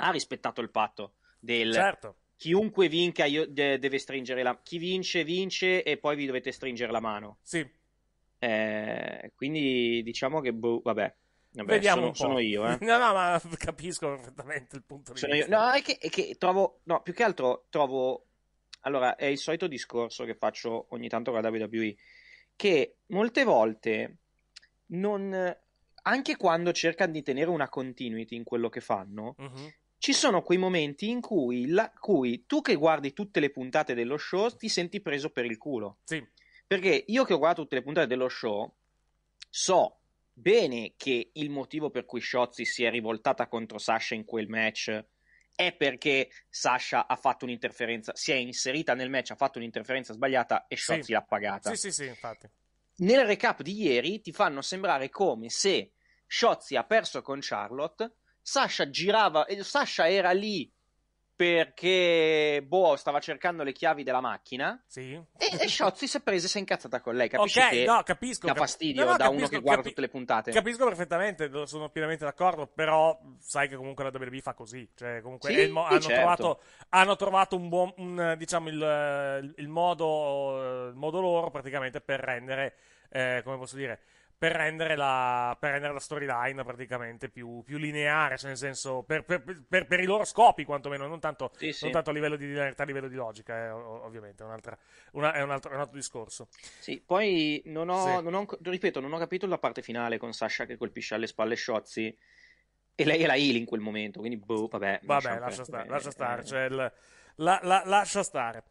A: ha rispettato il patto del certo. chiunque vinca io, de- deve stringere la Chi vince, vince e poi vi dovete stringere la mano. Sì. Eh, quindi diciamo che, boh, vabbè. Vabbè, Vediamo sono, sono io, eh. no,
C: no, ma capisco perfettamente il punto di sono vista. Io.
A: No, è che, è che, trovo, no, più che altro trovo. Allora, è il solito discorso che faccio ogni tanto con la WWE, che molte volte non. Anche quando cercano di tenere una continuity in quello che fanno, uh-huh ci sono quei momenti in cui, la, cui, tu che guardi tutte le puntate dello show ti senti preso per il culo. Sì. Perché io che ho guardato tutte le puntate dello show so bene che il motivo per cui Shotzi si è rivoltata contro Sasha in quel match è perché Sasha ha fatto un'interferenza, si è inserita nel match, ha fatto un'interferenza sbagliata e Shotzi sì. l'ha pagata. Sì, sì, sì, infatti. Nel recap di ieri ti fanno sembrare come se Shotzi ha perso con Charlotte Sasha girava, Sasha era lì perché boh, stava cercando le chiavi della macchina. Sì. E, e Shotzi si è presa e si è incazzata con lei. Capisci ok, no, capisco. Da cap- fastidio no, no, da capisco, uno che guarda capi- tutte le puntate.
C: Capisco perfettamente, sono pienamente d'accordo. Però sai che comunque la WB fa così. Cioè, comunque sì, mo- sì, hanno, certo. trovato, hanno, trovato, un buon, un, diciamo, il, il, modo, il modo loro praticamente per rendere, eh, come posso dire per rendere la, la storyline praticamente più, più, lineare, cioè nel senso per, per, per, per, i loro scopi quantomeno, non tanto, sì, sì. Non tanto a livello di linearità, a livello di logica, eh, ovviamente, una, è un altro, un altro, discorso.
A: Sì, poi non ho, sì. non ho, ripeto, non ho capito la parte finale con Sasha che colpisce alle spalle Shotzi. E lei è la heal in quel momento, quindi boh, vabbè. Vabbè, lascia, sta, lascia eh, stare. Eh.
C: Cioè il, la, la, lascia stare.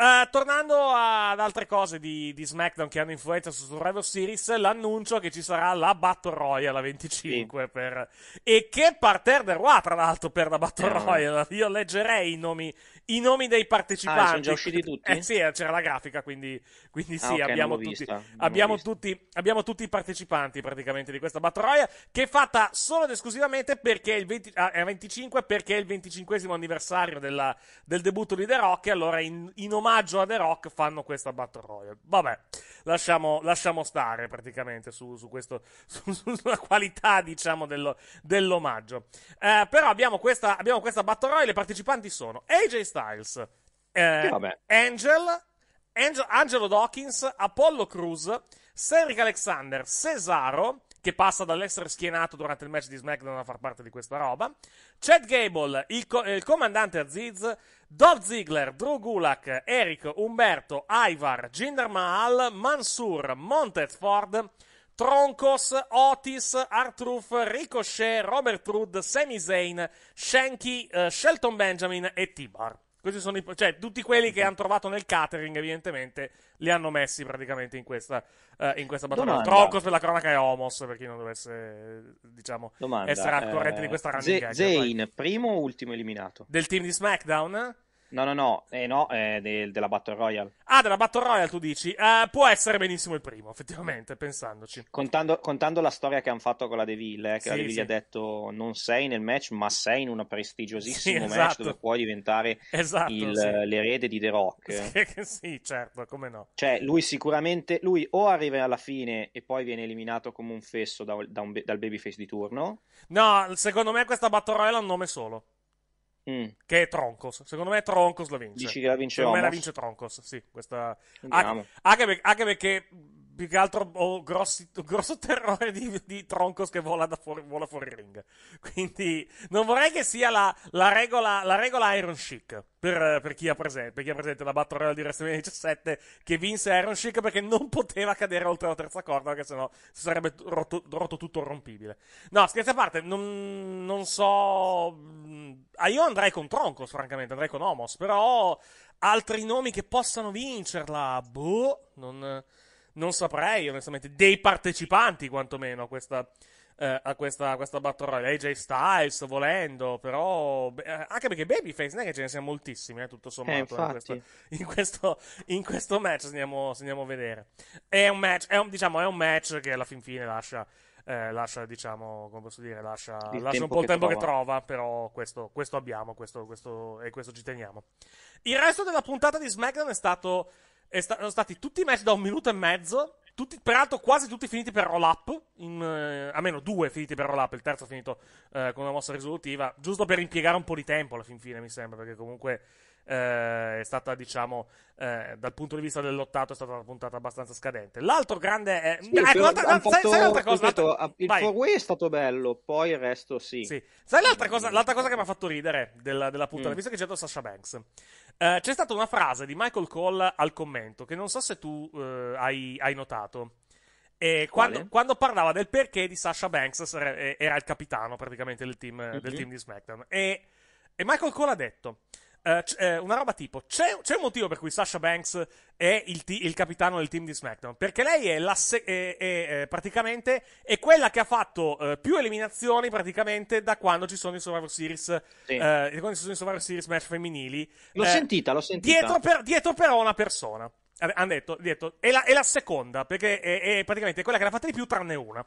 C: Uh, tornando ad altre cose di, di, SmackDown che hanno influenza su Survivor Series, l'annuncio che ci sarà la Battle Royale a 25 sì. per... e che parterre del Roi, tra l'altro, per la Battle eh, Royale. Io leggerei i nomi, i nomi dei partecipanti. Ah, sono già usciti tutti? Eh, sì, eh, c'era la grafica, quindi, quindi ah, sì, ah, okay, abbiamo, tutti, abbiamo, tutti, abbiamo, tutti, i partecipanti praticamente di questa Battle Royale che è fatta solo ed esclusivamente perché il 20, eh, 25 perché è il 25 anniversario della, del debutto di The Rock e allora in, in, omaggio a The Rock fanno questa Battle Royale. Vabbè, lasciamo, lasciamo stare praticamente su, su questo, su, sulla qualità diciamo dello, dell'omaggio. Eh, però abbiamo questa, abbiamo questa Battle Royale, i partecipanti sono AJ Styles, eh, Angel Angelo Dawkins, Apollo Cruz, Cedric Alexander, Cesaro, che passa dall'essere schienato durante il match di SmackDown a far parte di questa roba, Chad Gable, il, co- eh, il comandante Aziz, Dolph Ziggler, Drew Gulak, Eric, Umberto, Ivar, Jinder Mahal, Mansur, Montez Ford, Troncos, Otis, Artruth, Ricochet, Robert Rood, Sami Zayn, Shanky, uh, Shelton Benjamin e Tibor. Questi sono i, cioè, tutti quelli che hanno trovato nel catering, evidentemente, li hanno messi praticamente in questa, uh, in questa battaglia. Trocos per la cronaca è Homos, per chi non dovesse, diciamo, Domanda. essere al corrente eh, di questa running Z-
A: Zane, primo o ultimo eliminato? Del team di SmackDown? No, no, no, eh, no eh, del, della Battle Royale.
C: Ah, della Battle Royale tu dici? Eh, può essere benissimo il primo, effettivamente, pensandoci.
A: Contando, contando la storia che hanno fatto con la Deville, eh, che sì, la Deville sì. ha detto non sei nel match, ma sei in un prestigiosissimo sì, esatto. match dove puoi diventare esatto, il, l'erede di The Rock.
C: Sì, certo, come no.
A: Cioè, lui sicuramente, lui o arriva alla fine e poi viene eliminato come un fesso da, da un, dal babyface di turno.
C: No, secondo me questa Battle Royale ha un nome solo. Mm. Che è Troncos. Secondo me Troncos la vince. Dici che la vince Secondo Omos. me la vince Troncos, sì. Questa... Anche, anche, perché più che altro ho oh, grossi, grosso terrore di, di Troncos che vola, fuori, vola, fuori, ring. Quindi non vorrei che sia la, la, regola, la regola, Iron Chic per, per, chi ha presente, presente, la Battle Royale di WrestleMania 17 che vinse Iron Chic perché non poteva cadere oltre la terza corda perché sennò si sarebbe rotto, rotto tutto rompibile. No, scherzi a parte, non, non so... Ah, io andrei con Troncos, francamente, andrei con Homos, però altri nomi che possano vincerla, boh, non non saprei, onestamente, dei partecipanti quantomeno a questa, eh, a questa, a questa Battle Royale. AJ Styles, volendo, però... Beh, anche perché Babyface non è che ce ne siano moltissimi, eh, tutto eh, sommato. Eh, in, questo, in, questo, in, questo, match, andiamo, andiamo a vedere. È un match, è un, diciamo, è un match che alla fin fine lascia... Eh, lascia, diciamo, come posso dire, lascia, lascia un po' il tempo trova. che trova, però questo, questo abbiamo questo, questo, e questo ci teniamo. Il resto della puntata di SmackDown è stato sta- sono stati tutti i match da un minuto e mezzo. Tutti, peraltro quasi tutti finiti per roll up, in, eh, a due finiti per roll up, il terzo finito eh, con una mossa risolutiva, giusto per impiegare un po' di tempo alla fin fine mi sembra, perché comunque eh, è stata, diciamo, eh, dal punto di vista dell'ottato, è stata una puntata abbastanza scadente. L'altro grande è. Sì, eh, ecco, l'altra, un sai, sai l'altra cosa? Ripeto, l'altra... Il Vai. way è stato bello, poi il resto sì. sì. Sai l'altra cosa, l'altra cosa che mi ha fatto ridere della, della puntata, mm. visto che c'è stato Sasha Banks. Eh, c'è stata una frase di Michael Cole al commento, che non so se tu eh, hai, hai notato. E quando, quando, parlava del perché di Sasha Banks era il capitano praticamente del team, mm-hmm. del mhm. team di SmackDown. E, e, Michael Cole ha detto: eh, c- eh, una roba tipo: c'è, c'è, un motivo per cui Sasha Banks è il, t- il capitano del team di SmackDown? Perché lei è, la se- è, è, è praticamente è quella che ha fatto eh, più eliminazioni praticamente da quando ci sono i Survivor Series, eh, sì. quando ci sono i Survivor Series match femminili. L'ho eh, sentita, l'ho sentita. Dietro, per, dietro però una persona. Hanno detto, detto è, la, è la seconda, perché è, è praticamente quella che l'ha fatta di più, tranne una.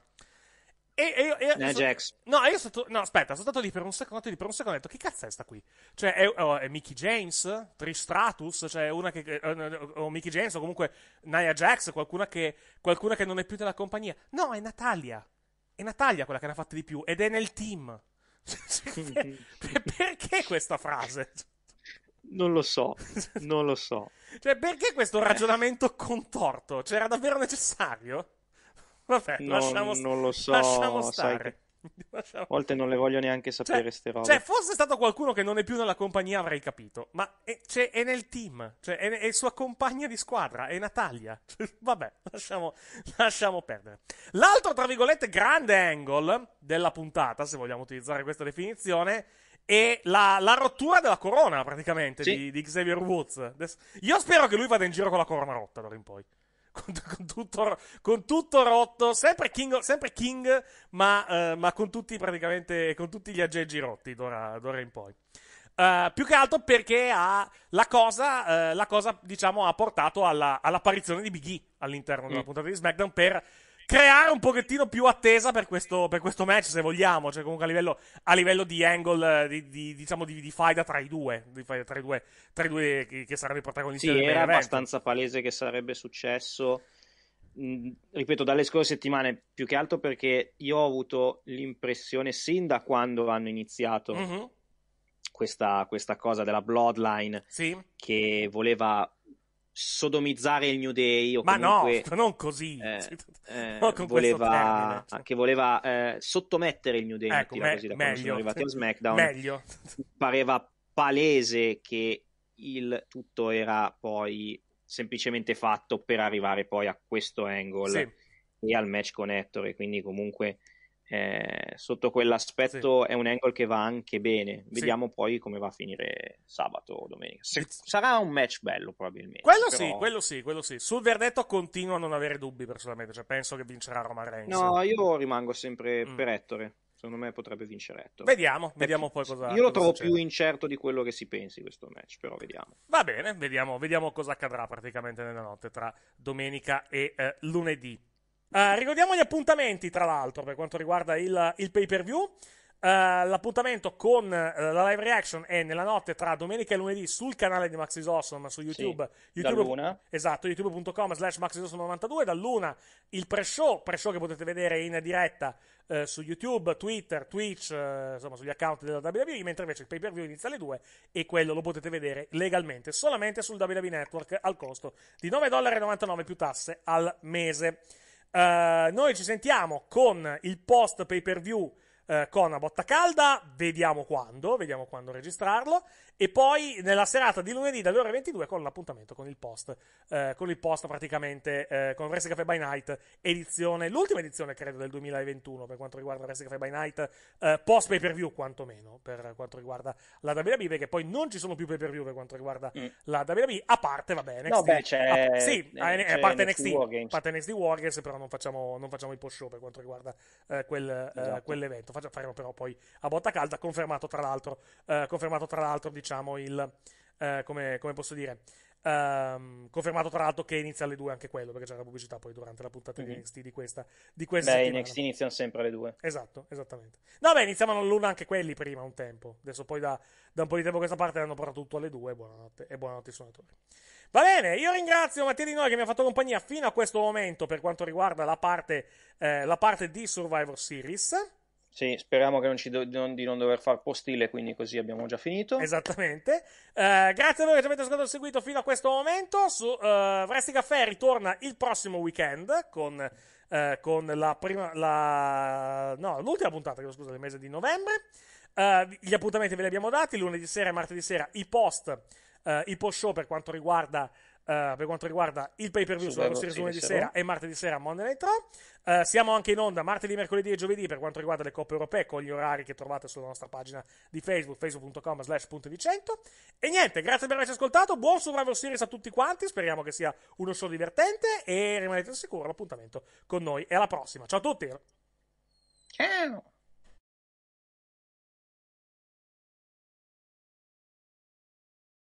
C: E, e, e eh, so, Jax. No, io sono no, aspetta, sono stato lì per un secondo, lì per un secondo ho detto, che cazzo è sta qui? Cioè, è, oh, è Mickey James? Tristratus? Cioè, una che, eh, o oh, Mickey James o comunque Nia Jax, qualcuna che, qualcuna che non è più della compagnia. No, è Natalia. È Natalia quella che ne ha fatte di più, ed è nel team. Cioè, perché questa frase? Non lo so, non lo so. Cioè, perché questo ragionamento contorto? C'era davvero necessario? Vabbè, non, lasciamo, non lo so. Lasciamo stare. A volte
A: non le voglio neanche cioè, sapere cioè, ste robe. Cioè,
C: fosse stato qualcuno che non è più nella compagnia avrei capito, ma è, cioè, è nel team, cioè, è, è, sua compagna di squadra, è Natalia. Cioè, vabbè, lasciamo, lasciamo perdere. L'altro, tra virgolette, grande angle della puntata, se vogliamo utilizzare questa definizione, è la, la, rottura della corona praticamente sì. di, di, Xavier Woods. Io spero che lui vada in giro con la corona rotta d'ora in poi con, con, tutto, con tutto, rotto, sempre King, sempre King ma, eh, ma, con tutti praticamente, con tutti gli aggeggi rotti d'ora, d'ora in poi. Uh, più che altro perché ha, la, cosa, uh, la cosa, diciamo, ha portato alla, all'apparizione di Big E all'interno mm. della puntata di SmackDown per creare un pochettino più attesa per questo, per questo match, se vogliamo. Cioè, comunque a livello, a livello di angle, eh, di, di, diciamo, di, di faida tra i due. Di faida tra i due, tra i due che, che saranno i protagonisti. Sì, era abbastanza
A: palese che sarebbe successo. Mm, ripeto, dalle scorse settimane, più che altro perché io ho avuto l'impressione, sin da quando hanno iniziato mm-hmm. questa, questa cosa della Bloodline, sì. che voleva sodomizzare il New Day. Ma comunque,
C: no, non così. Eh, eh, voleva,
A: cioè. che voleva eh, sottomettere il New Day. Ecco, me- così, da meglio. Sono arrivati a SmackDown. Meglio. Pareva palese che il tutto era poi semplicemente fatto per arrivare poi a questo angle sì. e al match con Ettore. Quindi comunque eh, sotto quell'aspetto sì. è un angle che va anche bene. Vediamo sì. poi come va a finire sabato o domenica. Se, sarà un match bello, probabilmente.
C: Quello però... sì, quello sì, quello sì. Sul verdetto continuo a non avere dubbi, personalmente. Cioè, penso che vincerà Roman Reigns. No, io
A: rimango sempre mm. per Ettore. Secondo me potrebbe vincere Ettore. Vediamo, Perché vediamo poi cosa. Io lo cosa trovo succede. più incerto di quello che si pensi questo match,
C: però vediamo. Va bene, vediamo, vediamo cosa accadrà praticamente nella notte tra domenica e eh, lunedì. Uh, ricordiamo gli appuntamenti, tra l'altro, per quanto riguarda il, il pay per view. Uh, eh, l'appuntamento con uh, la live reaction è nella notte tra domenica e lunedì sul canale di Maxis Awesome su YouTube. Sì, YouTube esatto, youtube.com slash maxisawesome92. Dall'una il pre-show, pre-show che potete vedere in diretta uh, su YouTube, Twitter, Twitch, insomma sugli account della WWE, mentre invece il pay per view inizia alle 2 e quello lo potete vedere legalmente solamente sul WWE Network al costo di 9,99$ più tasse al mese. Eh, noi ci sentiamo con il post pay per view uh, con a botta calda. Vediamo quando, vediamo quando registrarlo. E poi nella serata di lunedì dalle ore 22 con l'appuntamento con il post, eh, con il post praticamente, eh, con Resi Cafe by Night, edizione, l'ultima edizione credo del 2021 per quanto riguarda Resi Cafe by Night, eh, post pay per view quantomeno per quanto riguarda la WWE, perché poi non ci sono più pay per view per quanto riguarda mm. la WWE, a parte, vabbè, NXT, no, beh, c'è, a, sì, c'è a parte NXT, a parte NXT Wargames, però non facciamo, non facciamo, il post show per quanto riguarda eh, quel, eh, esatto. quell'evento, Faccio, faremo però poi a botta calda, confermato tra l'altro, eh, confermato tra l'altro diciamo diciamo, il... Eh, come, come, posso dire? Um, confermato tra l'altro che inizia alle 2 anche quello, perché c'era la pubblicità poi durante la puntata mm-hmm. di mhm. NXT di questa, di questa Beh, settimana. NXT iniziano sempre alle 2. Esatto, esattamente. No, beh, iniziavano all'una anche quelli prima un tempo. Adesso poi da, da un po' di tempo a questa parte hanno portato tutto alle 2 buonanotte, e buonanotte ai suonatori. Va bene, io ringrazio Mattia Di Noi che mi ha fatto compagnia fino a questo momento per quanto riguarda la parte, eh, la parte di Survivor Series. Sì, speriamo non do- non, di non dover far postile, quindi così abbiamo già finito. Esattamente. Eh, grazie a voi che ci avete ascoltato e seguito fino a questo momento. Su eh, Vresti Caffè ritorna il prossimo weekend con, eh, con la prima, la... No, l'ultima puntata, scusa, del mese di novembre. Eh, gli appuntamenti ve li abbiamo dati, lunedì sera e martedì sera i post, eh, i post show per quanto riguarda eh, per quanto riguarda il pay per view sulla Series 1 di sera e martedì sera Monday Night Raw. Uh, siamo anche in onda martedì, mercoledì e giovedì per quanto riguarda le coppe europee con gli orari che trovate sulla nostra pagina di Facebook, facebook.com slash E niente, grazie per averci ascoltato, buon Survivor Series a tutti quanti, speriamo che sia uno show divertente e rimanete al sicuro l'appuntamento con noi e alla prossima. Ciao a tutti! Ciao!